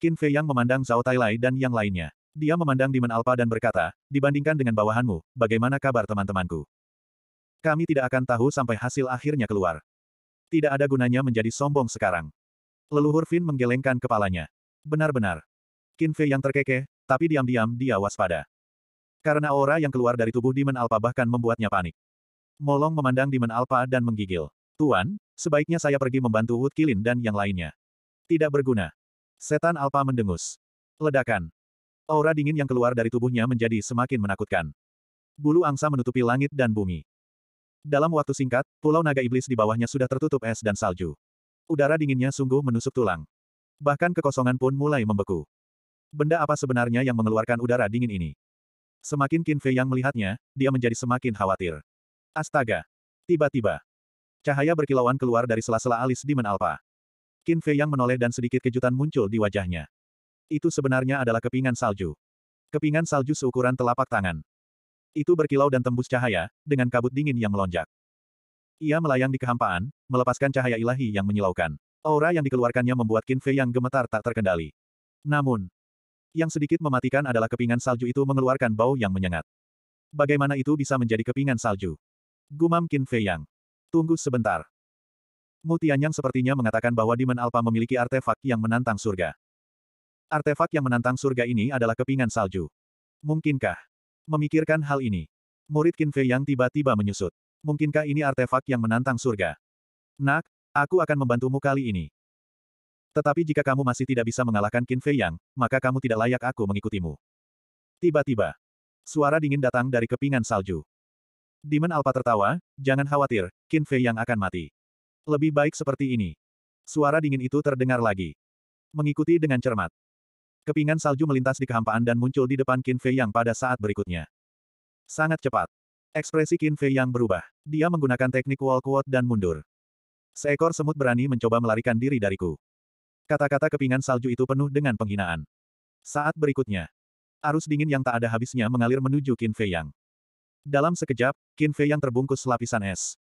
Qin Fei Yang memandang Zhao Tailai dan yang lainnya. Dia memandang Dimen Alpa dan berkata, dibandingkan dengan bawahanmu, bagaimana kabar teman-temanku? Kami tidak akan tahu sampai hasil akhirnya keluar. Tidak ada gunanya menjadi sombong sekarang. Leluhur Fin menggelengkan kepalanya. Benar-benar. Qin Fei yang terkekeh, tapi diam-diam dia waspada. Karena aura yang keluar dari tubuh Demon Alpa bahkan membuatnya panik. Molong memandang Demon Alpa dan menggigil. Tuan, sebaiknya saya pergi membantu Wood Kilin dan yang lainnya. Tidak berguna. Setan Alpa mendengus. Ledakan. Aura dingin yang keluar dari tubuhnya menjadi semakin menakutkan. Bulu angsa menutupi langit dan bumi. Dalam waktu singkat, pulau naga iblis di bawahnya sudah tertutup es dan salju. Udara dinginnya sungguh menusuk tulang. Bahkan kekosongan pun mulai membeku. Benda apa sebenarnya yang mengeluarkan udara dingin ini? Semakin Qin Fei yang melihatnya, dia menjadi semakin khawatir. Astaga! Tiba-tiba, cahaya berkilauan keluar dari sela-sela alis di Alpha. Qin Fei yang menoleh dan sedikit kejutan muncul di wajahnya. Itu sebenarnya adalah kepingan salju. Kepingan salju seukuran telapak tangan. Itu berkilau dan tembus cahaya, dengan kabut dingin yang melonjak. Ia melayang di kehampaan, melepaskan cahaya ilahi yang menyilaukan. Aura yang dikeluarkannya membuat Qin Fei yang gemetar tak terkendali. Namun, yang sedikit mematikan adalah kepingan salju itu mengeluarkan bau yang menyengat. Bagaimana itu bisa menjadi kepingan salju? Gumam Qin Fei Yang. Tunggu sebentar. Mu Tianyang sepertinya mengatakan bahwa Demon Alpha memiliki artefak yang menantang surga. Artefak yang menantang surga ini adalah kepingan salju. Mungkinkah? Memikirkan hal ini. Murid Qin Fei yang tiba-tiba menyusut. Mungkinkah ini artefak yang menantang surga? Nak, aku akan membantumu kali ini. Tetapi jika kamu masih tidak bisa mengalahkan Qin Fei Yang, maka kamu tidak layak aku mengikutimu. Tiba-tiba, suara dingin datang dari kepingan salju. Demon Alpha tertawa, jangan khawatir, Qin Fei Yang akan mati. Lebih baik seperti ini. Suara dingin itu terdengar lagi. Mengikuti dengan cermat. Kepingan salju melintas di kehampaan dan muncul di depan Qin Fei Yang pada saat berikutnya. Sangat cepat. Ekspresi Qin Fei Yang berubah. Dia menggunakan teknik wall quote dan mundur. Seekor semut berani mencoba melarikan diri dariku. Kata-kata kepingan salju itu penuh dengan penghinaan. Saat berikutnya, arus dingin yang tak ada habisnya mengalir menuju Qin Fei Yang. Dalam sekejap, Qin Fei Yang terbungkus lapisan es.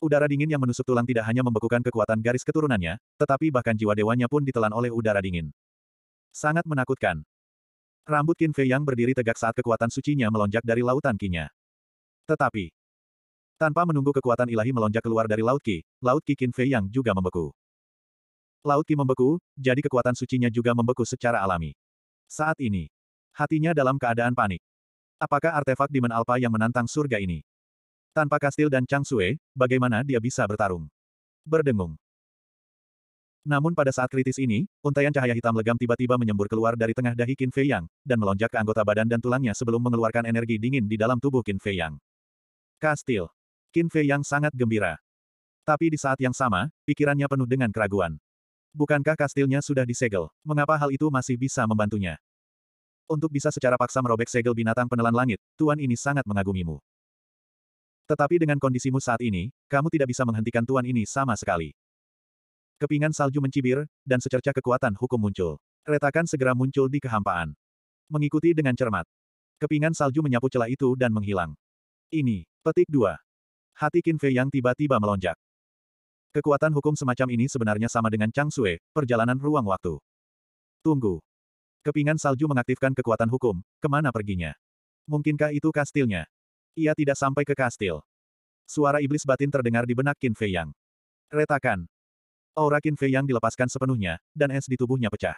Udara dingin yang menusuk tulang tidak hanya membekukan kekuatan garis keturunannya, tetapi bahkan jiwa dewanya pun ditelan oleh udara dingin. Sangat menakutkan. Rambut Qin Fei yang berdiri tegak saat kekuatan sucinya melonjak dari lautan kinya. Tetapi, tanpa menunggu kekuatan ilahi melonjak keluar dari laut Qi, laut Qi Qin Fei yang juga membeku. Laut Qi membeku, jadi kekuatan sucinya juga membeku secara alami. Saat ini, hatinya dalam keadaan panik. Apakah artefak di Alpa yang menantang surga ini? Tanpa Kastil dan Chang Sue, bagaimana dia bisa bertarung? Berdengung. Namun pada saat kritis ini, untaian cahaya hitam legam tiba-tiba menyembur keluar dari tengah dahi Qin Fei Yang, dan melonjak ke anggota badan dan tulangnya sebelum mengeluarkan energi dingin di dalam tubuh Qin Fei Yang. Kastil. Qin Fei Yang sangat gembira. Tapi di saat yang sama, pikirannya penuh dengan keraguan. Bukankah kastilnya sudah disegel? Mengapa hal itu masih bisa membantunya? Untuk bisa secara paksa merobek segel binatang penelan langit, Tuan ini sangat mengagumimu. Tetapi dengan kondisimu saat ini, kamu tidak bisa menghentikan tuan ini sama sekali. Kepingan salju mencibir, dan secerca kekuatan hukum muncul. Retakan segera muncul di kehampaan. Mengikuti dengan cermat. Kepingan salju menyapu celah itu dan menghilang. Ini, petik dua. Hati Qin Fei yang tiba-tiba melonjak. Kekuatan hukum semacam ini sebenarnya sama dengan Chang Sue, perjalanan ruang waktu. Tunggu. Kepingan salju mengaktifkan kekuatan hukum, kemana perginya? Mungkinkah itu kastilnya? Ia tidak sampai ke kastil. Suara iblis batin terdengar di benak Qin Fei Yang. Retakan. Aura Qin Fei Yang dilepaskan sepenuhnya, dan es di tubuhnya pecah.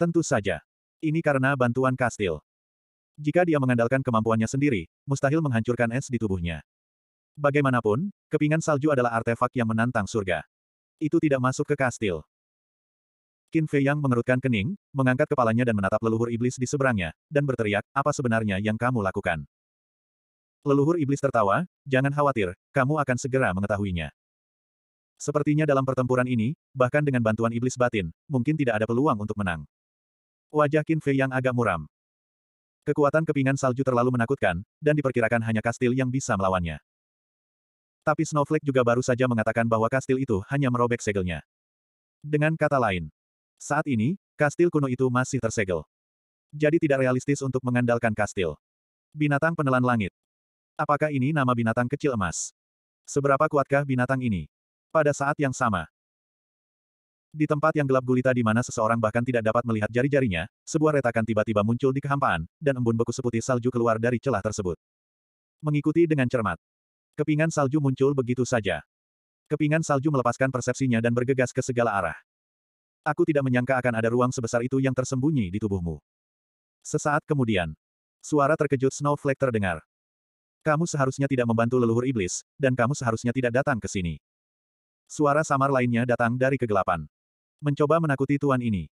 Tentu saja. Ini karena bantuan kastil. Jika dia mengandalkan kemampuannya sendiri, mustahil menghancurkan es di tubuhnya. Bagaimanapun, kepingan salju adalah artefak yang menantang surga. Itu tidak masuk ke kastil. Qin Fei Yang mengerutkan kening, mengangkat kepalanya dan menatap leluhur iblis di seberangnya, dan berteriak, apa sebenarnya yang kamu lakukan? Leluhur iblis tertawa, jangan khawatir, kamu akan segera mengetahuinya. Sepertinya dalam pertempuran ini, bahkan dengan bantuan iblis batin, mungkin tidak ada peluang untuk menang. Wajah Qin Fei yang agak muram. Kekuatan kepingan salju terlalu menakutkan, dan diperkirakan hanya kastil yang bisa melawannya. Tapi Snowflake juga baru saja mengatakan bahwa kastil itu hanya merobek segelnya. Dengan kata lain, saat ini, kastil kuno itu masih tersegel. Jadi tidak realistis untuk mengandalkan kastil. Binatang penelan langit, Apakah ini nama binatang kecil emas? Seberapa kuatkah binatang ini? Pada saat yang sama, di tempat yang gelap gulita di mana seseorang bahkan tidak dapat melihat jari-jarinya, sebuah retakan tiba-tiba muncul di kehampaan, dan embun beku seputih salju keluar dari celah tersebut. Mengikuti dengan cermat. Kepingan salju muncul begitu saja. Kepingan salju melepaskan persepsinya dan bergegas ke segala arah. Aku tidak menyangka akan ada ruang sebesar itu yang tersembunyi di tubuhmu. Sesaat kemudian, suara terkejut Snowflake terdengar. Kamu seharusnya tidak membantu leluhur iblis, dan kamu seharusnya tidak datang ke sini. Suara samar lainnya datang dari kegelapan. Mencoba menakuti tuan ini.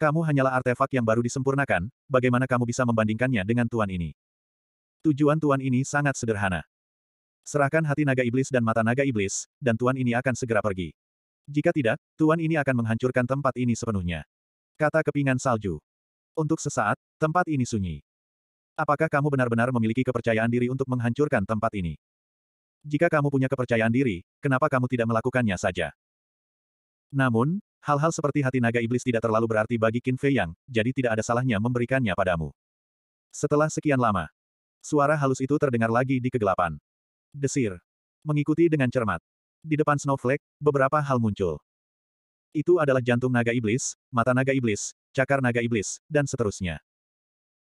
Kamu hanyalah artefak yang baru disempurnakan, bagaimana kamu bisa membandingkannya dengan tuan ini? Tujuan tuan ini sangat sederhana. Serahkan hati naga iblis dan mata naga iblis, dan tuan ini akan segera pergi. Jika tidak, tuan ini akan menghancurkan tempat ini sepenuhnya. Kata kepingan salju. Untuk sesaat, tempat ini sunyi. Apakah kamu benar-benar memiliki kepercayaan diri untuk menghancurkan tempat ini? Jika kamu punya kepercayaan diri, kenapa kamu tidak melakukannya saja? Namun, hal-hal seperti hati naga iblis tidak terlalu berarti bagi Qin Fei Yang, jadi tidak ada salahnya memberikannya padamu. Setelah sekian lama, suara halus itu terdengar lagi di kegelapan. Desir. Mengikuti dengan cermat. Di depan snowflake, beberapa hal muncul. Itu adalah jantung naga iblis, mata naga iblis, cakar naga iblis, dan seterusnya.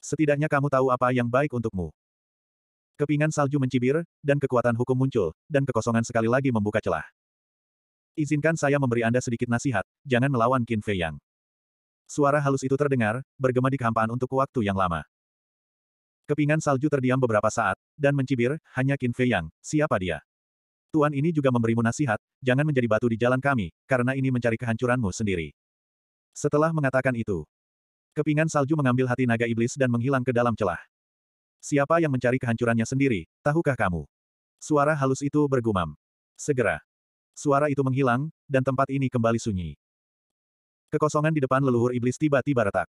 Setidaknya kamu tahu apa yang baik untukmu. Kepingan salju mencibir, dan kekuatan hukum muncul, dan kekosongan sekali lagi membuka celah. Izinkan saya memberi Anda sedikit nasihat, jangan melawan Qin Fei Yang. Suara halus itu terdengar, bergema di kehampaan untuk waktu yang lama. Kepingan salju terdiam beberapa saat, dan mencibir, hanya Qin Fei Yang, siapa dia? Tuan ini juga memberimu nasihat, jangan menjadi batu di jalan kami, karena ini mencari kehancuranmu sendiri. Setelah mengatakan itu, Kepingan salju mengambil hati naga iblis dan menghilang ke dalam celah. Siapa yang mencari kehancurannya sendiri, tahukah kamu? Suara halus itu bergumam. Segera. Suara itu menghilang, dan tempat ini kembali sunyi. Kekosongan di depan leluhur iblis tiba-tiba retak.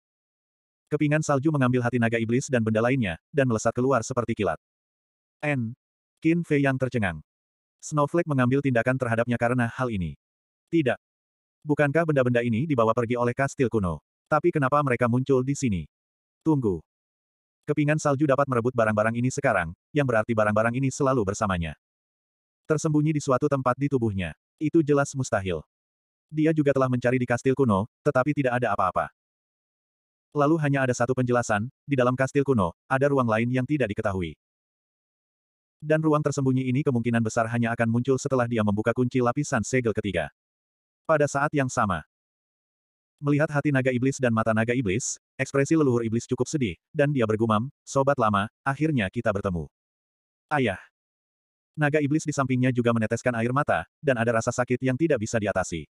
Kepingan salju mengambil hati naga iblis dan benda lainnya, dan melesat keluar seperti kilat. N. Qin Fei yang tercengang. Snowflake mengambil tindakan terhadapnya karena hal ini. Tidak. Bukankah benda-benda ini dibawa pergi oleh kastil kuno? Tapi kenapa mereka muncul di sini? Tunggu. Kepingan salju dapat merebut barang-barang ini sekarang, yang berarti barang-barang ini selalu bersamanya. Tersembunyi di suatu tempat di tubuhnya. Itu jelas mustahil. Dia juga telah mencari di kastil kuno, tetapi tidak ada apa-apa. Lalu hanya ada satu penjelasan, di dalam kastil kuno, ada ruang lain yang tidak diketahui. Dan ruang tersembunyi ini kemungkinan besar hanya akan muncul setelah dia membuka kunci lapisan segel ketiga. Pada saat yang sama, Melihat hati naga iblis dan mata naga iblis, ekspresi leluhur iblis cukup sedih, dan dia bergumam, Sobat lama, akhirnya kita bertemu. Ayah. Naga iblis di sampingnya juga meneteskan air mata, dan ada rasa sakit yang tidak bisa diatasi.